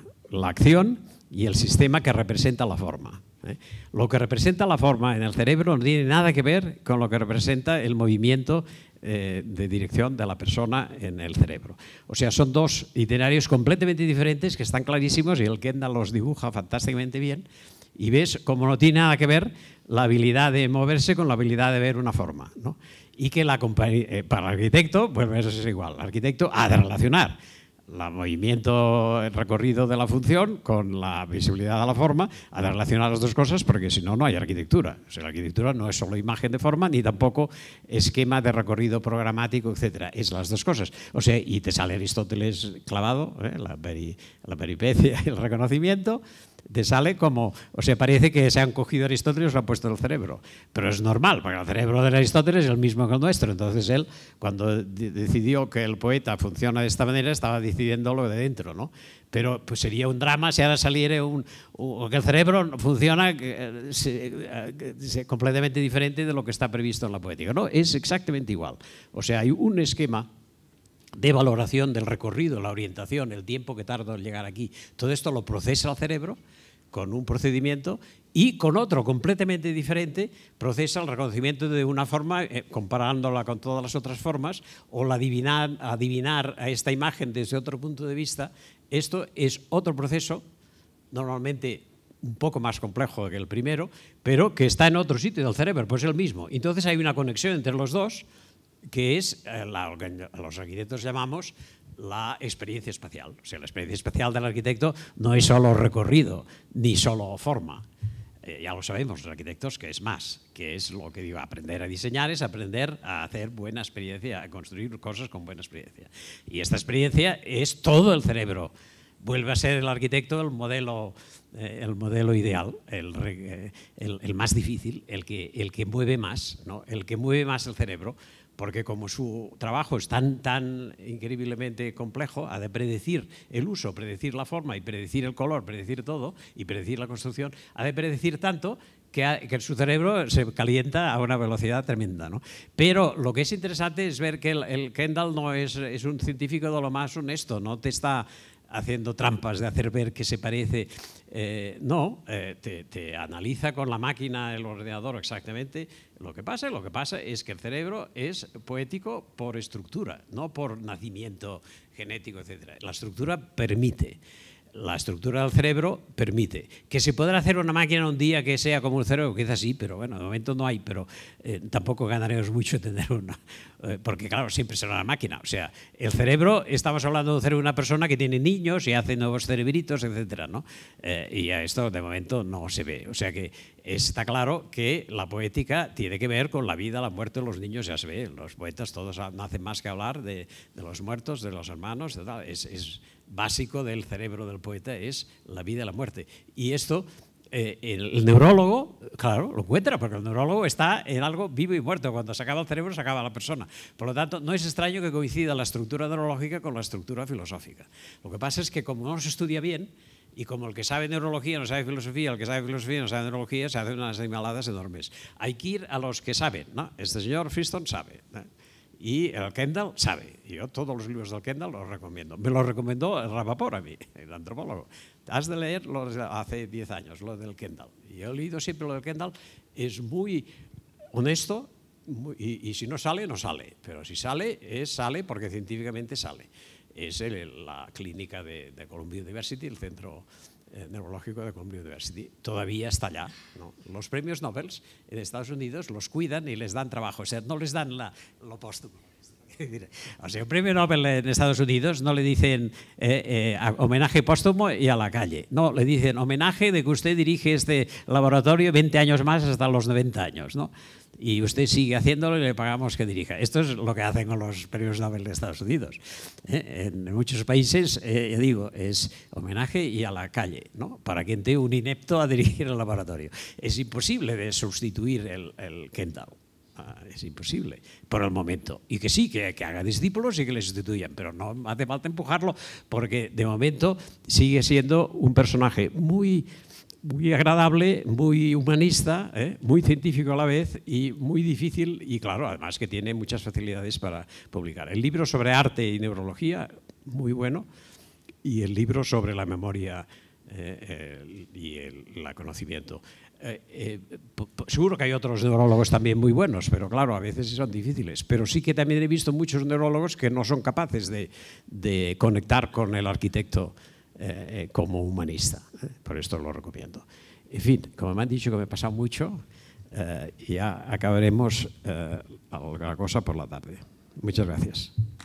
Speaker 5: acción y el sistema que representa la forma. ¿eh? Lo que representa la forma en el cerebro no tiene nada que ver con lo que representa el movimiento eh, de dirección de la persona en el cerebro. O sea, son dos itinerarios completamente diferentes que están clarísimos y el anda los dibuja fantásticamente bien y ves cómo no tiene nada que ver la habilidad de moverse con la habilidad de ver una forma. Y que la, eh, para el arquitecto, pues eso es igual, el arquitecto ha de relacionar el movimiento el recorrido de la función con la visibilidad de la forma, ha de relacionar las dos cosas porque si no, no hay arquitectura. O sea, la arquitectura no es solo imagen de forma ni tampoco esquema de recorrido programático, etcétera. Es las dos cosas. O sea, y te sale Aristóteles clavado, ¿eh? la, la peripecia y el reconocimiento, te sale como, o sea, parece que se han cogido Aristóteles y lo han puesto el cerebro. Pero es normal, porque el cerebro de Aristóteles es el mismo que el nuestro. Entonces él, cuando decidió que el poeta funciona de esta manera, estaba decidiendo lo de dentro, ¿no? Pero pues, sería un drama si ahora saliera un, o que el cerebro funciona completamente diferente de lo que está previsto en la poética. No, es exactamente igual. O sea, hay un esquema de valoración del recorrido, la orientación, el tiempo que tarda en llegar aquí. Todo esto lo procesa el cerebro con un procedimiento y con otro completamente diferente procesa el reconocimiento de una forma, eh, comparándola con todas las otras formas, o la adivinar, adivinar a esta imagen desde otro punto de vista. Esto es otro proceso, normalmente un poco más complejo que el primero, pero que está en otro sitio del cerebro, pues es el mismo. Entonces hay una conexión entre los dos que es, eh, los arquitectos llamamos la experiencia espacial. O sea, la experiencia espacial del arquitecto no es solo recorrido, ni solo forma. Eh, ya lo sabemos los arquitectos que es más, que es lo que digo, aprender a diseñar es aprender a hacer buena experiencia, a construir cosas con buena experiencia. Y esta experiencia es todo el cerebro. Vuelve a ser el arquitecto el modelo, eh, el modelo ideal, eh, el, más difícil, el que, el que mueve más, el que mueve más el cerebro porque como su trabajo es tan, tan increíblemente complejo, ha de predecir el uso, predecir la forma y predecir el color, predecir todo y predecir la construcción, ha de predecir tanto que, su cerebro se calienta a una velocidad tremenda. ¿no? Pero lo que es interesante es ver que el, Kendall no es, es un científico de lo más honesto, no te está haciendo trampas de hacer ver que se parece. Eh, no, eh, te, analiza con la máquina, el ordenador exactamente lo que pasa. Lo que pasa es que el cerebro es poético por estructura, no por nacimiento genético, etc. La estructura permite la estructura del cerebro permite. Que se podrá hacer una máquina un día que sea como un cerebro, quizás sí, pero bueno, de momento no hay, pero eh, tampoco ganaremos mucho tener una, eh, porque claro, siempre será una máquina. O sea, el cerebro, estamos hablando de una persona que tiene niños y hace nuevos cerebritos, etc. ¿no? Eh, y a esto de momento no se ve. O sea que está claro que la poética tiene que ver con la vida, la muerte de los niños, ya se ve. Los poetas todos no hacen más que hablar de, los muertos, de los hermanos, etc. es básico del cerebro del poeta es la vida y la muerte. Y esto eh, el, neurólogo, claro, lo encuentra, porque el neurólogo está en algo vivo y muerto. Cuando se acaba el cerebro, se acaba la persona. Por lo tanto, no es extraño que coincida la estructura neurológica con la estructura filosófica. Lo que pasa es que como no se estudia bien, y como el que sabe neurología no sabe filosofía, el que sabe filosofía no sabe neurología, se hacen unas animaladas enormes. Hay que ir a los que saben, ¿no? Este señor Friston sabe. Y el Kendall sabe. Yo todos los libros del Kendall los recomiendo. Me los recomendó el Rapaport a mí, el antropólogo. Has de leer los de hace 10 años, lo del Kendall. Yo he leído siempre lo del Kendall. Es muy honesto y, si no sale, no sale. Pero si sale, es sale porque científicamente sale. Es la clínica de, de Columbia University, el centro Eh, neurológico de Columbia University, todavía está allá. ¿no? Los premios Nobel en Estados Unidos los cuidan y les dan trabajo, o sea, no les dan la, lo póstumo. O sea, un premio Nobel en Estados Unidos no le dicen eh, eh, homenaje póstumo y a la calle. No, le dicen homenaje de que usted dirige este laboratorio 20 años más hasta los 90 años. ¿no? y usted sigue haciéndolo y le pagamos que dirija. Esto es lo que hacen con los premios Nobel de Estados Unidos. ¿eh? En muchos países, eh, ya digo, es homenaje y a la calle, ¿no? Para quien tenga un inepto a dirigir el laboratorio. Es imposible de sustituir el, el ah, es imposible por el momento. Y que sí, que, que haga discípulos y que le sustituyan, pero no hace falta empujarlo porque de momento sigue siendo un personaje muy muy agradable, muy humanista, ¿eh? muy científico a la vez y muy difícil y claro, además que tiene muchas facilidades para publicar. El libro sobre arte y neurología, muy bueno, y el libro sobre la memoria eh, y el conocimiento. Eh, seguro que hay otros neurólogos también muy buenos, pero claro, a veces son difíciles. Pero sí que también he visto muchos neurólogos que no son capaces de, de conectar con el arquitecto eh, eh, como humanista. ¿eh? Por esto lo recomiendo. En fin, como me han dicho que me he pasado mucho, ya acabaremos la cosa por la tarde. Muchas gracias.